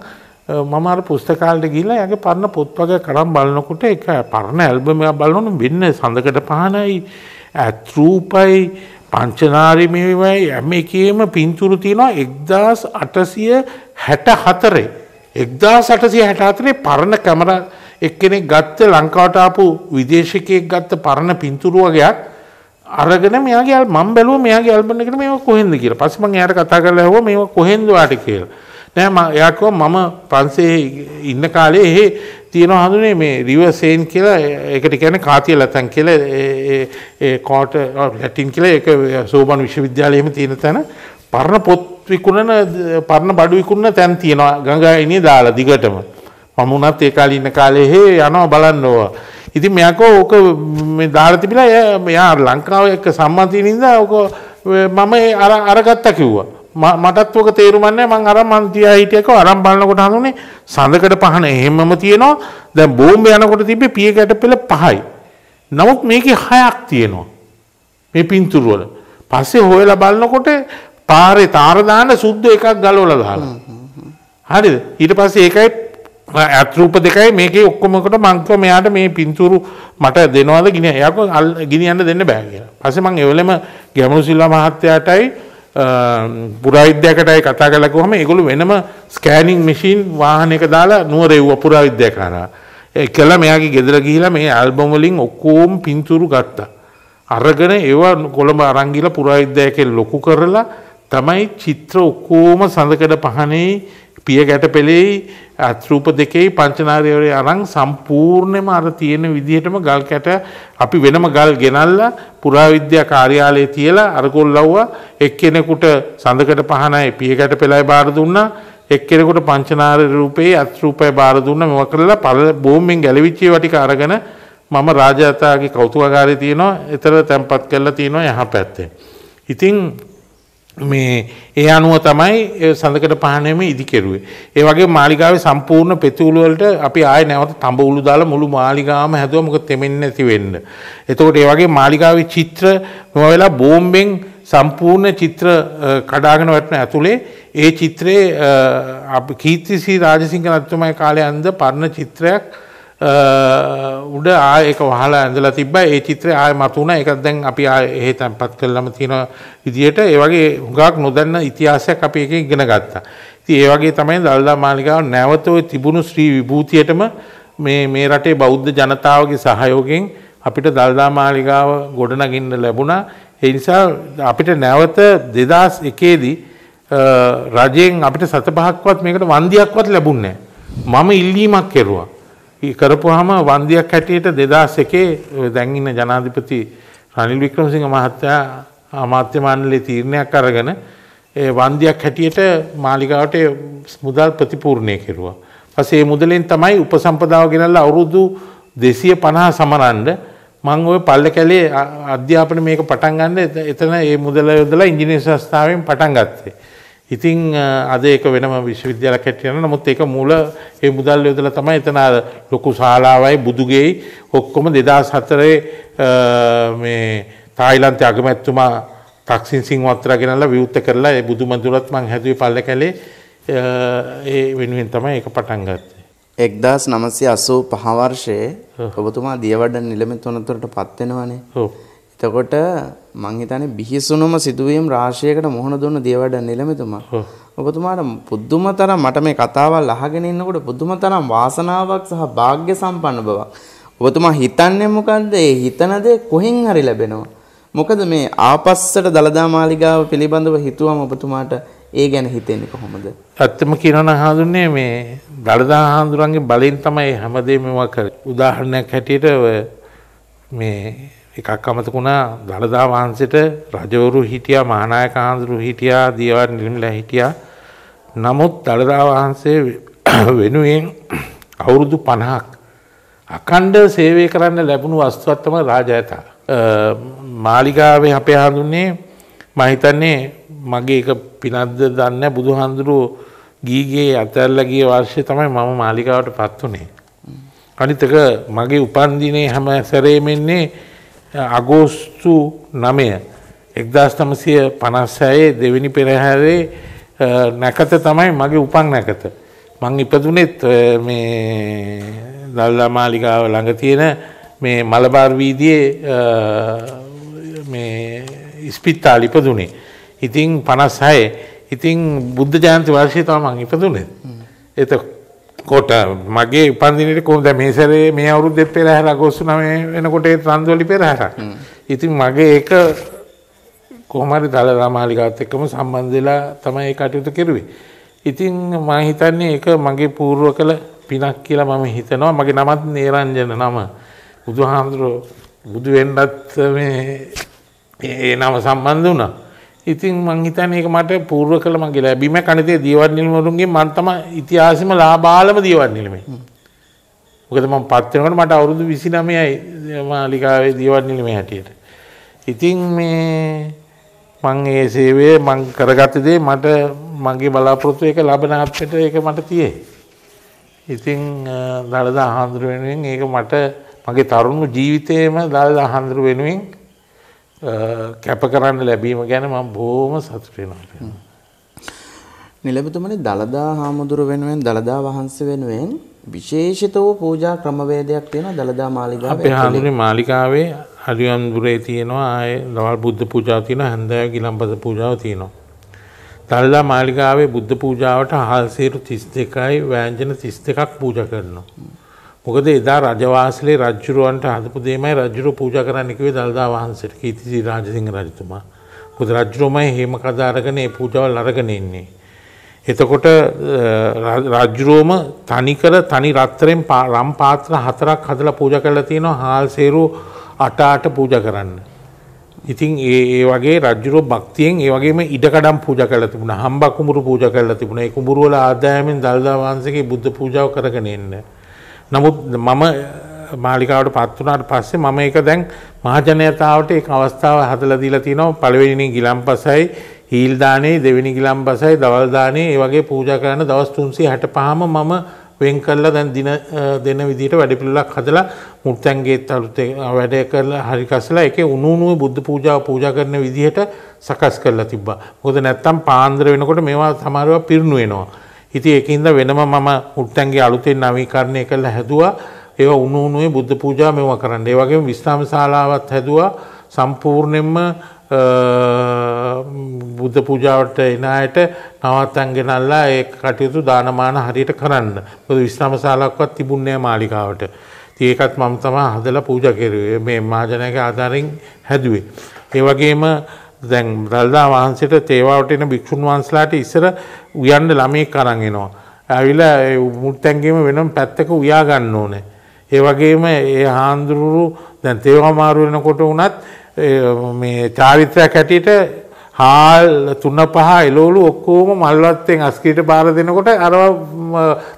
මම අර පුස්තකාලෙට ගිහිල්ලා යගේ පරණ පොත් වගේ කරන් බලනකොට ඒක පරණ ඇල්බම් එකක් බලනොත් වෙන සඳකඩ පහනයි ඇත්රූපයි පංචනාරි මේවයි හැම එකේම පින්තූරු තියෙනවා 1864 1864 පරණ කැමරා එක්කෙනෙක් ගත්ත ලංකාවට ආපු විදේශිකයෙක් ගත්ත පරණ පින්තූරු වගේක් අරගෙන මෙයාගේ මම බැලුවා මෙයාගේ ඇල්බම් එකට මේවා කොහෙන්ද කියලා. පස්සේ මම එයාට කතා කරලා ඇහුවා මේවා කොහෙන්ද වාට කියලා. නෑ මම එයා කිව්වා මම පන්සේ ඉන්න කාලේ එහෙ තියෙනවා හඳුනේ මේ රිවර්සේන් කියලා ඒකට කියන්නේ කාතිය ලතන් කියලා ඒ කෝට ලැටින් කියලා ඒක සෝබන් විශ්වවිද්‍යාලයේම තියෙන තැන පරණ පොත් විකුණන පරණ බඩු විකුණන තැන් තියෙනවා ගංගායිනේ දාලා දිගටම මම උනත් ඒ කාලේ ඉන්න කාලේ හේ යනවා බලන්න ඕවා ඉතින් මෙයාකෝ ඕක මේ දාලා තිබිලා එයා ලංකාව එක්ක සම්මතිනින්ද ඕක මම අර අරගත්තා කිව්වා මටත් ඔක තේරුම් නැහැ මං අරන් මං තියා හිටියක අරන් බලනකොට හඳුනේ සඳකඩ පහන එහෙමම තියෙනවා දැන් බෝම්බ යනකොට තිබ්බේ පිය ගැටපෙළ පහයි නමුත් මේකේ හයක් තියෙනවා මේ පින්තූර වල පස්සේ හොයලා බලනකොට පාරේ තාර දාන සුද්ධ එකක් ගලවලා ගහලා හරිද ඊට පස්සේ ඒකයි අත්රූප දෙකයි මේකේ ඔක්කොමකට මං කිව්වා මෙයාට මේ පින්තූරු මට දෙනවද ගිනි එයාට ගිනි යන්න දෙන්න බෑ කියලා පස්සේ මං එවලෙම ගැමුණු සිල්වා මහත්තයාටයි පුරාවිද්‍යකටයි කතා කරලා කිව්වම ඒගොල්ලෝ වෙනම ස්කෑනින් මැෂින් වාහනයක දාලා නුවරෙව්වා පුරාවිද්‍යාකාරා. එකලා මෙයාගේ ගෙදර ගිහිලා මේ ඇල්බම් වලින් ඔක්කොම පින්තූරු ගත්තා. අරගෙන ඒවා කොළඹ අරන් ගිහලා පුරාවිද්‍යාකේ ලොකු කරලා තමයි චිත්‍ර ඔක්කොම සඳකඩ පහනේ පිය ගැටපෙළෙයි අත්‍රූප දෙකේ පංචනාරයවරේ අරන් සම්පූර්ණයෙන්ම අර තියෙන විදිහටම ගල් කැට අපි වෙනම ගල් ගෙනල්ලා පුරාවිද්‍යා කාර්යාලයේ තියලා අරගොල්ලව්ව එක්කෙනෙකුට සඳකඩ පහනයි පිය ගැටපෙළයි බාර දුන්නා එක්කෙනෙකුට පංචනාර රූපේ අත්‍රූපය බාර දුන්නා මේවා කරලා පළ බෝම්බෙන් ගැලවිච්ච ඒවා ටික අරගෙන මම රාජාතාගේ කෞතුකාගාරේ තියෙනවා එතන තැම්පත් කරලා තියෙනවා යහපැත්තේ. ඉතින් මේ ඒ අනුව තමයි සඳකට පහනෙම ඉදිකෙරුවේ. ඒ වගේ මාලිගාවේ සම්පූර්ණ පෙතුළු වලට අපි ආයේ නැවත තඹ උළු දාලා මුළු මාලිගාවම හැදුවා මොකද තෙමෙන්නේ නැති වෙන්න. එතකොට ඒ වගේ මාලිගාවේ චිත්‍ර නොවෙලා බෝම්බෙන් සම්පූර්ණ චිත්‍ර කඩාගෙන වටන ඇතුලේ ඒ චිත්‍රයේ කීර්තිසී රාජසිංහ රජතුමා කාලේ අන්ද පරණ චිත්‍රයක් උඩ ආයක වහලා ඇඳලා තිබ්බා ඒ චිත්‍රය ආය මතුණා ඒක දැන් අපි ආය එහෙ තැම්පත් කළාම තියෙන විදියට ඒ වගේ හුඟක් නොදන්න ඉතිහාසයක් අපි එකෙන් ඉගෙන ගත්තා. ඉතින් ඒ වගේ තමයි දල්දා මාලිගාව නැවත ওই තිබුණු ශ්‍රී විභූතියටම මේ මේ රටේ බෞද්ධ ජනතාවගේ සහයෝගයෙන් අපිට දල්දා මාලිගාව ගොඩනගින්න ලැබුණා. ඒ නිසා අපිට නැවත 2001 දී රජයෙන් අපිට සත පහක්වත් මේකට වන්දියක්වත් ලැබුණේ නැහැ. මම ඉල්ලීමක් කෙරුවා. කරපුහම වන්දියක් හැටියට දෙදස් එකේ දැන්ඉන්න ජනාධිපති රනිල් වික්‍රමසිංහ මහත්තයා අමාත්‍ය මණ්ඩලේ තීරණයක් අරගෙන ඒ වන්දියක් හැටියට මාලිගාවට මුදල් ප්‍රතිපූර්ණය කෙරුවා. පස්සේ මුදලෙන් තමයි උපසම්පදාව ගෙනල්ලා අවුරුදු 250 සමරන්න මම ওই පල්ලකැලේ අධ්‍යාපන මේක පටන් ගන්න එතන ඒ මුදල යොදලා ඉංජිනේරු සංස්ථාවෙන් පටන් ගත්තේ. ඉතිං අද ඒක වෙනම විශ්වවිද්‍යාල කැටියන නමුත් ඒක මූල ඒ මුදල් යොදල තමයි එතන ලොකු ශාලාවයි බුදුගේ ඔක්කොම දෙදස් හතරේ මේ තායිලන්තය අගමැත්තුමා තක්සින් සිං වත්තරගෙනලා විවෘත්ත කරලා ඒ බුදු මඳුරත් මං හැදුවේ පල්ල කැලේ ඒ වෙනුවෙන් තමයි ඒක පටන් ගත්තේ. එක්දස් නමසය අසූ පහවර්ෂයේ ඔබතුමා දියවඩ නිලමි තොනතුරට පත්වෙනවනේ එතකොට මං හිතන්නේ බිහිසුණුම සිදුවීම් රාශියකට මුහුණ දුන්න දියවැඩ නිලමෙතුමා. ඔබතුමාට පුදුම තරම් මට මේ කතාවල් අහගෙන ඉන්නකොට පුදුම තරම් වාසනාවක් සහ වාග්ය සම්පන්න බවක්. ඔබතුමා හිතන්නේ මොකද්ද? ඒ හිතන දේ කොහෙන් හරි ලැබෙනවා. මොකද මේ ආපස්සට දලදා මාලිගාව පිළිබඳව හිතුවම ඔබතුමාට ඒ ගැන හිතෙන්නේ කොහොමද? ඇත්තම කියනවා නම් හඳුන්නේ මේ දලදා හඳුරන්ගේ බලෙන් තමයි හැමදේම මේවා කරේ. උදාහරණයක් හැටියට මේ එකක් අමතකුණා දළදා වහන්සේට රජවරු හිටියා මහානායක ආන්දරු හිටියා දියවඩ නිර්මලා හිටියා නමුත් දළදා වහන්සේ <coughs> වෙනුවෙන් අවුරුදු 50ක් අඛණ්ඩ සේවය කරන්න ලැබුණු වස්තුවක් තමයි රාජයතා මාලිගාවේ අපේ හඳුන්නේ මම හිතන්නේ මගේ එක පිනක්ද දන්නේ බුදුහාඳුරෝ ගීගේ අතල්ලා ගිය වර්ෂේ තමයි මම මාලිගාවට පත් වුනේ අනිත් එක මගේ උපන්දිනේ හැම සැරේම ඉන්නේ අගෝස්තු නමය එක්දස් තමසය පනස්සයේ දෙවෙනි පෙරහැරේ නැකත තමයි මගේ උපන් නැකත. මං ඉපදුනෙත් මේ දල්ලා මාලිකාව ළඟ තියෙන මේ මලබාර් වීදියේ මේ ඉස්පිත්තාල ඉපදුනේ. ඉතින් පනස් හය ඉතින් බුද්ධ ජයන්ති වර්ෂය තම මං ඉපදුනේ. එතකොට කොට මගේ උපන්දිනේට කොහොමද මේ සැරේ මේ අවුරුද්දේ පෙරහැර අගෝස්තු 9 වෙනකොට ඒ රන්දොලි පෙරහැරක්. ඉතින් මගේ ඒක කොහොම හරි දලදා මාලිගාවත් එක්කම සම්බන්ධ වෙලා තමයි ඒ කටයුතු කෙරුවේ. ඉතින් මම හිතන්නේ ඒක මගේ පූර්ව කළ පිනක් කියලා මම හිතනවා. මගේ නමත් නේරංජන නම. බුදුහාමුදුරුවෝ බුදු වෙන්නත් මේ ඒ නම සම්බන්ධ වුණා. ඉතින් මං හිතන්නේ ඒක මට පූර්ව කළ මගේ ලැබීම කණිතේ දීවත් නිලමරුන්ගේ මම තමයි ඉතිහාසෙම ලාභාලම දීවත් නිලමේ. මොකද මම පත් වෙනකොට මට අවුරුදු 29යි මාලිකාවේ දීවත් නිලමේ හැටියට. ඉතින් මේ මං ඒ සේවය මං කරගත්ත දේ මට මගේ බලාපොරොත්තු එක ලබන අපිට ඒක මට තියේ. ඉතින් දළදා හාමුදුරුව වෙනුවෙන් ඒක මට මගේ තරුණ ජීවිතේම දළදා හාමුදුරුව වෙනුවෙන් කැප කරන්න ලැබීම ගැන මම බොහොම සතුටුනවා. නිලබතුමනි දලදා හාමුදුර වෙනුවෙන් දලදා වහන්සේ වෙනුවෙන් විශේෂිත වූ පූජා ක්‍රමවේදයක් තියෙනවා දලදා මාලිගාවේ. අපේ හාමුදුරේ මාලිගාවේ හරියම්දුරේ තියෙනවා ආයේ ලවල් බුද්ධ පූජාව තියෙනවා හන්දෑ ගිලම්පස පූජාව තියෙනවා. දලදා මාලිගාවේ බුද්ධ පූජාවට හාල්සේරු 32යි වෑංජන 32ක් පූජා කරනවා. මොකද එදා රජවාසලේ රජ්ජුරුවන්ට හදපු දෙමයි රජුර පූජ කරන්නකවේ දල්දා වහන්සට කීතිසි රාජසිංහ රජතුමා. කොද රජ්ජුරුමයි හෙම කදාරගෙන ඒ පූජාවල් අරගෙන එන්නේ. එතකොට රජ්ජුරුවම තනිකර තනි රත්තරෙන් රම් පාත්‍ර හතරක් හදලා පූජ කරලා තියෙනවා හාල්සේරු අට අට පූජ කරන්න. ඉතින් ඒ වගේ රජ්ජුරුව භක්තියෙන් ඒ වගේම ඉඩකඩම් පූජ කරලා තිබුණා. හම්බ කුඹුරු පූජ කරලා තිබුණා. ඒ කුඹුරු වල ආදායමෙන් දල්දා වහන්සේගේ බුද්ධ පූජාව කරගෙන එන්නේ. නමුත් මම මාලිකාවට පත් වුණාට පස්සේ මම ඒක දැන් මහජනතාවට ඒක අවස්ථාව හදලා දීලා තිනවා පළවෙනි ගිලම්පසයි හීල් දානේ දෙවෙනි ගිලම්පසයි දවල් දානේ ඒ වගේ පූජා කරන දවස් 365ම මම වෙන් කරලා දැන් දින දෙන විදිහට වැඩපිළිවෙලක් හදලා මුර්තංගේත් අලුත් වැඩ කරලා හරි කසලා ඒකේ උණුණුවේ බුද්ධ පූජාව පූජා කරන විදිහට සකස් කරලා තිබ්බා. මොකද නැත්තම් පාන්දර වෙනකොට මේවා සමහරව පිරුණු වෙනවා. ඉති ඒකින්ද වෙනම මම උත්තන්ගේ අලුතෙන් නවීකරණය කළ හැදවා ඒ උනුවනුවේ බුද්ධ පූජා මෙම කරන්න ඒ වගේ විස්ථාම ශලාවත් හැදවා සම්පූර්ණයෙන්ම බුද්ධ පූජාවට එන අයට නවත්තන්ගෙනල්ලා ඒ කටයුතු දානමාන හරියට කරන්න බොද විස්ථාම ශලාක්වත් තිබුණේ මාලිකාවට ඒකත් මම තමා හදලා පූජ කෙරුවේ මේ මාජනක ආධාරෙන් හැදුවේ. ඒ වගේම දැන් රල්දා වහන්සේට තේවාවට එන භික්ෂුන් වහන්සලාට ඉස්සර උයන්න ළමයෙක් අරන් එනවා. ඇවිල්ලා මුත්තැන්ගෙම වෙනම පැත්තක උයා ගන්න ඕනේ. ඒ වගේම ඒ හාඳුරු දැන් තේවා මාරු වෙනකොට වුණත් මේ චාරිත්‍රාක් හැටියට හාල් තුන පහ එළවලු ඔක්කොම මල්වත්තෙන් අස්කීට බාර දෙනකොට අර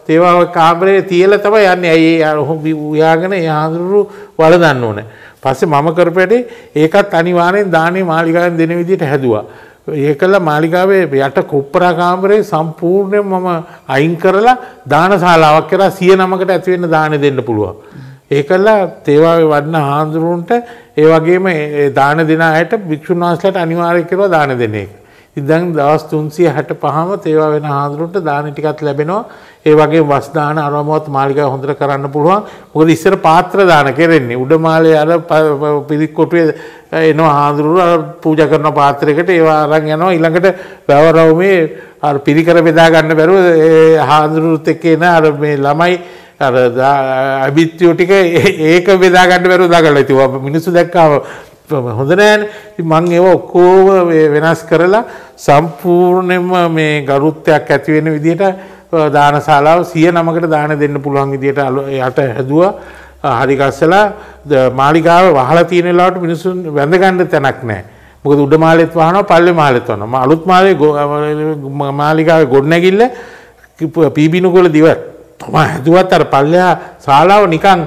තේවා කාමරේ තියලා තමයි යන්නේ. ඇයි ඒ උයාගෙන ඒ හාඳුරු වල දන්න ඕනේ. පස්සේ මම කරපැටේ ඒකත් අනිවාර්යෙන් දානේ මාලිගාවෙන් දෙන විදිහට හැදුවා. ඒකල මාලිගාවේ යට කුප්පරා කාමරේ සම්පූර්ණයෙන් මම අයින් කරලා දාන ශාලාවක් කරලා 109කට ඇති වෙන්න දානේ දෙන්න පුළුවන්. ඒකල තේවාවේ වඩන හාමුදුරුවන්ට ඒ වගේම දාන දෙන අයට භික්ෂුන් වහන්සේලාට අනිවාර්ය කරලා දාන දෙන එක. ඉදන් දවස් 365ම තේවා වෙන හාඳුරුන්ට දාන ටිකක් ලැබෙනවා. ඒ වගේ වස් දාන අරමුවත් මාලිගාව හොඳට කරන්න පුළුවන්. මොකද ඉස්සර පාත්‍ර දාන කරෙන්නේ. උඩ මාලේ අර පිරික්කොටුවේ එනවා හාඳුරුව පූජා කරන පාත්‍රයකට ඒවා අරන් යනවා. ඊළඟට වැවරවුමේ අර පිරිකර බෙදා ගන්න බැරුව ඒ හාඳුරුත් එක්ක එන අර මේ ළමයි අර අභිත්‍යෝ ටික ඒක බෙදා ගන්න බැරුව දාගලා ඉතින් මිනිස්සු දැක්කම හොඳ නෑන මං ඒව ඔක්කෝම වෙනස් කරලා සම්පූර්ණයම මේ ගරුත්වයක් ඇතිවෙන විදිට දානශලාව සිය නමකට දාන දෙන්න පුළුවන් විදියට අලු යට හැදුව හරිගස්සලා මාලිගාව වහලා තියෙනලාට මිනිසුන් වැඳගණ්ඩ තැනක් නෑ මොක උඩ මාලෙත් වහන පල්ලෙ මාලෙත් වන්න අලුත් මාලේ මාලිකාව ගොඩනැකිල්ල පීබිනුකොල දිව තම හැදුවත් අර පල්ලයා ශලාව නිකං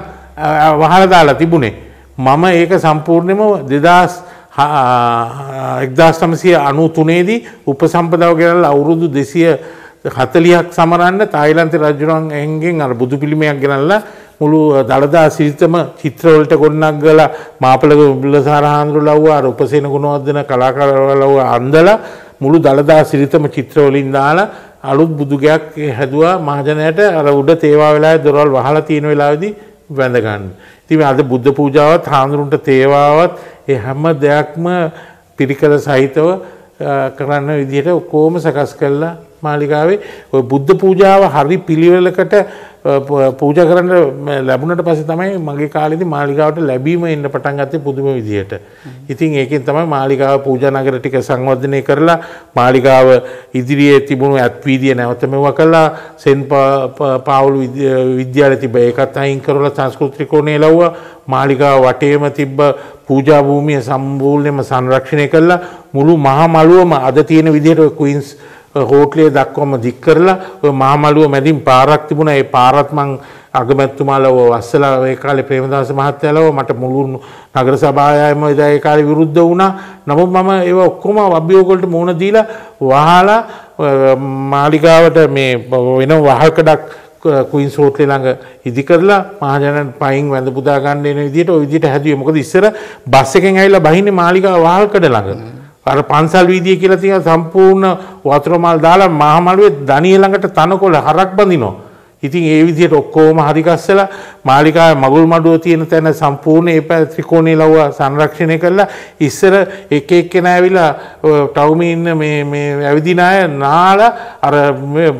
වහල දාලා තිබුණේ මම ඒක සම්පූර්ණයම දෙදස් එක්දස් තමසය අනු තුනේදී උපසම්පදාව ගැනල් අවුරුදු දෙසිය හතලියක් සමරන්න තායිලන්ත රජුරන් එන්ගෙන් අර බුදු පිළිමයක් ගැනල්ල මුළු දළදා සිරිතම චිත්‍රවලට ගොන්නක් ගල මාපලක බිලසාරහාන්දුරු ලව්වා අර උපසේන ගුණවර්ධන කලාකරලව අන්දල මුළු දළදා සිරිතම චිත්‍රවලින් දාලා අලුත් බුදුගයක් හැදවා මහජනයට අර උඩ තේවා වෙලා දොරල් වහලා තියෙන වෙලාවෙදී වැඳගන්න. තිව අද බුද්ධ පූජාවත් හාමුදුරුන්ට තේවාවත් ඒ හැම දෙයක්ම පිරිකර සහිතව කරන්න විදිහට ඔක්කෝම සකස් කරලා මාලිකාවේ ඔය බුද්ධ පූජාව හරි පිළිවෙලකට පූජ කරන්න ලැබුණට පස තමයි මගේ කාලෙදි මාලිකාවට ලැබීම එන්න පටන් ගත්තේ පුදුම විදිහට. ඉතින් ඒකෙන් තමයි මාලිකාව පූජානගර ටික සංවර්ධනය කරලා මාලිකාව ඉදිරියේ තිබුණු ඇත්වීදිය නැවත මෙවුවා කළා සෙන් පාවුළු විද්‍යාලය තිබ්බ ඒකත් අයින් කරලා සංස්කෘතික කෝණය ලව්වා මාලිකාව වටේම තිබ්බ පූජා භූමිය සම්පූර්ණයෙන්ම සංරක්ෂණය කළා මුළු මහ මළුවම අද තියෙන විදිහට ක්වීන්ස් රෝට්ලිය දක්වම දික් කරලා ඔය මහමලුව මැදින් පාරක් තිබුණා ඒ පාරත් මං අගමැතිතුමාලව අස්සලා ඒ කාලේ ප්‍රේමදාස මහත්තයාලව මට මුළු නගර සභාවයම එදා ඒ කාලේ විරුද්ධ වුණා නමුත් මම ඒව ඔක්කොම අභියෝග වලට මුහුණ දීලා වහලා මාලිගාවට මේ වෙන වහකඩක් කුයින් සෝට්ලේ ළඟ ඉදි කරලා මහජනන් පයින් වැඳ පුදා ගන්න එන විදිහට ওই විදිහට හැදුවේ මොකද ඉස්සර බස් එකෙන් ඇවිල්ලා බහින්නේ මාලිගාව වහල්කඩ ළඟ අර පන්සල් වීදිය කියලා තියෙන සම්පූර්ණ වතුර මල් දාලා මහමළුවේ දණිය ළඟට තනකොළ හරක් බඳිනවා. ඉතින් ඒ විදිහට ඔක්කොම හරි ගස්සලා මාලිකාවේ මගුල් මඩුව තියෙන තැන සම්පූර්ණ ඒ පැ ත්‍රිකෝණේ ලව්ව සංරක්ෂණය කරලා ඉස්සර එක එක්කෙනා ඇවිල්ලා ටවුමේ ඉන්න මේ මේ ඇවිදින අය නාලා අර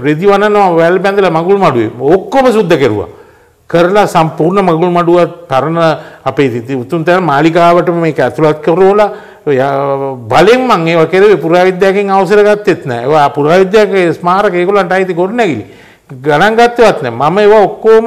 රෙදි වනනවා වැල් බැඳලා මගුල් මඩුවේ ඔක්කොම සුද්ධ කෙරුවා. කරලා සම්පූර්ණ මගුල් මඩුව තරණ අපේ උතුම් තැන මාලිකාවටම මේක ඇතුළත් කරවලා බලෙන් මං ඒ කෙර පුරාවිද්‍යයකින් අවසර ගත්තෙත් නෑ ඒවා පුරාවිද්‍යක ස්මාරක ඒගොල්ලන්ට අයිති ගොඩනැගිලි ගණන් ගත්තවත් නෑ මම ඒවා ඔක්කොම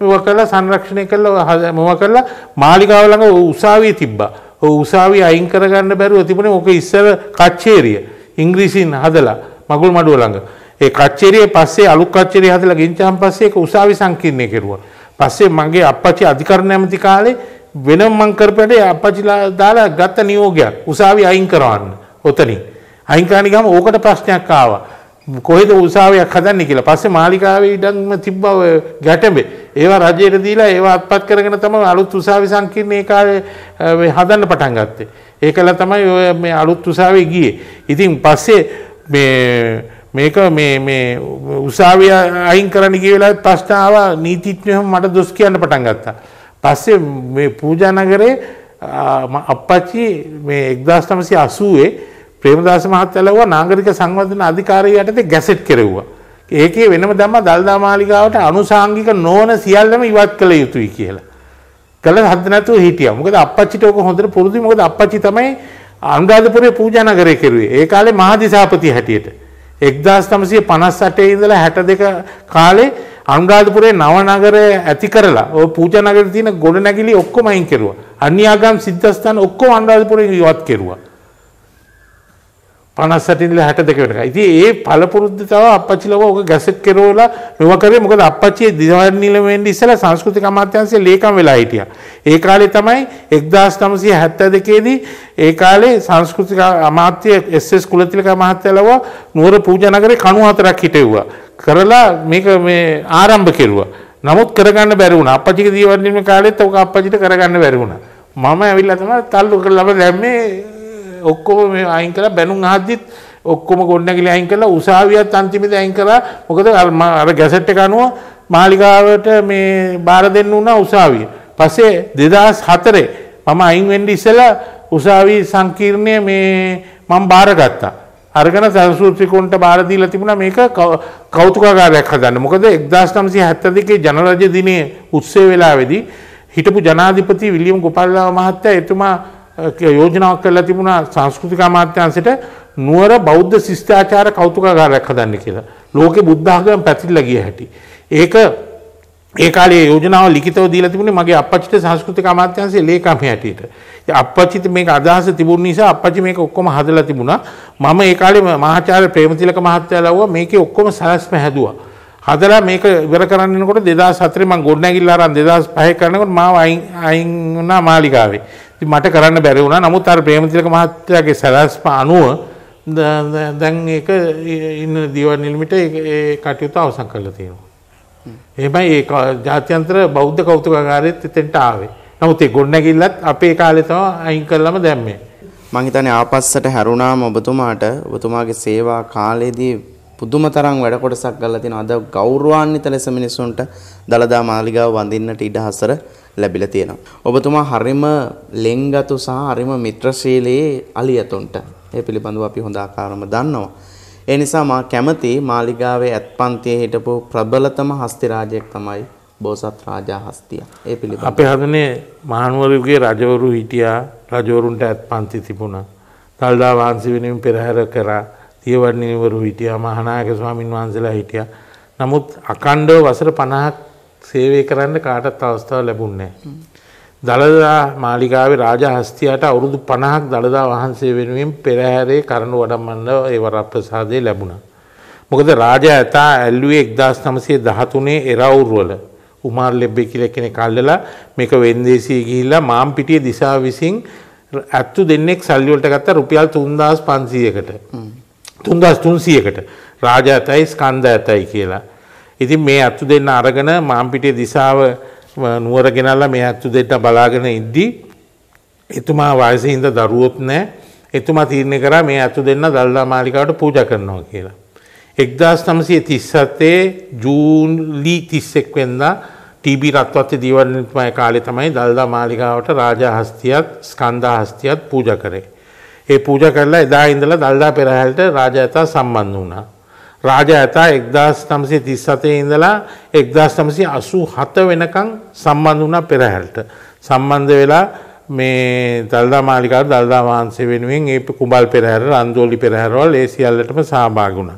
මෙව කරලා සංරක්ෂණය කරලා මම කරලා මාලිගාව ළඟ උසාවිය තිබ්බා ඔය උසාවිය අයින් කරගන්න බැරුව තිබුණේ ඔක ඉස්සර කච්චේරිය ඉංග්‍රීසියෙන් හදලා මගුල් මඩුව ළඟ ඒ කච්චේරිය පස්සේ අලුත් කච්චේරිය හදලා ගෙන්චාම් පස්සේ ඒක උසාවි සංකීර්ණය කෙරුවා පස්සේ මගේ අප්පච්චි අධිකරණ ඇමති කාලේ වෙනම මං කරපට අපච්චිලා දාලා ගත්ත නියෝගයක් උසාවි අයින් කරවන්න ඔතනින් අයින් කරන්න ගම ඕකට ප්‍රශ්නයක් ආවා කොහෙද උසාවියක් හදන්නේ කියලා. පස්සේ මාලිකාවේ ඉඩම්ම තිබ්බව ගැටඹේ. ඒවා රජයට දීලා ඒවා අත්පත් කරගෙන තමයි අලුත් උසාවි සංකීර්ණයේ කාලේ හදන්න පටන් ගත්තේ. ඒකලා තමයි ඔය මේ අලුත් උසාවිය ගියේ. ඉතින් පස්සේ මේ මේක මේ මේ උසාවිය අයින් කරන්න ගිය වෙලාවේ ප්‍රශ්න ආවා නීතිඥයෝ මට දොස් කියන්න පටන් ගත්තා. පස්සේ මේ පූජානගරේ අපපච්චි මේ එක්දස් තමසි අසුවේ ප්‍රේමදාස මහත්තලව නාගරික සංවර්ධන අධිකාරී යටතේ ගැසෙට් කෙරෙව්වා. ඒකේ වෙනම දම්ම දල්දා මාලිකාවට අනුසාංගික නොවන සියල්ලම ඉවත් කළ යුතුයි කියලා. කළ හද නැතුව හිටියා. මොකද අපච්චිට ඕක හොඳට පුරුදුයි. මොකද අපච්චි තමයි අනුරාධපුරේ පූජානගරේ කෙරුවේ. ඒ කාලේ මහදිසාපති හැටියට 1958 ඉඳලා 62 කාලේ අනුරාධපුරේ නවනගරය ඇති කරලා ඔය පූජනගර තියෙන ගොඩ නැගිලි ඔක්කොම අයින් කෙරුවා. අන්‍යාගම් සිද්ධස්ථාන ඔක්කොම අනුරාධපුරේ ඉවත් කෙරුවා. 58 ඉඳලා 62 වෙනකම්. ඉතින් ඒ පළපුරුද්ද තව අපච්චිලව ඔක ගැසට් කෙරවලා මෙව කරේ මොකද අපච්චි දිවයින නිලමෙන් ඉස්සලා සංස්කෘතික අමාත්‍යාංශයේ ලේකම් වෙලා හිටියා. ඒ කාලේ තමයි 1972 දී ඒ කාලේ සංස්කෘතික අමාත්‍ය එස්.එස්. කුලතිලක මහත්තයලව නුවර පූජා නගරේ කණු හතරක් හිටෙව්වා. කරලා මේක මේ ආරම්භ කෙරුවා. නමුත් කරගන්න බැරි වුණා. අපච්චිගේ දීවරණීමේ කාලෙත් ඔක අපච්චිට කරගන්න බැරි වුණා. මම ඇවිල්ලා තමයි තල්ලු කරලා දැම්මේ ඔක්කොම මේ අයින් කළා බැනුම් අහද්දිත් ඔක්කොම ගොඩනැගිලි අයින් කළා උසාවියත් අන්තිමේදී අයින් කළා. මොකද අර ගැසට් එක අනුව මාලිගාවට මේ බාර දෙන්න වුණා උසාවිය. පස්සේ 2004 මම අයින් වෙන්න ඉස්සෙල්ලා උසාවි සංකීර්ණයේ මේ මම බාරගත්තා. අරගෙන සංස්කෘතිකුන්ට බාර දීලා තිබුණා මේක කෞතුකාගාරයක් හදන්න. මොකද 1972 ජනරජ දිනයේ උත්සව වෙලාවේදී හිටපු ජනාධිපති විලියම් ගෝපාලරාව මහත්තයා එතුමා යෝජනාවක් කරලා තිබුණා සංස්කෘතික අමාත්‍යාංශයට නුවර බෞද්ධ ශිෂ්ටාචාර කෞතුකාගාරයක් හදන්න කියලා. ලෝකේ බුද්ධ ආගම පැතිරලා ගිය හැටි. ඒක ඒ කාලේ යෝජනාව ලිඛිතව දීලා තිබුණේ මගේ අප්පච්චිට සංස්කෘතික අමාත්‍යාංශයේ ලේකම්ය හැටියට. ඉතින් අප්පච්චිට මේක අදහස තිබුණ නිසා අප්පච්චි මේක ඔක්කොම හදලා තිබුණා. මම ඒ කාලේ මහාචාර්ය ප්‍රේමතිලක මහත්තයා ලව්වා මේකේ ඔක්කොම සලස්ම හැදුවා. හදලා මේක ඉවර කරන්න යනකොට 2004 මම ගොඩනැගිල්ල ආරන් 2005 කරනකොට මාව අයින් අයින් වුණා මාලිගාවේ. ඉතින් මට කරන්න බැරි වුණා. නමුත් අර ප්‍රේමතිලක මහත්තයාගේ සලස්ම අනුව දැන් ඒක ඉන්න දියවල් නිලමිට ඒ කටයුතු අවසන් කරලා තියෙනවා. එහෙමයි ඒ ජාත්‍යන්තර බෞද්ධ කෞතුකාගාරෙත් එතෙන්ට ආවේ. නමුත් ඒ ගොඩනැගිල්ලත් අපේ කාලේ තමයි අයින් කරලම දැම්මේ. මං හිතන්නේ ආපස්සට හැරුණාම ඔබතුමාට ඔබතුමාගේ සේවා කාලෙදී පුදුම තරම් වැඩ කොටසක් කරලා තියෙනවා. අද ගෞරවාන්විත ලෙස මිනිසුන්ට දලදා මාලිගාව වඳින්නට ඉඩ හසර ලැබිලා තියෙනවා. ඔබතුමා හරිම ලෙන්ගතු සහ හරිම මිත්‍රශීලී අලියතුන්ට. ඒ පිළිබඳව අපි හොඳ ආකාරම දන්නවා. ඒ නිසා මා කැමති මාලිගාවේ ඇත්පන්තියේ හිටපු ප්‍රබලතම හස්තිරාජයෙක් තමයි බෝසත් රාජා හස්තිය. ඒ පිළිබඳව අපේ හදනේ මහනුවරගේ රජවරු හිටියා. රජවරුන්ට ඇත්පන්ති තිබුණා. තල්දා වහන්සේ වෙනුවෙන් පෙරහැර කරා. තියවඩනිවරු හිටියා. මහානායක ස්වාමින් වහන්සේලා හිටියා. නමුත් අකණ්ඩව වසර 50ක් සේවය කරන්න කාටත් අවස්ථාව ලැබුණේ නැහැ. දළදා මාලිකාවේ රාජහස්තියට අවුරුදු පණහක් දළදා වහන්සේ වෙනුවෙන් පෙරහැරේ කරනු වඩම්මන්න ඒ වරප්‍රසාදය ලැබුණ. මොකද රාජ ඇතා ඇල්ලුවේ එක්දස් නමසේ දහතුනේ එරවුරුවල උමාර් ලෙබ්බෙ කියල කෙනෙ කල්ලලා මේක වෙන්දේසී ගිහිල්ලා මාම් පිටිය දිසා විසින් ඇත්තු දෙන්නෙක් සල්ලිවලට ගත්ත රුපියල් තුන්දස් පන්සීයකට තුන්දස් තුන්සියකට රාජ ඇතයි ස්කන්ධ ඇතයි කියලා. ඉතින් මේ ඇත්තු දෙන්න අරගෙන මාම්පිටිය දිසාාව නුවර ගෙනල්ලා මේ ඇත්තු දෙට බලාගෙන ඉද්දී එතුමා වයසේ හින්ද දරුවොත් නෑ එතුමා තීරණය කරා මේ ඇතු දෙන්න දල්ලා මාලිකාවට පූජ කරනවා කියලා. එක්දස් නමසේ තිස්සත්තේ ජූන්ලි තිස්සෙක් වෙන්දා ටීබි රත්වත්ය දීවරනිත්මය කාලෙ තමයි දල්දා මාලිකාවට රාජහස්තියත් ස්කන්ධා හස්තියත් පූජ කරේ. ඒ පූජ කරලා එදා ඉඳලා දල්දා පෙරහැල්ට රාජ ඇතා සම්බන්ධ වුණා. රාජ ඇතා එක්දස් තමසේ තිස්සතේ ඉඳලා එක්දස් තමසි අසු හත වෙනකං සම්බන්ධ වුණ පෙරහැල්ට. සම්බන්ධ වෙලා මේ දල්දා මාලිකාර දල්දා වහන්සේ වෙනුවෙන් ඒ කුබල් පෙරහැර රන්දෝලි පෙරහැරවල් ඒ සියල්ලටම සහභාගුණා.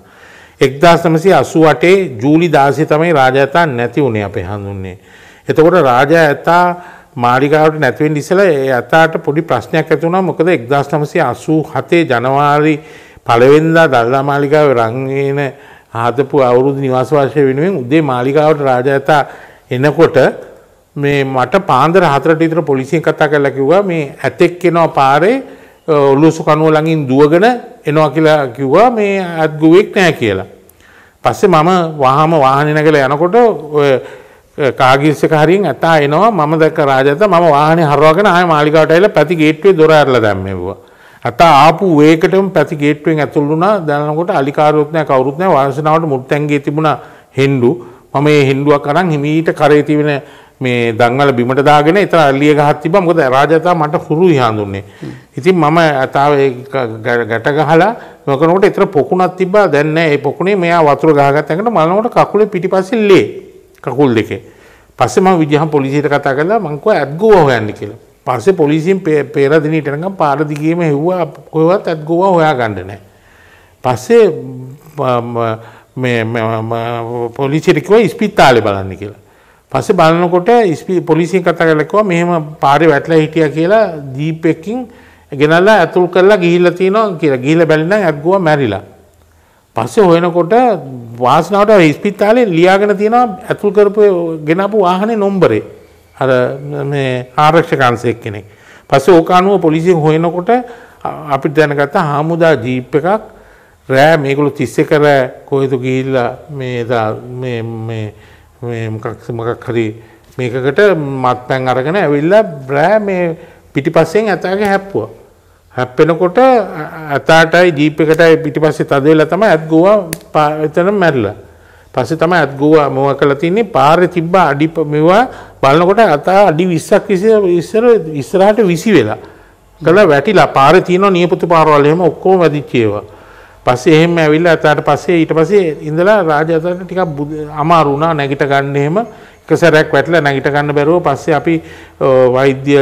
එක්දස් තමසි අසු අටේ ජූලි දාසි තමයි රාජඇතා නැති වුණේ අපේ හඳුන්නේ. එතකොට රාජ ඇතා මාලිකාවට නැතිවෙන් ඉසල ඒ අතාට පොඩි ප්‍රශ්නයක් ඇතුුණා මොකද එක්දස් තමසි අසූ හතේ ජනවාරි පළවෙනිදා දළදා මාලිගාවේ රංගන හදපු අවුරුදු නිවාස වාසය වෙනුවෙන් උදේ මාලිගාවට රාජාතා එනකොට මේ මට පාන්දර හතරට විතර පොලිසියෙන් කතා කරලා කිව්වා මේ ඇතෙක් එනවා පාරේ ඔලුසු කනුව ළඟින් දුවගෙන එනවා කියලා කිව්වා මේ ඇත් ගුවෙක් නැහැ කියලා. පස්සේ මම වහාම වාහනේ නැගලා යනකොට ඔය කාගිස් එක හරියෙන් ඇතා එනවා මම දැක්ක රාජාතා මම වාහනේ හරවගෙන ආයෙ මාලිගාවට ඇවිල්ලා පැති ගේට්ටුවේ දොර ඇරලා දැම්මේවා. කතා ආපු ඒකටම පැති ගේට්ටුවෙන් ඇතුල් වුණා දැනනකොට අලිකාරයොත් නැහැ කවුරුත් නැහැ වාසනාවට මුත්තැන්ගේ තිබුණා හෙන්ඩු මම මේ හෙන්ඩුවක් අරන් හිමීට කරේ තිබෙන මේ දංවල බිමට දාගෙන එතන අල්ලිය ගහක් තිබ්බා මොකද රාජාතා මට හුරුයි හඳුන්නේ ඉතින් මම තාව ගැට ගහලා මොකනකොට එතන පොකුණක් තිබ්බා දැන් නැහැ ඒ පොකුණේ මෙයා වතුර ගහගත්ත එකට මලනකොට කකුලේ පිටිපස්සෙන් ලේ කකුල් දෙකේ පස්සේ මම විජයහන් පොලිසියට කතා කරලා මං කිව්වා ඇඩ්ගුව හොයන්න කියලා පර්සේ පොලිසියෙන් පෙරදිනට නිකන් පාර දිගේම හෙව්වා කොහෙවත් අත් ගෝවා හොයා ගන්න නැහැ. පස්සේ මේ පොලිසියට කිව්වා ඉස්පිතාලේ බලන්න කියලා. පස්සේ බලනකොට පොලිසියෙන් කතා කරලා කිව්වා මෙහෙම පාරේ වැටලා හිටියා කියලා ජීප් එකකින් ගෙනල්ලා අතුල් කරලා ගිහිල්ලා තිනවා කියලා. ගිහිල්ලා බැලිනම් අත් ගෝවා මැරිලා. පස්සේ හොයනකොට වාසනාවට ඉස්පිතාලේ ලියාගෙන තියෙනවා අතුල් කරපු ගෙනාපු වාහනේ නම්බරේ. අර මේ ආරක්ෂකංශයක් කෙනෙක්. පස්සේ ඕක අනුව පොලිසිය හොයනකොට අපිට දැනගත්තා හාමුදා ජීප් එකක් රෑ මේගොල්ලෝ 31 රෑ කොහෙද ගිහිල්ලා මේ මේ මේ මේ මොකක් මොකක් හරි මේකකට මත්පැන් අරගෙන ඇවිල්ලා රෑ මේ පිටිපස්සෙන් ඇතාගේ හැප්පුවා. හැප්පෙනකොට ඇතාටයි ජීප් එකටයි පිටිපස්සේ තද වෙලා තමයි ඇත් ගෝවා එතන මැරිලා. පස්සේ තමයි අත් ගෝවා මොව කරලා තින්නේ පාරේ තිබ්බ අඩි මෙවා බලනකොට අත අඩි 20ක් ඉස්සර ඉස්සරහට 20 වෙලා ගල වැටිලා පාරේ තියෙන නියපොතු පාරවල් එහෙම ඔක්කොම වැදිච්ච ඒවා. පස්සේ එහෙම ඇවිල්ලා අතට පස්සේ ඊට පස්සේ ඉඳලා රාජා අතට ටිකක් අමාරු වුණා නැගිට ගන්න එහෙම එක සැරයක් වැටිලා නැගිට ගන්න බැරුව පස්සේ අපි වෛද්‍ය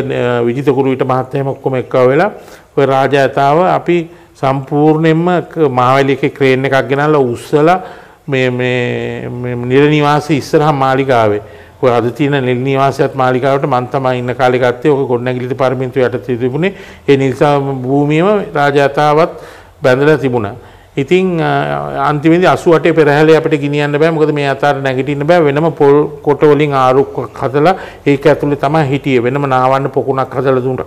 විජිත කුරුවිට මහත්මයා ඔක්කොම එක්කව වෙලා ඔය රාජා යතාව අපි සම්පූර්ණයෙන්ම මහවැලි එකේ ක්‍රේන් එකක් ගෙනල්ලා උස්සලා නිරනිවාස ඉස්සරහ මාලිකාවේ ඔය අද තියෙන නිල් නිවාසයත් මාලිකාවට මම තමයි ඉන්න කාලේ ගත්තේ ඔක ගොඩනැගිලි පාර්ලිමේන්තුව යටතේ තිබුණේ ඒ නිසා භූමියම රාජාතාවත් බැඳලා තිබුණා. ඉතින් අන්තිමේදී 88 පෙරහැලේ අපිට ගෙනියන්න බෑ මොකද මේ අතර නැගිටින්න බෑ වෙනම පොල් කොට වලින් ආරුක්කක් හදලා ඒක ඇතුලේ තමයි හිටියේ වෙනම නාවන්න පොකුණක් හදලා දුන්නා.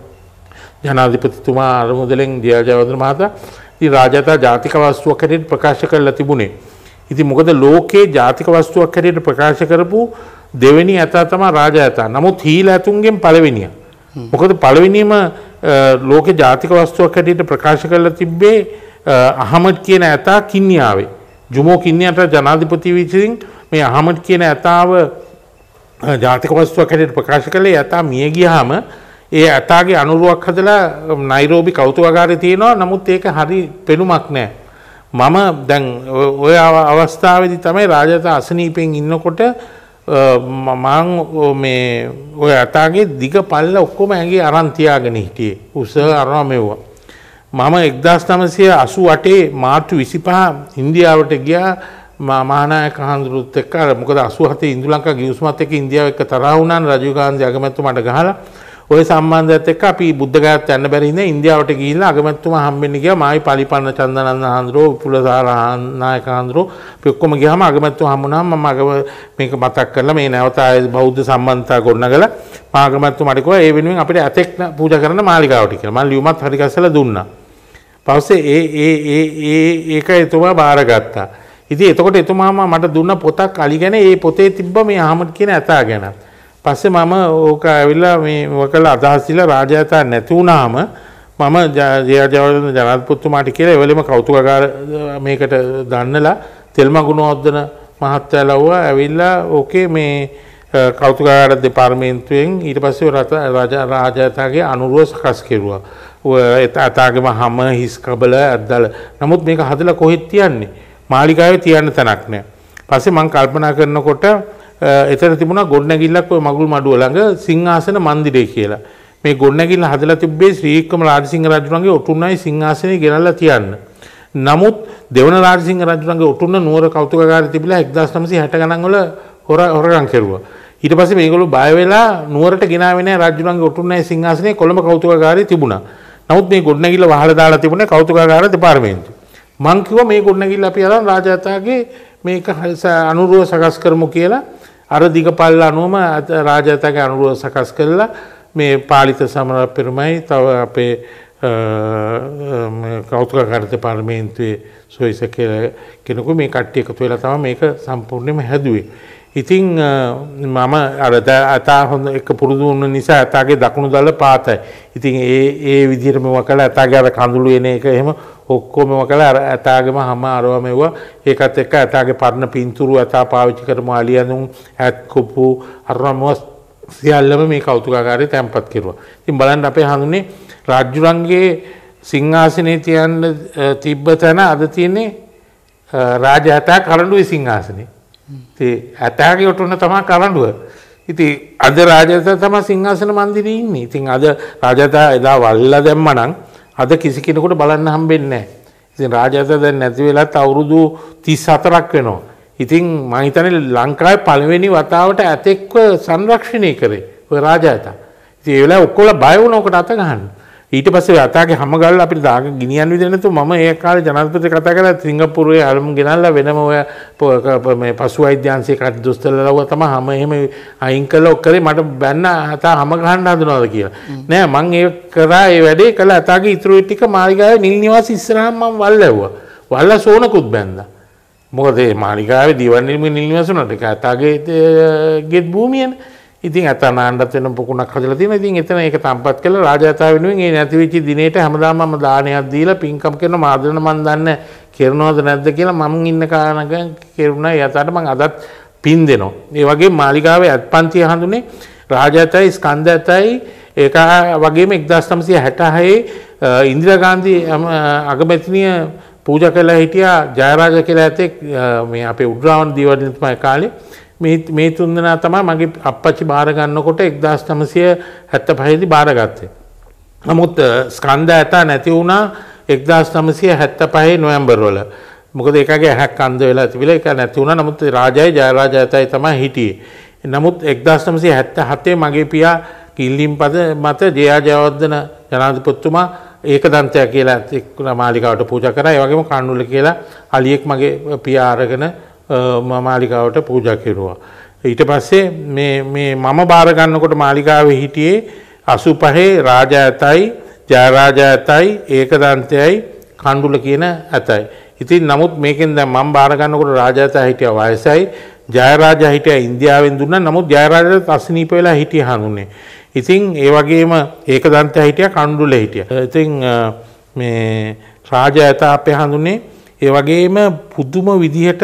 ජනාධිපතිතුමා අරමුදලෙන් දියාජවර්ධන මහතා ඉතින් රාජාතා ජාතික වස්තුවක් හැටියට ප්‍රකාශ කරලා තිබුණේ. ඉති මොකද ලෝකයේ ජාතික වස්තුවක් හැටියට ප්‍රකාශ කරපු දෙවැනි ඇතා තමා රාජ ඇතා නමුත් හීල ඇතුන්ගෙන් පළවෙනිය. මොකද පළවෙනිම ලෝක ජාතික වස්තුවක් හැටියට ප්‍රකාශ කරලා තිබ්බේ අහමඩ් කියන ඇතා කින්නියාවේ. ජුමෝ කින්නියට ජනාධිපති විසින් මේ අහමඩ් කියන ඇතාව ජාතික වස්තුවක් හැටියට ප්‍රකාශ කළේ ඇතා මිය ගියාම ඒ ඇතාගේ අනුරුවක් හදලා නයිරෝබි කෞතුකාගාරේ තියෙනවා. නමුත් ඒක හරි පෙනුමක් නැහැ. මම දැන් ඔය අවස්ථාවේදී තමයි රාජත අසනීපෙන් ඉන්නකොට මං මේ ඔය අතාගේ දිග පල්ල ඔක්කොම ඇගේ අරන් තියාගෙන හිටියේ උස අරවා මෙව්වා මම 1988 මාර්තු 25 ඉන්දියාවට ගියා මහානායක හඳුරුත් එක්ක මොකද 87 ඉන්දුලංකා ගිවිසුමත් එක්ක ඉන්දියාව එක්ක තරහ වුණා රජීව් ගාන්ධි අගමැතිතුමාට ගහලා ඔය සම්බන්ධයත් එක්ක අපි බුද්ධගයාත් යන්න බැරි ඉඳ ඉන්දියාවට ගිහිල්ලා අගමැතිතුමා හම්බෙන්න ගියා මායි පලිපන්න චන්දනන්ද ආන්දරෝ විපුලසාර නායක ආන්දරෝ අපි ඔක්කොම ගියාම අගමැතිතුමා හම්බුනාම මම අගම මේක මතක් කරලා මේ නැවත බෞද්ධ සම්බන්ධතා ගොඩනගලා මා අගමැතිතුමාට කිව්වා ඒ වෙනුවෙන් අපිට ඇතෙක් පූජා කරන්න මාලිගාවට කියලා මම ලියුමත් හරි ගස්සලා දුන්නා පස්සේ ඒ ඒ ඒ ඒ ඒක එතුමා බාරගත්තා ඉතින් එතකොට එතුමාම මට දුන්න පොතක් අලි ගැන ඒ පොතේ තිබ්බ මේ අහමඩ් කියන ඇතා ගැනත් පස්සේ මම ඕක ඇවිල්ලා මේ වකල අදහස්සිලා රාජ්‍යතා නැති වුණාම මම ජයජවර්ධන ජනාධිපතිතුමාට කියලා එවලෙම කෞතුකාගාර මේකට දන්නලා තෙල්ම ගුණවර්ධන මහත්තයා ලව්ව ඇවිල්ලා ඕකේ මේ කෞතුකාගාර දෙපාර්තමේන්තුවෙන් ඊට පස්සේ රට රාජ්‍යතාගේ අනුරව සකස් කෙරුවා. අතාගම හැම හිස් කබල අද්දල. නමුත් මේක හදලා කොහෙද තියන්නේ? මාලිගාවේ තියන්න තැනක් නැහැ. පස්සේ මම කල්පනා කරනකොට එතන තිබුණා ගොඩනැගිල්ලක් ඔය මගුල් මඩුව ළඟ සිංහාසන මන්දිරය කියලා. මේ ගොඩනැගිල්ල හදලා තිබ්බේ ශ්‍රීකම රාජසිංහ රජුණන්ගේ ඔටුන්නයි සිංහාසනේ ගෙනල්ලා තියන්න. නමුත් දෙවන රාජසිංහ රජුණන්ගේ ඔටුන්න නුවර කෞතුකාගාරය තිබිලා 1960 ගණන් වල හොර හොරගම් කෙරුවා. ඊට පස්සේ මේගොල්ලෝ බය වෙලා නුවරට ගෙනාවේ නැහැ රජුණන්ගේ ඔටුන්නයි සිංහාසනේ කොළඹ කෞතුකාගාරය තිබුණා. නමුත් මේ ගොඩනැගිල්ල වහලා දාලා තිබුණේ කෞතුකාගාර දෙපාර්තමේන්තුව. මං කිව්වා මේ ගොඩනැගිල්ල අපි අරන් රාජාතාගේ මේක අනුරුව සකස් කරමු කියලා අර දිගපල්ල අනුවම රාජාතක අනුරුව සකස් කරලා මේ පාලිත සමර පෙරමයි තව අපේ කෞතුක කරිත පාර්මේන්තුවේ සොයිස කෙනෙකු මේ කට්ටිය එකතු වෙලා තමයි මේක සම්පූර්ණයෙන්ම හැදුවේ. ඉතින් මම අරද ඇතා හොඳ එක පුරුදු වුණ නිසා ඇතාගේ දකුණු දල පාතයි. ඉතින් ඒ ඒ විදිහටම වකලා ඇතාගේ අර කඳුළු එන එක එහෙම ඔක්කොම වකලා අර ඇතාගේම හැම අරව මෙවුවා. ඒකත් එක්ක ඇතාගේ පරණ පින්තූරු ඇතා පාවිච්චි කරමු අලියඳුන් ඇත් කුපු අරම සියල්ලම මේ කෞතුකාගාරේ තැන්පත් කෙරුවා. ඉතින් බලන්න අපේ හඳුනේ රාජ්‍යුරංගේ සිංහාසනේ තියන්න තිබ්බ තැන අද තියෙන්නේ රාජහතා කරඬුවේ සිංහාසනේ. ඉතින් ඇතෑගේ ඔටුන තමයි කරඬුව. ඉතින් අද රාජදත්ත තමයි සිංහාසන මන්දිරේ ඉන්නේ. ඉතින් අද රාජදත්ත එදා වල්ලා දැම්මනම් අද කිසි කෙනෙකුට බලන්න හම්බෙන්නේ නැහැ. ඉතින් රාජදත්ත දැන් නැති වෙලත් අවුරුදු 34ක් වෙනවා. ඉතින් මම හිතන්නේ ලංකාවේ පළවෙනි වතාවට ඇතෙක්ව සංරක්ෂණය කරේ ඔය රාජදත්ත. ඉතින් ඒ වෙලාව ඔක්කොලා බය වුණා ඔකට අත ගහන්න. ඊට පස්සේ අතාගේ හැම ගල් අපිට දාගෙන ගිනියන් විදිහ නැතු මම ඒ කාලේ ජනාධිපති කතා කරලා සිංගප්පූරුවේ අරමුණ ගෙනල්ලා වෙනම ඔය මේ පසු වෛද්‍යාංශයේ කට දොස්තරලා ලව්වා තමයි හැම එහෙම අයින් කළා ඔක්කොරේ මට බැන්න අතා හැම ගහන්න හදනවාද කියලා නෑ මං ඒ කරා ඒ වැඩේ කළා අතාගේ ඉතුරු ටික මාලිගාවේ නිල් නිවාස ඉස්සරහම මම වල් ලැබුවා වල්ලා සෝනකුත් බැන්දා මොකද මේ මාලිගාවේ දිවන්නේ නිල් නිවාස උනට අතාගේ ගෙත් භූමියනේ ඉතින් අත නාණ්ඩත්වෙන පොකුණක් හදලා තියෙනවා. ඉතින් එතන ඒක තම්පත් කළා රාජාතා වෙනුවෙන් ඒ නැති වෙච්ච දිනේට හැමදාම මම දානයක් දීලා පින්කම් කරන මාදන මන් දන්නේ කරනවද නැද්ද කියලා මම ඉන්න කාරණක කෙරුණා. යතට මම අදත් පින් දෙනවා. ඒ වගේ මාලිගාවේ අත්පන්තිය හඳුනේ රාජාතයි ස්කන්ධයතයි ඒක වගේම 1966 ඉන්දිරා ගාන්ධි අගමැතිනිය පූජා කළා හිටියා ජයරාජ කියලා ඇතෙක් මේ අපේ උද්‍රාවන් දීවඩින් තමයි කාලේ මේ තුන්දනා තමා මගේ අපපච්චි භාරගන්නකොට එක්දස් නමසය හැත්ත පහදි භාරගත්තේ. නමුත් ස්කන්ධ ඇතා නැති වුණා එක්දස් නමසය හැත්ත පහේ නොයම්බර්වල මොකද එකගේ හැක් කන්ද වෙලා තිබිල එක නැති වුණ නමුත් රාජය ජයරාජ ඇතයි තම හිටියේ. නමුත් එක්දස් නමසේ හැත්ත හතේ මගේ පියා කිල්ලිම් පද මත ජයාජයවර්ධන ජනාධපොත්තුමා ඒක දන්තය කියලා එක්කුණ මාලිකාවට පූජ කරයි වගේම කණ්ඩුල කියලා අලියෙක් මගේ පියාරගෙන මාලිකාවට පූජා කෙරුවා. ඊට පස්සේ මේ මම බාරගන්නකොට මාලිකාවේ හිටියේ අසු පහේ රාජ ඇතයි ජයරාජ ඇතයි ඒකදන්තයයි කණ්ඩුල කියන ඇතයි. ඉතින් නමුත් මේකෙන් දැන් මම බාරගන්නකොට රාජාතා හිටියා වයසයි ජයරාජා හිටියා ඉන්දියාවෙන් දුන්නා නමුත් ජයරාජාට අසනීප වෙලා හිටිය හනුනේ. ඉතින් ඒ වගේම ඒකදන්තයා හිටියා කණ්ඩුල හිටියා. ඉතින් මේ රාජාතා අපේ හඳුනේ ඒ වගේම පුදුම විදිහට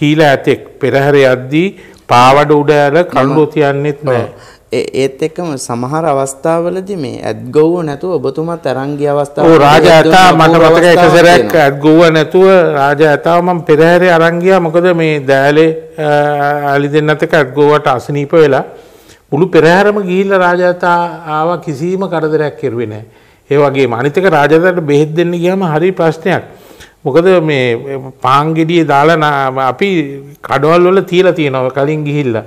හීල ඇතෙක් පෙරහැර යද්දී පාවඩ උඩ ඇර කණ්ඩුව තියන්නෙත් නෑ. ඒත් එක්කම සමහර අවස්ථාවලදී මේ ඇත්ගොව්ව නැතුව ඔබතුමා තරංගී අවස්ථාව ඔව් රාජා ඇතා මට මතකයි එක සැරයක් ඇත්ගොව්ව නැතුව රාජා ඇතාව මම පෙරහැරේ අරන් ගියා මොකද මේ දෑලේ අලි දෙන්නත් එක්ක ඇත්ගොව්වට අසනීප වෙලා මුළු පෙරහැරම ගිහිල්ලා රාජා ඇතා ආවා කිසිම කරදරයක් කෙරුවේ නැහැ ඒ වගේම අනිත් එක රාජා ඇතාට බෙහෙත් දෙන්න ගියාම හරි ප්‍රශ්නයක් මොකද මේ පාංගෙඩිය දාලා අපි කඩවල් වල තියලා තියෙනවා කලින් ගිහිල්ලා.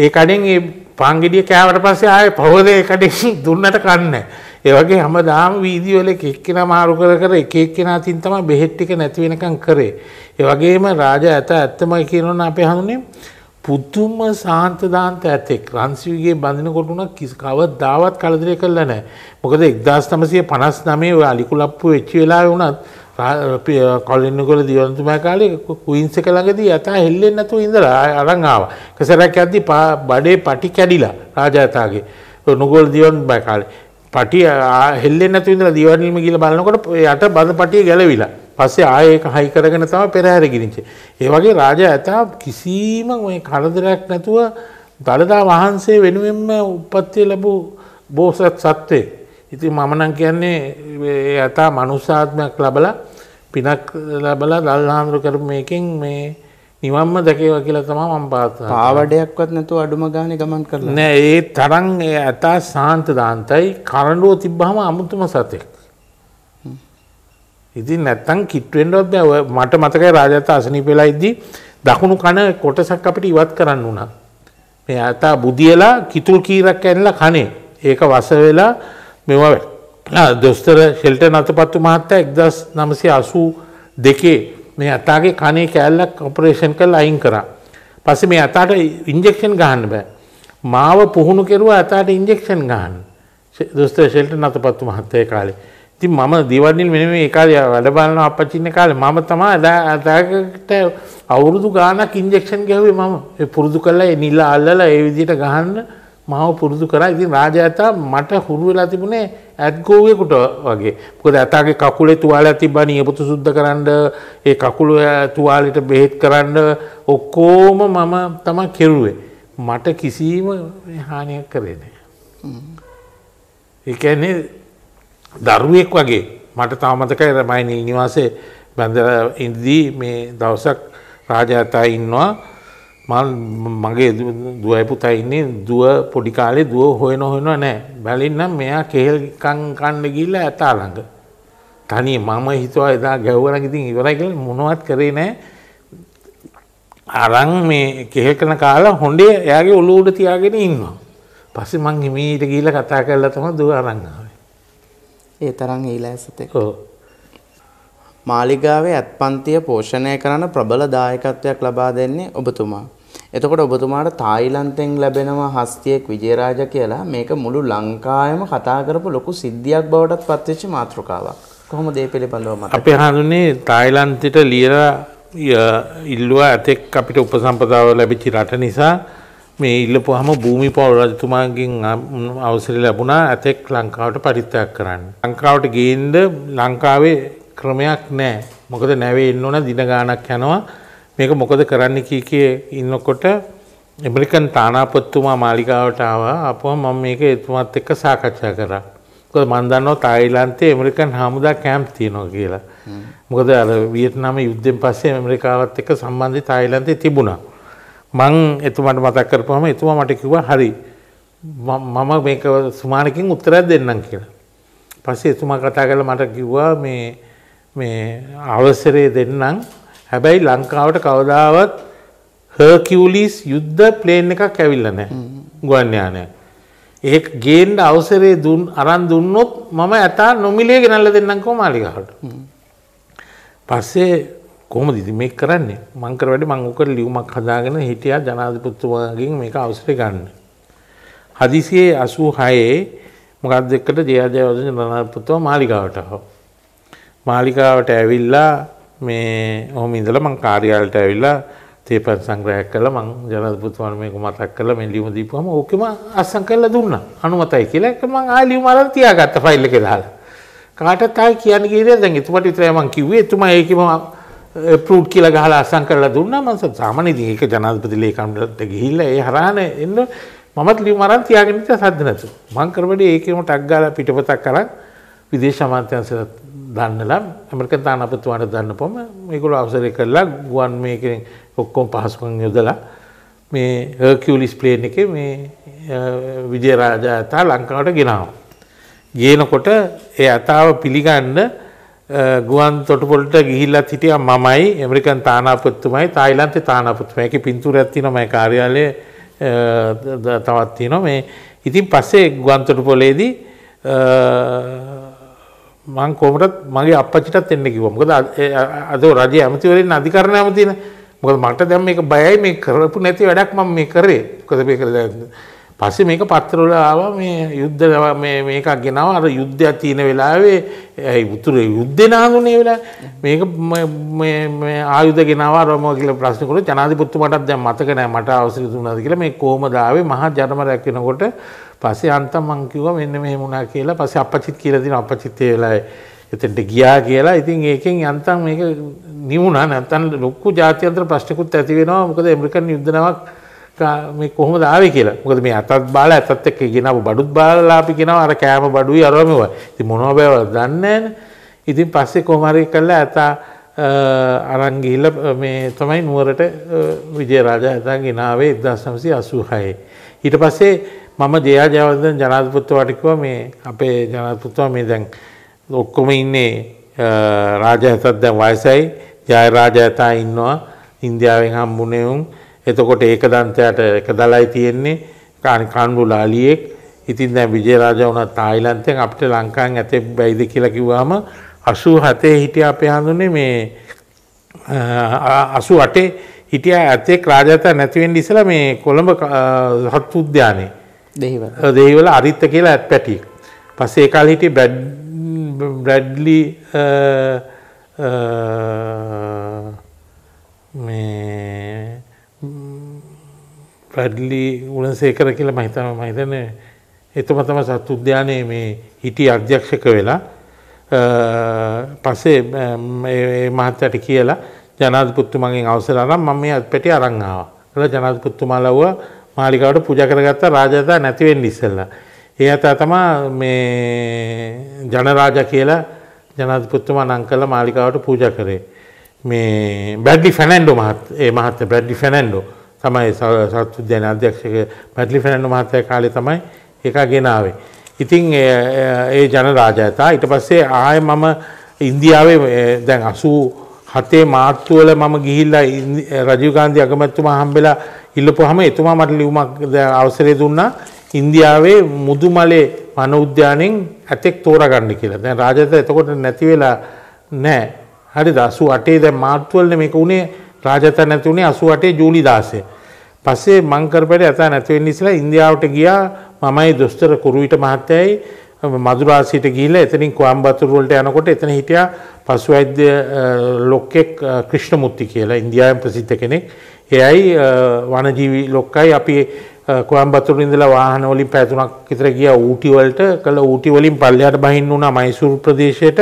ඒ කඩෙන් ඒ පාංගෙඩිය කෑවට පස්සේ ආයේ පහෝදේ කඩෙන් <laughs> දුන්නට කන්නේ. ඒ වගේ හැමදාම වීදි වල එක එක්කෙනා මාරු කර කර එක එක්කෙනා තින් තමයි බෙහෙත් ටික නැති වෙනකන් කරේ. ඒ වගේම රාජා ඇත ඇත්තමයි කියනවනම් අපේ හඳුනේ පුදුම සාන්ත දාන්ත ඇතෙක් රන්සිවිගේ බඳිනකොට උනක් කිසි කවදාවත් කලදරය කළා නැහැ. මොකද 1959 ඔය අලිකුලප්පු වෙච්ච වෙලාවේ උනත් කොලින්නකොල දියවනතුමා කාලේ කුයින්ස් එක ළඟදී යතා හෙල්ලෙන්නේ නැතුව ඉඳලා අරන් ආවා. කසරක් යද්දි බඩේ පටි කැඩිලා රාජාතාගේ නුගොල් දියවන් බය කාලේ. පටි හෙල්ලෙන්නේ නැතුව ඉඳලා දියවන්නේම ගිහලා බලනකොට යට බඳ පටිය ගැලවිලා. පස්සේ ආයෙ ඒක හයි කරගෙන තමයි පෙරහැර ගිනිච්චේ. ඒ වගේ රාජාතා කිසිම ওই කරදරයක් නැතුව දලදා වහන්සේ වෙනුවෙන්ම උපත්ති ලැබූ බෝසත් සත්වෙක්. ඉති මමනං කියන්නේ ඇතා මනුස්සාත්මයක් ලබල පිනක් ලබල දල්හාමුරු කර මේකින් මේ නිවම්ම දැකේව කියලා තමා මම පාත් පාවඩයක්වත් නැතු අඩුම ගාන ගමන් කරලා නෑ ඒ තරන් ඇතා සාන්ත දාන්තයි කරඩුව තිබ්බහම අමුතුම සතෙක් ඉතින් නැත්තං කිට්ුවෙන්ඩොත් බැව මට මතකයි රාජත අසනි පෙලා ඉද්දී දකුණු කන කොටසක් අපිට ඉවත් කරන්න වුණා මේ ඇතා බුදියලා කිතුල් කීරක් ඇල්ලා කනේ ඒක වස වෙලා මෙවා දොස්තර ෂෙල්ට නතපත්තු මහත්තා එක්දස් නමසේ අසූ දෙකේ මේ අතාගේ කනේ කෑල්ලක් ඔපරේෂන් කල් අයින් කරා. පස්සේ මේ අතාට ඉන්ජෙක්ෂන් ගහන්න බෑ. මාව පුහුණු කෙරුවා අතාට ඉන්ජෙක්ෂන් ගහන්න. දොස්තර ෂෙල්ට නතපත්තු මහත්තයා කාලේ. ඉතින් මම දිවඩින් මෙන්න මේ කාලේ වැඩ බලන අපච්චි ඉන්න කාලේ මම තමයි අතාකට අවුරුදු ගාණක් ඉන්ජෙක්ෂන් ගැහුවේ මම. ඒ පුරුදු කළා ඒ නිල අල්ලලා ඒ විදිහට ගහන්න මාව පුරුදු කරා ඉතින් රාජයාතා මට හුරු වෙලා තිබුණේ ඇත් ගෝවෙකුට වගේ මොකද ඇතාගේ කකුලේ තුවාල තිබ්බා නියපොතු සුද්ධ කරන්න ඒ කකුල තුවාලෙට බෙහෙත් කරන්න ඔක්කොම මම තමයි කෙරුවේ මට කිසිම හානියක් කරේ නැහැ ඒ කියන්නේ දරුවෙක් වගේ මට තාම මතකයි රමයි නිවාසේ බඳර ඉඳදී මේ දවසක් රාජයාතා ඉන්නවා මගේ දුවයි පුතා ඉන්නේ දුව පොඩි කාලේ දුව හොයන හොයන නැහැ. බැලින්නම් මෙයා කෙහෙල්කම් කන්න ගිහිල්ලා ඇත ළඟ. තනිය මම හිතුවා එදා ගැව්වනම් ඉතින් ඉවරයි කියලා මොනවත් කරේ නැහැ. අරන් මේ කෙහෙල් කරන කාලා හොඬේ එයාගේ ඔළුව උඩ තියාගෙන ඉන්නවා. පස්සේ මං හිමීට ගිහිල්ලා කතා කරලා තමයි දුව අරන් ආවේ. ඒ තරම් ඊලාසිතේ. ඔව්. මාලිගාවේ ඇත්පන්තිය පෝෂණය කරන ප්‍රබල දායකත්වයක් ලබා දෙන්නේ ඔබතුමා. එතකොට ඔබතුමාට තායිලන්තෙන් ලැබෙනවා හස්තියෙක් විජේරාජ කියලා මේක මුළු ලංකාවේම කතා කරපු ලොකු සිද්ධියක් බවටත් පත්වෙච්ච මාතෘකාවක්. කොහොමද ඒ පිළිබඳව මතක්? අපේ හඳුනේ තායිලන්තෙට ලියලා ඉල්ලුවා ඇතෙක් අපිට උපසම්පදාව ලැබිච්ච රට නිසා මේ ඉල්ලපුවාම භූමිපෝල් රජතුමාගෙන් අවසර ලැබුණා ඇතෙක් ලංකාවට පරිත්‍යාග කරන්න. ලංකාවට ගේන්න ලංකාවේ ක්‍රමයක් නැහැ. මොකද නැවේ ඉන්න ඕන දින ගාණක් යනවා. මේක මොකද කරන්න කී කිය ඉන්නකොට ඇමරිකන් තානාපත්තුමා මාලිකාවට ආවා අපම මම මේක එතුමත් එක්ක සාකච්ඡා කරා. මොකද මම දන්නවා තායිලන්තයේ ඇමරිකන් හමුදා කැම්ප් තියෙනවා කියලා. මොකද අර වියට්නාම යුද්ධයෙන් පස්සේ ඇමරිකාවත් එක්ක සම්බන්ධය තායිලන්තේ තිබුණා. මං එතුමාට මතක් කරපුවාම එතුමා මට කිව්වා හරි මම මේක සුමානකින් උත්තරයක් දෙන්නම් කියලා. පස්සේ එතුමා කතා කරලා මට කිව්වා මේ මේ අවසරය දෙන්නම් හැබැයි ලංකාවට කවදාවත් හර්කියවලිස් යුද්ධ ප්ලේන් එකක් ඇවිල්ල නෑ ගුවන්්‍යානය. ඒ ගේන්ඩ අවසරේ දුන් අරන් දුන්නොත් මම ඇතා නොමිලේ ගෙනල්ල දෙන්නකෝ මාලිකහට. පස්සේ කොම දිදි මේ කරන්නේ මංකර වැඩ මංගුකර ලියුමක් හදාගෙන හිටියා ජනාධපුත්තුවාගින් මේක අවසර ගන්න. හදිසියේ අසූ හයේ මොකක් දෙකට ජයජයවද ජනාධපුත්තුව මාලිකාවට හෝ. මාලිකාවට ඇවිල්ලා මේ ඔහොම ඉඳලා මං කාර්යාලයට ඇවිල්ලා තේපන් සංග්‍රහයක් කළා මං ජනාධිපතිතුමාට මේක මතක් කළා මේ ලියුම දීපුවම ඕකෙම අස්සම් කරලා දුන්නා අනුමතයි කියලා ඒක මං ආයෙ ලියුම අරන් තියාගත්ත ෆයිල් එකේ දාලා කාටත් ආයෙ කියන්න ගියේ දැන් එතුමාට විතරයි මං කිව්වේ එතුමා ඒකෙම ප්‍රූට් කියලා ගහලා අස්සම් කරලා දුන්නා මං සාමාන්‍ය ඉතින් ඒක ජනාධිපති ලේකම්ට ගිහිල්ලා ඒ හරහාන එන්න මමත් ලියුම අරන් තියාගෙන ඉඳලා සද්ද නැතු මං කරවඩේ ඒකෙම ටක් ගාලා පිටපතක් කරන් විදේශ අමාත්‍යාංශයට දන්නලා ඇමරිකන් තානපතුවාට දන්නපොම මේකුළු අවසරය කරලා ගුවන් මේකෙන් ඔක්කොම පහසුකම් යොදලා මේ හර්කියුලිස් ප්ලේන් එක මේ විජයරාජා ඇතා ලංකාවට ගෙනාව. ගේනකොට ඒ ඇතාව පිළිගන්න ගුවන් තොටපොලට ගිහිල්ලත් හිටිය මමයි ඇමරිකන් තානාපත්තුමයි තායිලන්තේ තානාපත්තුමයි එක පින්තූර ඇත්තිනමයි කාර්යාලය තවත් තියෙනවා මේ ඉතින් පස්සේ ගුවන් තොටපොලේදී මං කොමටත් මගේ අපච්චිටත් එන්න කිව්වා. මොකද අද රජයේ ඇමතිවරෙන් අධිකරණ ඇමතින. මොකද මට දැන් මේක බයයි මේ කරපු නැති වැඩක් මම මේ කරේ. මොකද මේක පස්සේ මේක පත්‍රවල ආවා මේ යුද්ධ මේ මේකක් ගෙනාව අර යුද්ධය තියෙන වෙලාවේ ඒ උතුරු යුද්ධේ නාඳුනේ වෙලා මේක මේ මේ ආයුධ ගෙනාව රම කියලා ප්‍රශ්න කළා ජනාධිපතිතුමාටත් දැන් මතක නැහැ මට අවශ්‍ය දුන්නාද කියලා මේ කොහමද ආවේ මහා ජනම රැක් වෙනකොට පස්සේ අන්තම් මං කිව්වා මෙන්න මෙහෙම වුණා කියලා පස්සේ අපච්චිත් කියලා දෙනවා අපච්චිත් ඒ වෙලාවේ එතෙන්ට ගියා කියලා. ඉතින් ඒකෙන් යන්තම් මේක නිවුණා නැත්තම් ලොකු ජාත්‍යන්තර ප්‍රශ්නකුත් ඇති වෙනවා. මොකද ඇමරිකන් යුද්ධනාවක් මේ කොහොමද ආවේ කියලා. මොකද මේ අතත් බාලා අතත් එක්ක ගෙනාව බඩුත් බාලා අපි ගෙනාව අර කෑම බඩුයි අරව මෙව. ඉතින් මොනවද බෑවද දන්නේ ඉතින් පස්සේ කොහොම හරි කළා අතා අරන් ගිහිල්ලා මේ තමයි නුවරට විජයරාජ ඇතා ගෙනාවේ 1986. ඊට පස්සේ මම ජයා ජයවර්ධන ජනාධිපතිතුමාට කිව්වා මේ අපේ ජනාධිපතිතුමා මේ දැන් ඔක්කොම ඉන්නේ රාජහතත් දැන් වයසයි ජය රාජහතා ඉන්නවා ඉන්දියාවෙන් හම්බුනේ උන් එතකොට ඒක දන්තයට එක දලයි තියෙන්නේ කණ්ඩු ලාලියෙක් ඉතින් දැන් විජයරාජ වුණා තායිලන්තයෙන් අපිට ලංකාවෙන් ඇතේ බැයිද කියලා කිව්වම 87 හිටිය අපේ හඳුනේ මේ 88 හිටියා ඇතේ රාජාත නැති වෙන්න ඉස්සලා මේ කොළඹ හත් උද්‍යානයේ දෙහිවල අරිත්ත කියලා ඇත් පැටියෙක් පස්සේ ඒකාල හිටිය බ්‍රැඩ්ලි මේ ප්‍රඩ්ලි උලන්සේකර කියල මහිතම මහිතන එතම තම සත් උද්‍යානයේ මේ හිටි අධ්‍යක්ෂක වෙලා පසේ මහත්තට කියලා ජනාධපුත්තුමගේ අවසරනම් මම මේ අත් පැටි අරංආාව කළ ජනාධපුත්තුමාලව්ව මාලිකාවට පූජා කරගත්ත රාජදා නැති වෙන්න ඉස්සෙල්ලා. ඒ අත තමා මේ ජනරාජ කියලා ජනාධිපතිතුමා නම් කළ මාලිකාවට පූජා කරේ. මේ බැඩ්ලි ෆැනන්ඩෝ මහත් ඒ මහත්ය බැඩ්ලි ෆැනන්ඩෝ තමයි සත් උද්‍යාන අධ්‍යක්ෂක බැඩ්ලි ෆැනන්ඩෝ මහත්තයා කාලේ තමයි එක ගෙනාවේ. ඉතින් ඒ ජනරාජයතා ඊට පස්සේ ආය මම ඉන්දියාවේ දැන් අසූ හතේ මාර්තු වල මම ගිහිල්ලා රජීව ගාන්ධි අගමැතිතුමා හම්බෙලා ඉල්ලපුවාම එතුමා මට ලියුමක් අවසරය දුන්නා ඉන්දියාවේ මුදුමලේ වන උද්‍යානෙන් ඇතෙක් තෝරගන්න කියලා. දැන් රාජත එතකොට නැති වෙලා නැහැ. හරිද 88 දැන් මාර්තු වලනේ මේක උනේ රාජත නැති උනේ 88 ජූලි 16. පස්සේ මං කරපරේ ඇතා නැති වෙන්න ඉස්සලා ඉන්දියාවට ගියා මමයි දොස්තර කුරුවිට මහත්තයයි මදුරාසිට ගිහිල්ලා එතනින් කොයම්බතුර වලට යනකොට එතන හිටියා පසුවෛද්‍ය ලොක්කෙක් ක්‍රිෂ්ණමුත්ති කියලා ඉන්දියාවේ ප්‍රසිද්ධ කෙනෙක්. එයයි වනජීවි ලොක්කයි අපි කොයම්බතුර ඉඳලා වාහන වලින් පැය තුනක් විතර ගියා ඌටි වලට. කළ ඌටි වලින් පල්ලෙහාට බහින්න වුණා මයිසූර් ප්‍රදේශයට.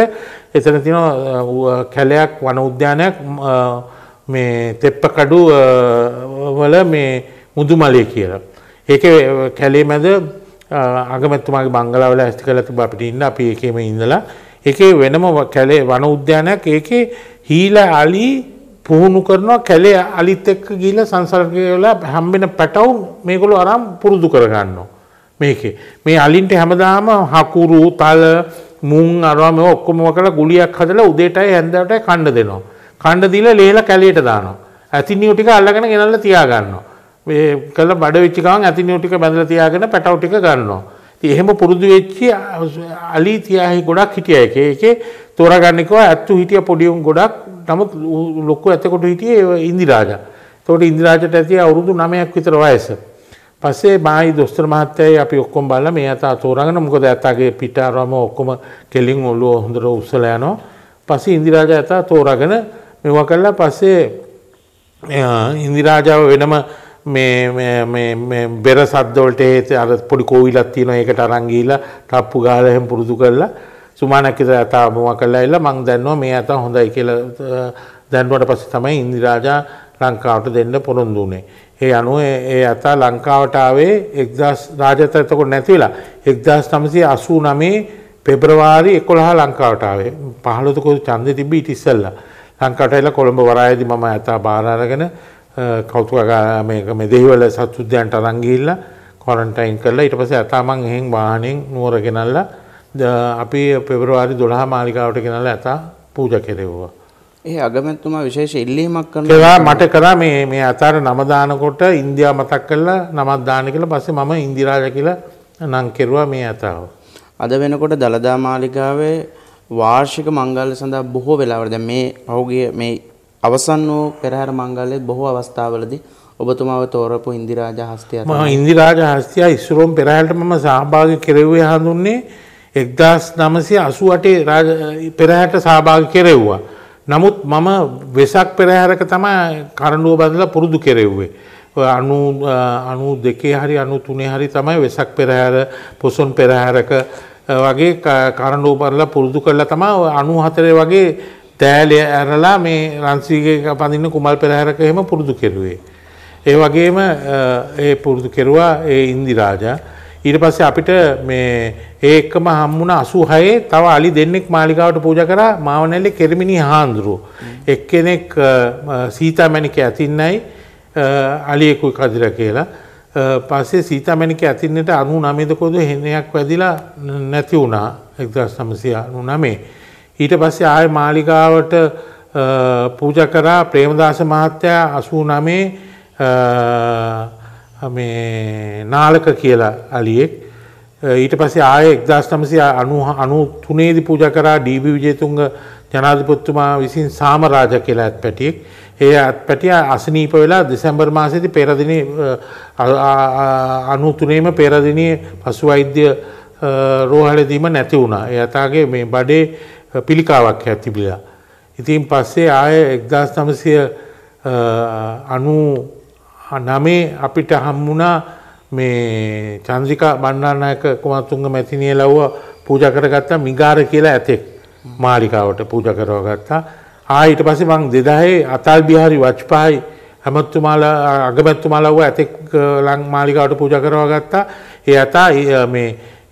එතන තියෙනවා කැලයක් වන උද්‍යානයක් මේ තෙප්පකඩු වල මේ මුදුමලේ කියලා. ඒකේ කැලේ මැද අගමැතිතුමාගේ බංගලාවල ඇස්ති කරලා තිබ්බ අපිට ඉන්න අපි එකේම ඉඳලා එකේ වෙනම කැලේ වන උද්‍යානයක් ඒකේ හීල අලි පුහුණු කරනවා කැලේ අලිත් එක්ක ගිහිල්ලා සංසර්ගය වල හම්බෙන පැටවුන් මේගොල්ලෝ අරන් පුරුදු කරගන්නවා මේකේ මේ අලින්ට හැමදාම හකුරු තල මුං අරවා මේ ඔක්කොම කරලා ගුලියක් හදලා උදේටයි හැන්දෑවටයි කණ්ඩ දෙනවා කණ්ඩ දීලා ලේලා කැලේට දානවා ඇතිනියු ටික අල්ලගෙන ගෙනල්ලා තියාගන්නවා ඒ කළ බඩ වෙච්ච ගමන් ඇතිනියෝ ටික බඳලා තියාගෙන පැටව ටික ගන්නවා. ඉතින් එහෙම පුරුදු වෙච්ච අලි තියාහි ගොඩක් හිටියා එකේ. ඒකේ තෝරාගන්නේ කෝ ඇත්තු හිටිය පොඩි උන් ගොඩක්. නමුත් ලොකු ඇතකොට හිටියේ ඉන්දිරාජා. ඒතකොට ඉන්දිරාජට ඇති අවුරුදු 9ක් විතර වයස. පස්සේ මායි දොස්තර මහත්තයයි අපි ඔක්කොම බලලා මේ අතා තෝරාගෙන මොකද ඇතාගේ පිට අරම ඔක්කොම කෙලින් ඔළුව හොඳට උස්සලා යනවා. පස්සේ ඉන්දිරාජා ඇතා තෝරාගෙන මෙවුවා කළා පස්සේ ඉන්දිරාජාව වෙනම මේ බෙර සද්දවලට හේත අර පොඩි කෝවිලක් තියෙනවා ඒකට අරන් ගිහිලා ටප්පු ගහලා එහෙම පුරුදු කරලා සුමානක් ඉතලා තාමම කළා ඉල්ල මං දන්නවා මේ අත හොඳයි කියලා දැන්නුවට පස්සේ තමයි ඉන්දිරාජා ලංකාවට දෙන්න පොරොන්දු වුණේ. ඒ අනුව ඒ අත ලංකාවට ආවේ 1000 රාජත එතකොට නැති වෙලා 1989 පෙබරවාරි 11 ලංකාවට ආවේ. 15 තකෝ ඡන්දෙ තිබ්බ ඊට ඉස්සෙල්ලා. ලංකාවට එලා කොළඹ වරායේදී මම අත බාර අරගෙන කෞතුක මේ දෙහිවල සත්තුද්‍යයන්ට අරංගිල්ල කොරන්ටයින් කරලා ඊට පස්සේ ඇතාමන් එහෙන් වාහනෙන් නුවර ගෙනල්ලා අපි පෙබරවාරි 12 මාලිකාවට ගෙනල්ලා ඇතා පූජා කෙරෙව්වා. ඒ අගමැතිතුමා විශේෂ ඉල්ලීමක් කරනවා. ඒවා මට කරා මේ මේ අතර නම දානකොට ඉන්දියා මතක් කරලා නමක් දාන්න කියලා පස්සේ මම ඉන්දිරාජ කියලා නම් කෙරුවා මේ අතාව. අද වෙනකොට දලදා මාලිගාවේ වාර්ෂික මංගල්‍ය සඳහා බොහෝ වෙලාවට දැන් මේ පහුගිය මේ අවසන් වූ පෙරහැර මංගල්‍යයේ බොහෝ අවස්ථාවලදී ඔබතුමාව තෝරපු ඉන්දිරාජා හස්තිය මම ඉන්දිරාජා හස්තිය ඉස්සරෝම් පෙරහැරට මම සහභාගී කෙරෙව්වේ හඳුන්නේ 1998 පෙරහැරට සහභාගී කෙරෙව්වා. නමුත් මම වෙසක් පෙරහැරක තමයි කරඬුව බඳලා පුරුදු කෙරෙව්වේ. අනු අනු දෙකේ හරි අනු තුනේ හරි තමයි වෙසක් පෙරහැර පොසොන් පෙරහැරක වගේ කරඬුව බඳලා පුරුදු කරලා තමයි 94 වගේ තෑලය ඇරලා මේ රන්සීගේ පඳින්න කුමල් පෙරහැරක එහෙම පුරුදු කෙරුවේ. ඒ වගේම ඒ පුරුදු කෙරුවා ඒ ඉන්දිරාජා. ඊට පස්සේ අපිට මේ ඒ එක්කම හම්බුණ 86 තව අලි දෙන්නෙක් මාලිගාවට පූජා කරා මාවනැල්ලේ කෙරමිනි හාඳුරෝ. එක්කෙනෙක් සීතාමණික ඇතින්නයි අලියෙකු කදිර කියලා. පස්සේ සීතාමණික ඇතින්නට 99 දකෝද හෙනයක් වැදිලා නැති වුණා 1999. ඊට පස්සේ ආය මාලිගාවට පූජ කරා ප්‍රේමදාස මහත්තයා අසූ නමේ මේ නාලක කියලා අලියෙක් ඊට පස්සේ ආය එක්දස් තමසි අනු අනු තුනේදි පූජ කරා ඩීබි විජේතුන්ග ජනාධිපොත්තුමා විසින් සාමරාජ කියලා ඇත් පැටියෙක් ඒ අත් පැටිය අසනීප වෙලා දෙසැම්බර් මාසේදී පෙරදින අනු තුනේම පෙරදිනේ පසු වෛද්‍ය රෝහලදීම නැති වුණා. එයාගේ මේ බඩේ පිළිකාවක් ඇතිබිලා. ඉතින් පස්සේ ආය එක්දස් නමසය අනු නමේ අපිට හම්මුණා මේ චන්ද්‍රිකා බණ්ඩානායක කුමත්තුන්ග මැතිනිය ලව්ව පූජ කරගත්තා මිගාර කියලා ඇතෙක් මාලිකාවට පූජ කරව ගත්තා ආයිට පස්සේ මං දෙදාහේ අතල් බිහාරි වච්පහයි හැමත්තුමාලා අගමැත්තුමාලව්ව ඇතෙක් ලං මාලිකාවට පූජ කරව ගත්තා ඒ ඇතා මේ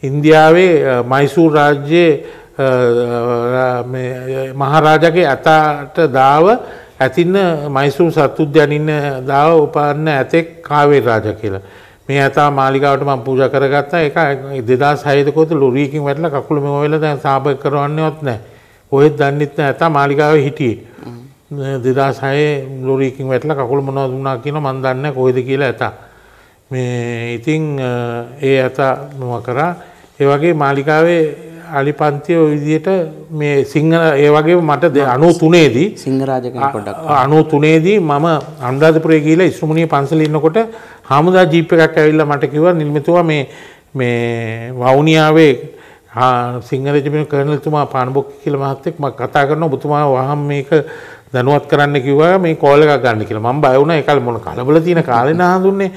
ඉන්දියාවේ මයිසූර් රාජ්‍යයේ මහරාජගේ ඇතාට දාව ඇතින්න මයිසුල් සත්තුද්‍යනින්න දාව උපාන්න ඇතෙක් කාවේ රාජ කියලා. මේ ඇතා මාලිකාවට මම පූජා කරගත්තා එක 2006 කොට ලොරියකින් වැටලා කකුල මෙව වෙලා දැන් සාභ කරවන්නේවත් නැහැ. කොහෙත් දන්නෙත් නැහැ ඇතා මාලිකාවේ හිටියේ. 2006 ලොරියකින් වැටලා කකුල මොනවද වුණා කියන මම දන්නේ නැහැ කොහෙද කියලා ඇතා. මේ ඉතින් ඒ ඇතා මොනවා කරා ඒ වගේ මාලිකාවේ අලිපන්තිය විදියට මේ සිංහල ඒ වගේ මට අනු තුනේදී සිංහරාජක අනු තුනේදී මම අන්රාධපුරය ගීල ඉස්්‍රමණිය පන්සල ඉන්නකොට හමුදා ජීප එකක් ඇවිල්ල මට කිව නිර්මිතුවා මේ මේ වවුනියාවේ සිංහරජමෙන් කරනතුමා පාණබොක් කියල මහත්තෙක් ම කතා කරන බතුමා වහම් මේක දැනුවත් කරන්න කිවවා මේ කෝලක ගන්න කියලා ම බයවුණ එකල් මොන කලබල තියෙන කාලෙන හඳුන්නේ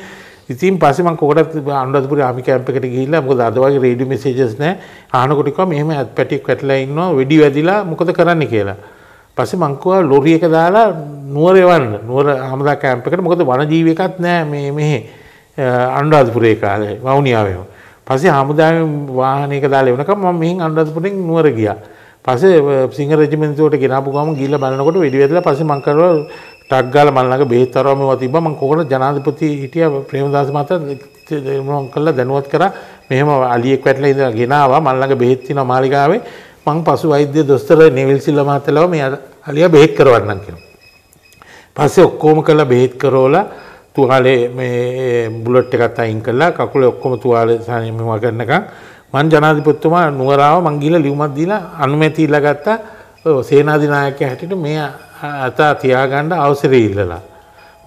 ඉතින් පස්සේ මම කොකටත් අනුරාධපුර ආමි කැම්ප් එකට ගිහිල්ලා මොකද අද වගේ රේඩියෝ මෙසේජස් නැහැ ආනකොට කිව්වා මෙහෙම ඇත් පැටියක් වැටලා ඉන්නවා වෙඩි වැදිලා මොකද කරන්න කියලා. පස්සේ මං කිව්වා ලොරි එක දාලා නුවර යවන්න. නුවර ආමදා කැම්ප් එකට මොකද වනජීවිකත් නැහැ මේ මෙහි අනුරාධපුරේ කාලේ වවුනියාවේ. පස්සේ හමුදාවෙන් වාහනයක දාලා එවනකම් මම මෙහෙන් අනුරාධපුරෙන් නුවර ගියා. පස්සේ සිංහ රෙජිමෙන්තුවට ගෙනාපු ගම ගිහිල්ලා බලනකොට වෙඩි වැදලා පස්සේ මං කරලා ටක් ගාලා මන් ළඟ බෙහෙත් තරවම ඒවා තිබ්බා මම කොහොමද ජනාධිපති හිටියා ප්‍රේමදාස මහතා මම කළා දැනුවත් කරා මෙහෙම අලියෙක් වැටලා ඉඳලා ගෙනාවා මන් ළඟ බෙහෙත් තියෙනවා මාලිගාවේ මං පසු වෛද්‍ය දොස්තර නෙවිල් සිල්ල මහත්තයාලව මේ අලියා බෙහෙත් කරවන්නම් කියලා පස්සේ ඔක්කොම කළා බෙහෙත් කරවලා තුවාලේ මේ බුලට් එකත් අයින් කළා කකුලේ ඔක්කොම තුවාලේ සානියම වගන්නකම් මං ජනාධිපතිතුමා නුවරාව මං ගිහලා ලියුමක් දීලා අනුමැතිය ඉල්ලා ගත්තා සේනාධිනායක හැටිට මේ ඇතා තියාගණ්ඩ අවසර ඉල්ලලා.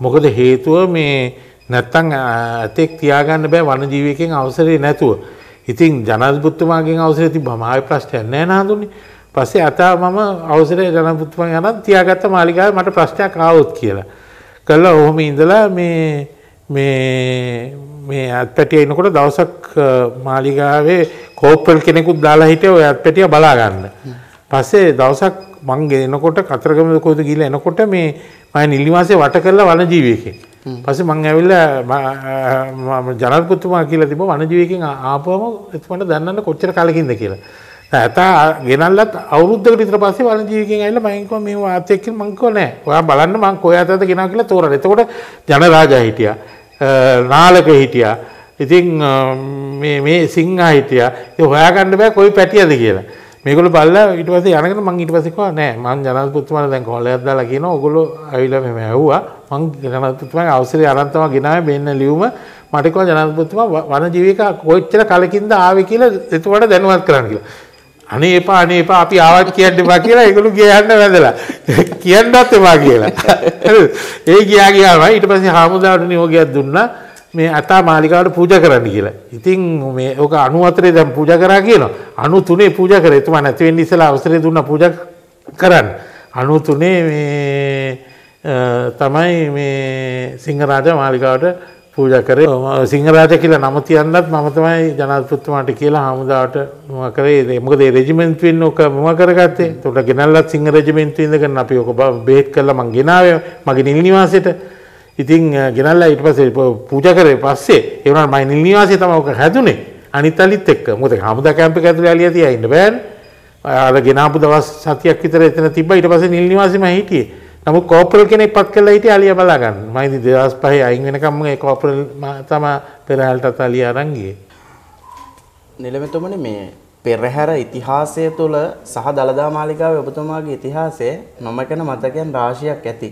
මොකද හේතුව මේ නැත්තං ඇතෙක් තියාගන්න බෑ වන ජීවයකෙන් අවසරේ නැතුව. ඉතින් ජනතපුත්තුමාගේ අවසර ති බමයි ප්‍රශ්ටයන්න නාදුනි පස්සේ ඇතා මම අවසරය ජනපුත්තුමා යන තියාගත්ත මාලිකාව මට ප්‍රශ්ටයක් ආවොත් කියලා. කල්ලා ඔහොම ඉඳලා මේ මේ ඇත්පැටිය එනකොට දවසක් මාලිගාවේ කෝප්පල් කෙනෙකුත් දාලා හිටේ ඔය ඇත්පැටිය බලාගන්න. පස්සේ දවසක් මං එනකොට කතරගම කොහෙද ගිහලා එනකොට මේ මම නිලිමාසේ වට කරලා වනජීවියෙක්. පස්සේ මං ඇවිල්ලා ජනල්පුතුමා කියලා තිබ්බ වනජීවියකින් ආපුවම එතුමන්ට දන්නන්න කොච්චර කලකින්ද කියලා. ඇතා ගෙනල්ලත් අවුරුද්දකට විතර පස්සේ වනජීවියකින් ඇවිල්ලා මම කිව්වා මේ වාත් එක්ක මං කිව්වා නෑ. ඔයා බලන්න මං කොහේ අතද ගෙනා කියලා තෝරන. එතකොට ජනරාජා හිටියා. නාලක හිටියා. ඉතින් මේ මේ සිංහා හිටියා. ඒ හොයාගන්න බෑ කොයි පැටියද කියලා. මේගොල්ලෝ බලලා ඊට පස්සේ යනකම් මම ඊට පස්සේ කිව්වා නෑ මම ජනාධිපතිතුමාට දැන් කොහොලයක් දාලා කියනවා ඔයගොල්ලෝ ඇවිල්ලා මෙහෙම ඇහුවා මම ජනාධිපතිතුමාගේ අවසරය අරන් තමයි ගෙනාවේ මෙන්න ලියුම මට කිව්වා ජනාධිපතිතුමා වනජීවික කොච්චර කලකින්ද ආවේ කියලා එතුමාට දැනුවත් කරන්න කියලා අනේ එපා අනේ එපා අපි ආවත් කියන්න එපා කියලා ඒගොල්ලෝ ගියන්න වැදලා කියන්නත් එපා කියලා <laughs> ඒ ගියා ගියාම ඊට පස්සේ හාමුදුරුවෝ නියෝගයක් දුන්නා මේ ඇතා මාලිකාවට පූජ කරන්න කියලා. ඉතින් මේ ඕක 94 දැන් පූජ කරා කියනවා. 93 පූජ කරේ. එතුමා නැති වෙන්න ඉස්සලා අවසරය දුන්න පූජ කරන්න. 93 මේ තමයි මේ සිංහරාජ මාලිකාවට පූජ කරේ. සිංහරාජ කියලා නම තියන්නත් මම තමයි ජනාධිපතිතුමාට කියලා හමුදාවට මොකක් කරේ. මොකද ඒ රෙජිමෙන්ට්වෙන් ඕක මොකක් කරගත්තේ. ඒකට ගෙනල්ලත් සිංහ රෙජිමෙන්ට්වෙන් ඉඳගෙන අපි ඕක බෙහෙත් කරලා මං ගෙනාවේ මගේ නිල් නිවාසෙට. ඉතින් ගෙනල්ලා ඊට පස්සේ පූජා කරේ පස්සේ ඒ වුණාට මම නිල් නිවාසේ තමයි ඔක හැදුනේ අනිත් අලිත් එක්ක මොකද හමුදා කැම්ප් එක ඇතුලේ අලියා තියා ඉන්න බෑනේ අර ගෙනාපු දවස් සතියක් විතර එතන තිබ්බා ඊට පස්සේ නිල් නිවාසෙම හිටියේ නමුත් කෝපරල් කෙනෙක් පත් කරලා හිටිය අලියා බලා ගන්න මම ඉතින් 2005 අයින් වෙනකම් මේ කෝපරල් තමයි පෙරහැරටත් අලියා අරන් ගියේ නිලමෙතුමනි මේ පෙරහැර ඉතිහාසය තුළ සහ දළදා මාලිකාවේ ඔබතුමාගේ ඉතිහාසයේ නොමකන මතකයන් රාශියක් ඇති.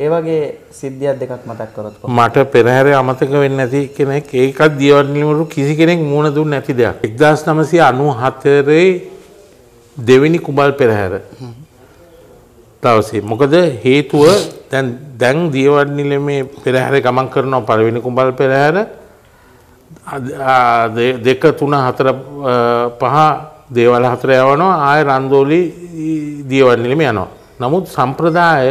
ඒ වගේ සිද්ධියක් දෙකක් මතක් කරොත් මට පෙරහැර අමතක වෙන්නේ නැති කෙනෙක් ඒකත් දියවඩන නිමරු කිසි කෙනෙක් මුණ දුන්නේ නැති දෙයක් 1994 දෙවෙනි කුඹල් පෙරහැර දවසේ මොකද හේතුව දැන් දැන් දියවඩන නිලමේ පෙරහැර ගමන් කරනවා පළවෙනි කුඹල් පෙරහැර දෙක තුන හතර පහ දේවල් හතර යවනවා ආය රන්දෝලි දියවඩන නිලමේ යනවා නමුත් සම්ප්‍රදාය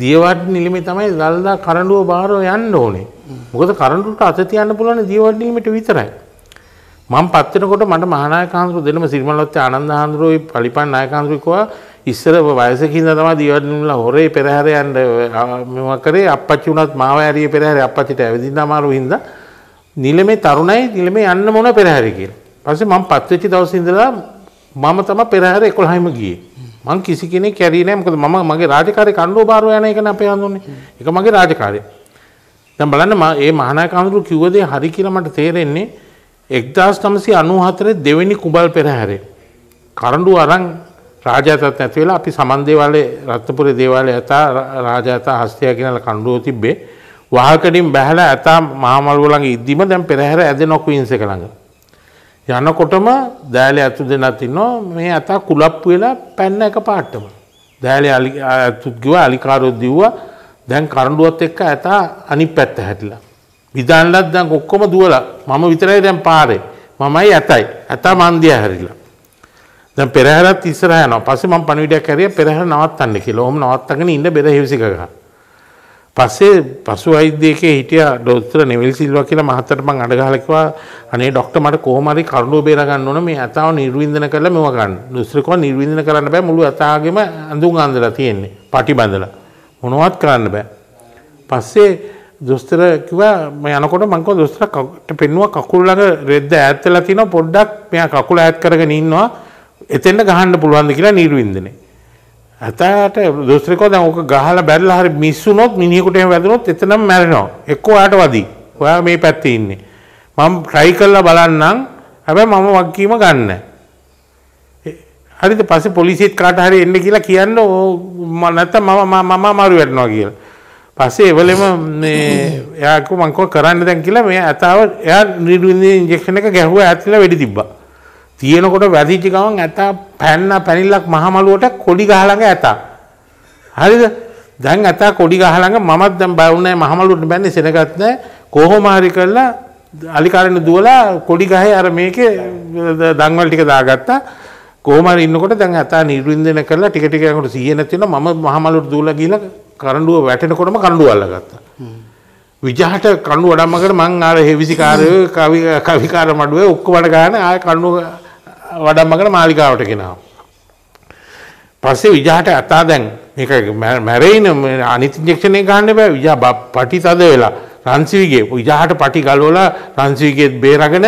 දියවට නිලිමේ තමයි දල්දා කරඬුව බාරව යන්න ඕනේ. මොකද කරඬුට අත තියන්න පුළුවන් දියවට නිලිමේට විතරයි. මම පත් වෙනකොට මට මහානායක හඳුරු දෙලම සිරිමලොත්තේ ආනන්ද හඳුරුයි පලිපන් නායක හඳුරුයි කෝවා ඉස්සර වයසක ඉඳලා තමයි දියවට නිලිමලා හොරේ පෙරහැර යන්න මෙව කරේ අප්පච්චි උනත් මාව ඇරිය පෙරහැර අප්පච්චිට ඇවිදින්න අමාරු හින්දා නිලමේ තරුණයි නිලමේ යන්න මොන පෙරහැර කියලා. පස්සේ මම පත් වෙච්ච දවසේ ඉඳලා මම තමයි පෙරහැර 11ම ගියේ. මං කිසි කෙනෙක් කැරී නෑ මොකද මම මගේ රාජකාරිය කණ්ඩෝබාරව යන එකනේ අපේ හඳුන්නේ. ඒක මගේ රාජකාරිය. දැන් බලන්න මම මේ මහානායක හඳුරු කිව්ව දේ හරි කියලා මට තේරෙන්නේ 1994 දෙවෙනි කුඹල් පෙරහැරේ. කරඬු අරන් රාජාතත් නැති වෙලා අපි සමන් දේවාලේ රත්නපුරේ දේවාලේ ඇතා රාජාත හස්තිය කියනලා කණ්ඩුව තිබ්බේ. වාහකණින් බැහැලා ඇතා මහමල්ව ළඟ ඉද්දිම දැන් පෙරහැර ඇදෙනවා ක්වීන්ස් එක ළඟ. යනකොටම දෑලේ ඇතු දෙනත් ඉන්නවා මේ ඇතා කුලප්පු වෙලා පැන්න එක පාට්ටම. දෑලේ ඇතුත්ගව අලිකාරොත් දිව්වා දැන් කරඩුවත් එක්ක ඇතා අනි පැත්ත හැටිලා. විධාන්ලත් දැන් ඔක්කොම දුවල මම විතරයි දැන් පාරේ මමයි ඇතයි ඇතා මන්දිය හැරිලා. දැන් පෙරහරත් ඉස්සරහ යනවා පස්සේ මම පණවිඩයක් හැරිය පෙරහර නවත්තන්න කියලා. ඕම නවත්තගෙන ඉන්න බෙර හිවිසි ගහ. පස්සේ පසු වෛද්‍යකේ හිටියා ඩොස්තර නෙවිල් සිල්වා කියලා මහත්තයට මං අඬ ගහලා කිව්වා අනේ ඩොක්ටර් මට කොහොම හරි කරඬුව බේර ගන්න ඕන මේ ඇතාව නිර්වින්දන කරලා මෙව ගන්න. ඩොස්තර කිව්වා නිර්වින්දන කරන්න බෑ මුළු ඇතාවගෙම ඇඳුම් අඳලා තියෙන්නේ. පටි බඳලා. මොනවත් කරන්න බෑ. පස්සේ දොස්තර කිව්වා මම යනකොට මං කිව්වා දොස්තරට පෙන්නුවා කකුල ළඟ රෙද්ද ඈත් වෙලා තිනවා පොඩ්ඩක් මෙයා කකුල ඈත් කරගෙන ඉන්නවා එතෙන්ට ගහන්න පුළුවන්ද කියලා නිර්වින්දනේ ඇතට දුස්ත්‍රකෝ දැන් ඕක ගහලා බැරිලා හරි මිස්සුනොත් මිනිහෙකුට එහෙම වැදුනොත් එතනම මැරෙනවා. එක්කෝ ඔයාට වදී. ඔයා මේ පැත්තේ ඉන්නේ. මම try කරලා බලන්නම්. හැබැයි මම වගකීම ගන්න. හරිද පස්සේ පොලිසියත් කාට හරි එන්න කියලා කියන්න ඕ නැත්නම් මම මම මාරු වෙනවා කියලා. පස්සේ එවලෙම මේ එයා කිව්වා මං කරන්න දැන් කියලා මේ ඇතාව එයා නිරුන්දේ ඉන්ජෙක්ෂන් එක ගැහුවා ඇත්තිලා වෙඩි තිබ්බා. තියෙනකොට වැදිච්ච ගමන් ඇතා පැන්න පැනිල්ලක් මහමලුවට කොඩි ගහළඟ ඇතා. හරිද? දැන් ඇතා කොඩි ගහළඟ මමත් දැන් බය වුණේ මහමලුවට බැන්නේ සෙනගත් නැහැ. කොහොම හරි කරලා අලිකාරෙන් දුවලා කොඩි ගහේ අර මේකේ දන්වල ටික දාගත්තා. කොහොම හරි ඉන්නකොට දැන් ඇතා නිර්වින්දනය කරලා ටික ටික යනකොට සීය නැති වෙනවා. මම මහමලුවට දුවලා ගිහලා කරඬුව වැටෙනකොටම කරඬුව අල්ලගත්තා. විජහට කණු වඩම්මකට මං ආර හෙවිසිකාරය කවි කවිකාර මඩුවේ ඔක්කොම වඩ ගන්න ආය කණු වඩම්මකට මාලිකාවට ගෙනාව. පස්සේ විජාට අතා දැන් මේක මැරෙයින අනිත් ඉන්ජෙක්ෂන් එක ගන්න බෑ විජා පටි තද වෙලා රන්සිවිගේ විජාට පටි ගලවලා රන්සිවිගේ බේරගෙන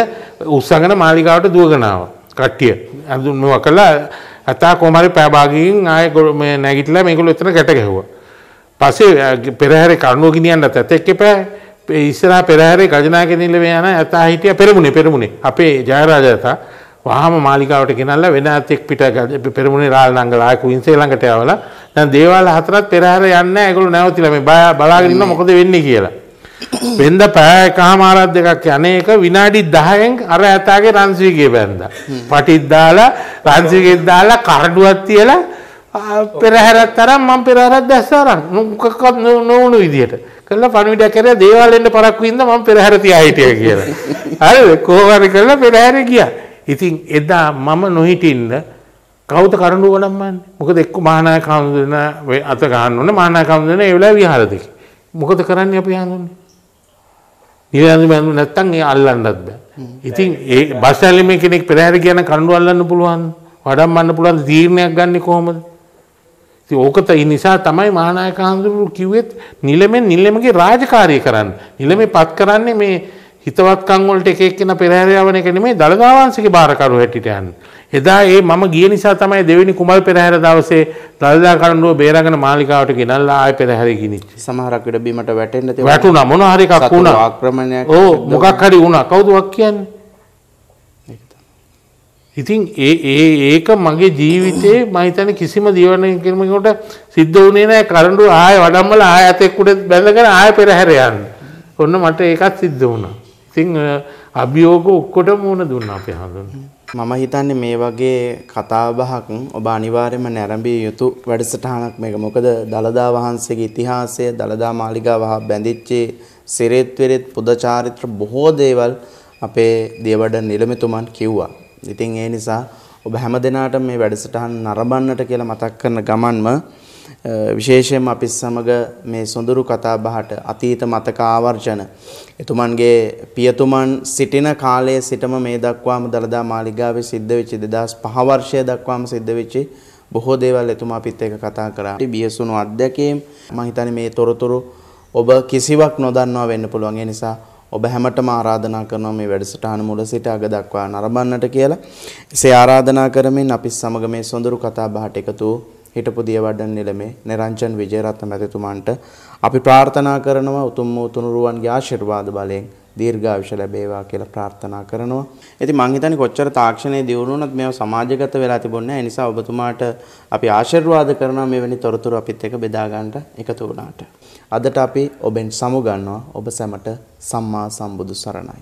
උස්සගෙන මාලිකාවට දුවගෙන ආවා. කට්ටිය අඳුනව කළා අතා කොමාරි පෑභාගයෙන් ආය මේ නැගිටලා මේගොල්ලෝ එතන ගැට ගැහුවා. පස්සේ පෙරහැරේ කරුණෝ ගිනියන්නත් ඇතෙක් එපා ඉස්සරහා පෙරහැරේ ගජනාගෙන ඉල්ල මේ යන අතා හිටියා පෙරමුණේ පෙරමුණේ අපේ ජයරාජ අතා වහම මාලිකාවට ගෙනල්ලා වෙන ඇතෙක් පිට පෙරමුණේ රාළනංග ලායක වින්සේ ළඟට යවලා දැන් දේවාල හතරත් පෙරහැර යන්නේ නැහැ ඒගොල්ලෝ නැවතිලා මේ බලාගෙන ඉන්න මොකද වෙන්නේ කියලා. වෙන්ද පෑ එකහමාරක් දෙකක් යන්නේක විනාඩි 10න් අර ඇතාගේ රන්සිවිගේ බැන්දා. පටිත් දාලා රන්සිවිගෙත් දාලා කරඩුවක් තියලා පෙරහැරක් තරම් මම පෙරහැරක් දැස්සාරන් මොකක්වත් නොවුණු විදියට කළා පණිවිඩයක් කරලා දේවාලෙන්න පරක්කු ඉඳ මම පෙරහැර තියා හිටියා කියලා. හරිද? කොහොම හරි කළා පෙරහැර ගියා. ඉතින් එදා මම නොහිටින්ද කවුද කරඬුව නම් මන්නේ? මොකද එක්ක මහානායක හඳුන අත ගන්න ඕන මහානායක හඳුන ඒ වෙලාවේ විහාර දෙකේ. මොකද කරන්නේ අපි හඳුන්නේ? නිරන්තර බඳු නැත්තම් ඒ අල්ලන්නත් බෑ. ඉතින් ඒ බස් ඇලිමේ කෙනෙක් පෙරහැර කියන කරඬුව අල්ලන්න පුළුවන්. වඩම්මන්න පුළුවන් තීරණයක් ගන්න කොහොමද? ඉතින් ඕකත ඒ නිසා තමයි මහානායක හඳුරු කිව්වෙත් නිලමෙන් නිලමගේ රාජකාරිය කරන්න. නිලමේ පත් කරන්නේ මේ හිතවත්කම් වලට එක එක්කෙනා පෙරහැර යවන එක නෙමෙයි දලදාවංශගේ බාරකරු හැටියට යන්නේ. එදා ඒ මම ගිය නිසා තමයි දෙවෙනි කුමල් පෙරහැර දවසේ දලදා කරඬුව බේරගෙන මාලිකාවට ගෙනල්ලා ආයෙ පෙරහැරේ ගිනිච්චි. සමහරක් විට බීමට වැටෙන්න තිබුණා. වැටුණා මොන හරි එකක් වුණා. ආක්‍රමණයක්. ඕ මොකක් හරි වුණා. කවුද වක් කියන්නේ? ඉතින් ඒ ඒ ඒක මගේ ජීවිතේ මම හිතන්නේ කිසිම දියවණයකට සිද්ධ වුණේ නැහැ. කරඬුව ආයෙ වඩම්මලා ආයෙ අතෙක් උඩ බැඳගෙන ආයෙ පෙරහැර යන්නේ. ඔන්න මට ඒකත් සිද්ධ වුණා. ඉතිං අභියෝග ඔක්කොට මුණ දුන්න අපේ හඳුන්. මම හිතන්නේ මේ වගේ කතාබහක් ඔබ අනිවාර්යයෙන්ම නැරඹිය යුතු වැඩසටහනක් මේක. මොකද දලදා වහන්සේගේ ඉතිහාසය දලදා මාලිගාව හා බැඳිච්ච සිරෙත් වෙරෙත් පුද චාරිත්‍ර බොහෝ දේවල් අපේ දේවඩ නිලමෙතුමන් කිව්වා. ඉතින් ඒ නිසා ඔබ හැම දිනාටම මේ වැඩසටහන නරඹන්නට කියලා මතක් කරන ගමන්ම විශේෂයෙන් අපි සමග මේ සොඳුරු කතා බහට අතීත මතක ආවර්ජන එතුමන්ගේ පියතුමන් සිටින කාලයේ සිටම මේ දක්වාම දළදා මාලිගාවේ සිද්ධ වෙච්ච 2005 වර්ෂය දක්වාම සිද්ධ වෙච්ච බොහෝ දේවල් එතුමා අපිත් එක්ක කතා කරා. බියසුණු අත්දැකීම් මම හිතන්නේ මේ තොරතුරු ඔබ කිසිවක් නොදන්නවා වෙන්න පුළුවන්. ඒ නිසා ඔබ හැමටම ආරාධනා කරනවා මේ වැඩසටහන මුල සිට අග දක්වා නරඹන්නට කියලා. එසේ ආරාධනා කරමින් අපි සමග මේ සොඳුරු කතා බහට එකතු වූ හිටපු දියවඩන නිලමේ නිරංජන් විජේරත්න මැතිතුමන්ට අපි ප්‍රාර්ථනා කරනවා උතුම් වූ තුනුරුවන්ගේ ආශිර්වාද බලයෙන් දීර්ඝායුෂ ලැබේවා කියලා ප්‍රාර්ථනා කරනවා. ඉතින් මං හිතන්නේ කොච්චර තාක්ෂණයේ දියුණු වුණත් මේව සමාජගත වෙලා තිබුණේ නැහැ. ඒ නිසා ඔබතුමාට අපි ආශිර්වාද කරනවා මෙවැනි තොරතුරු අපිත් එක්ක බෙදා ගන්නට එකතු වුණාට. අදට අපි ඔබෙන් සමු ගන්නවා. ඔබ සැමට සම්මා සම්බුදු සරණයි.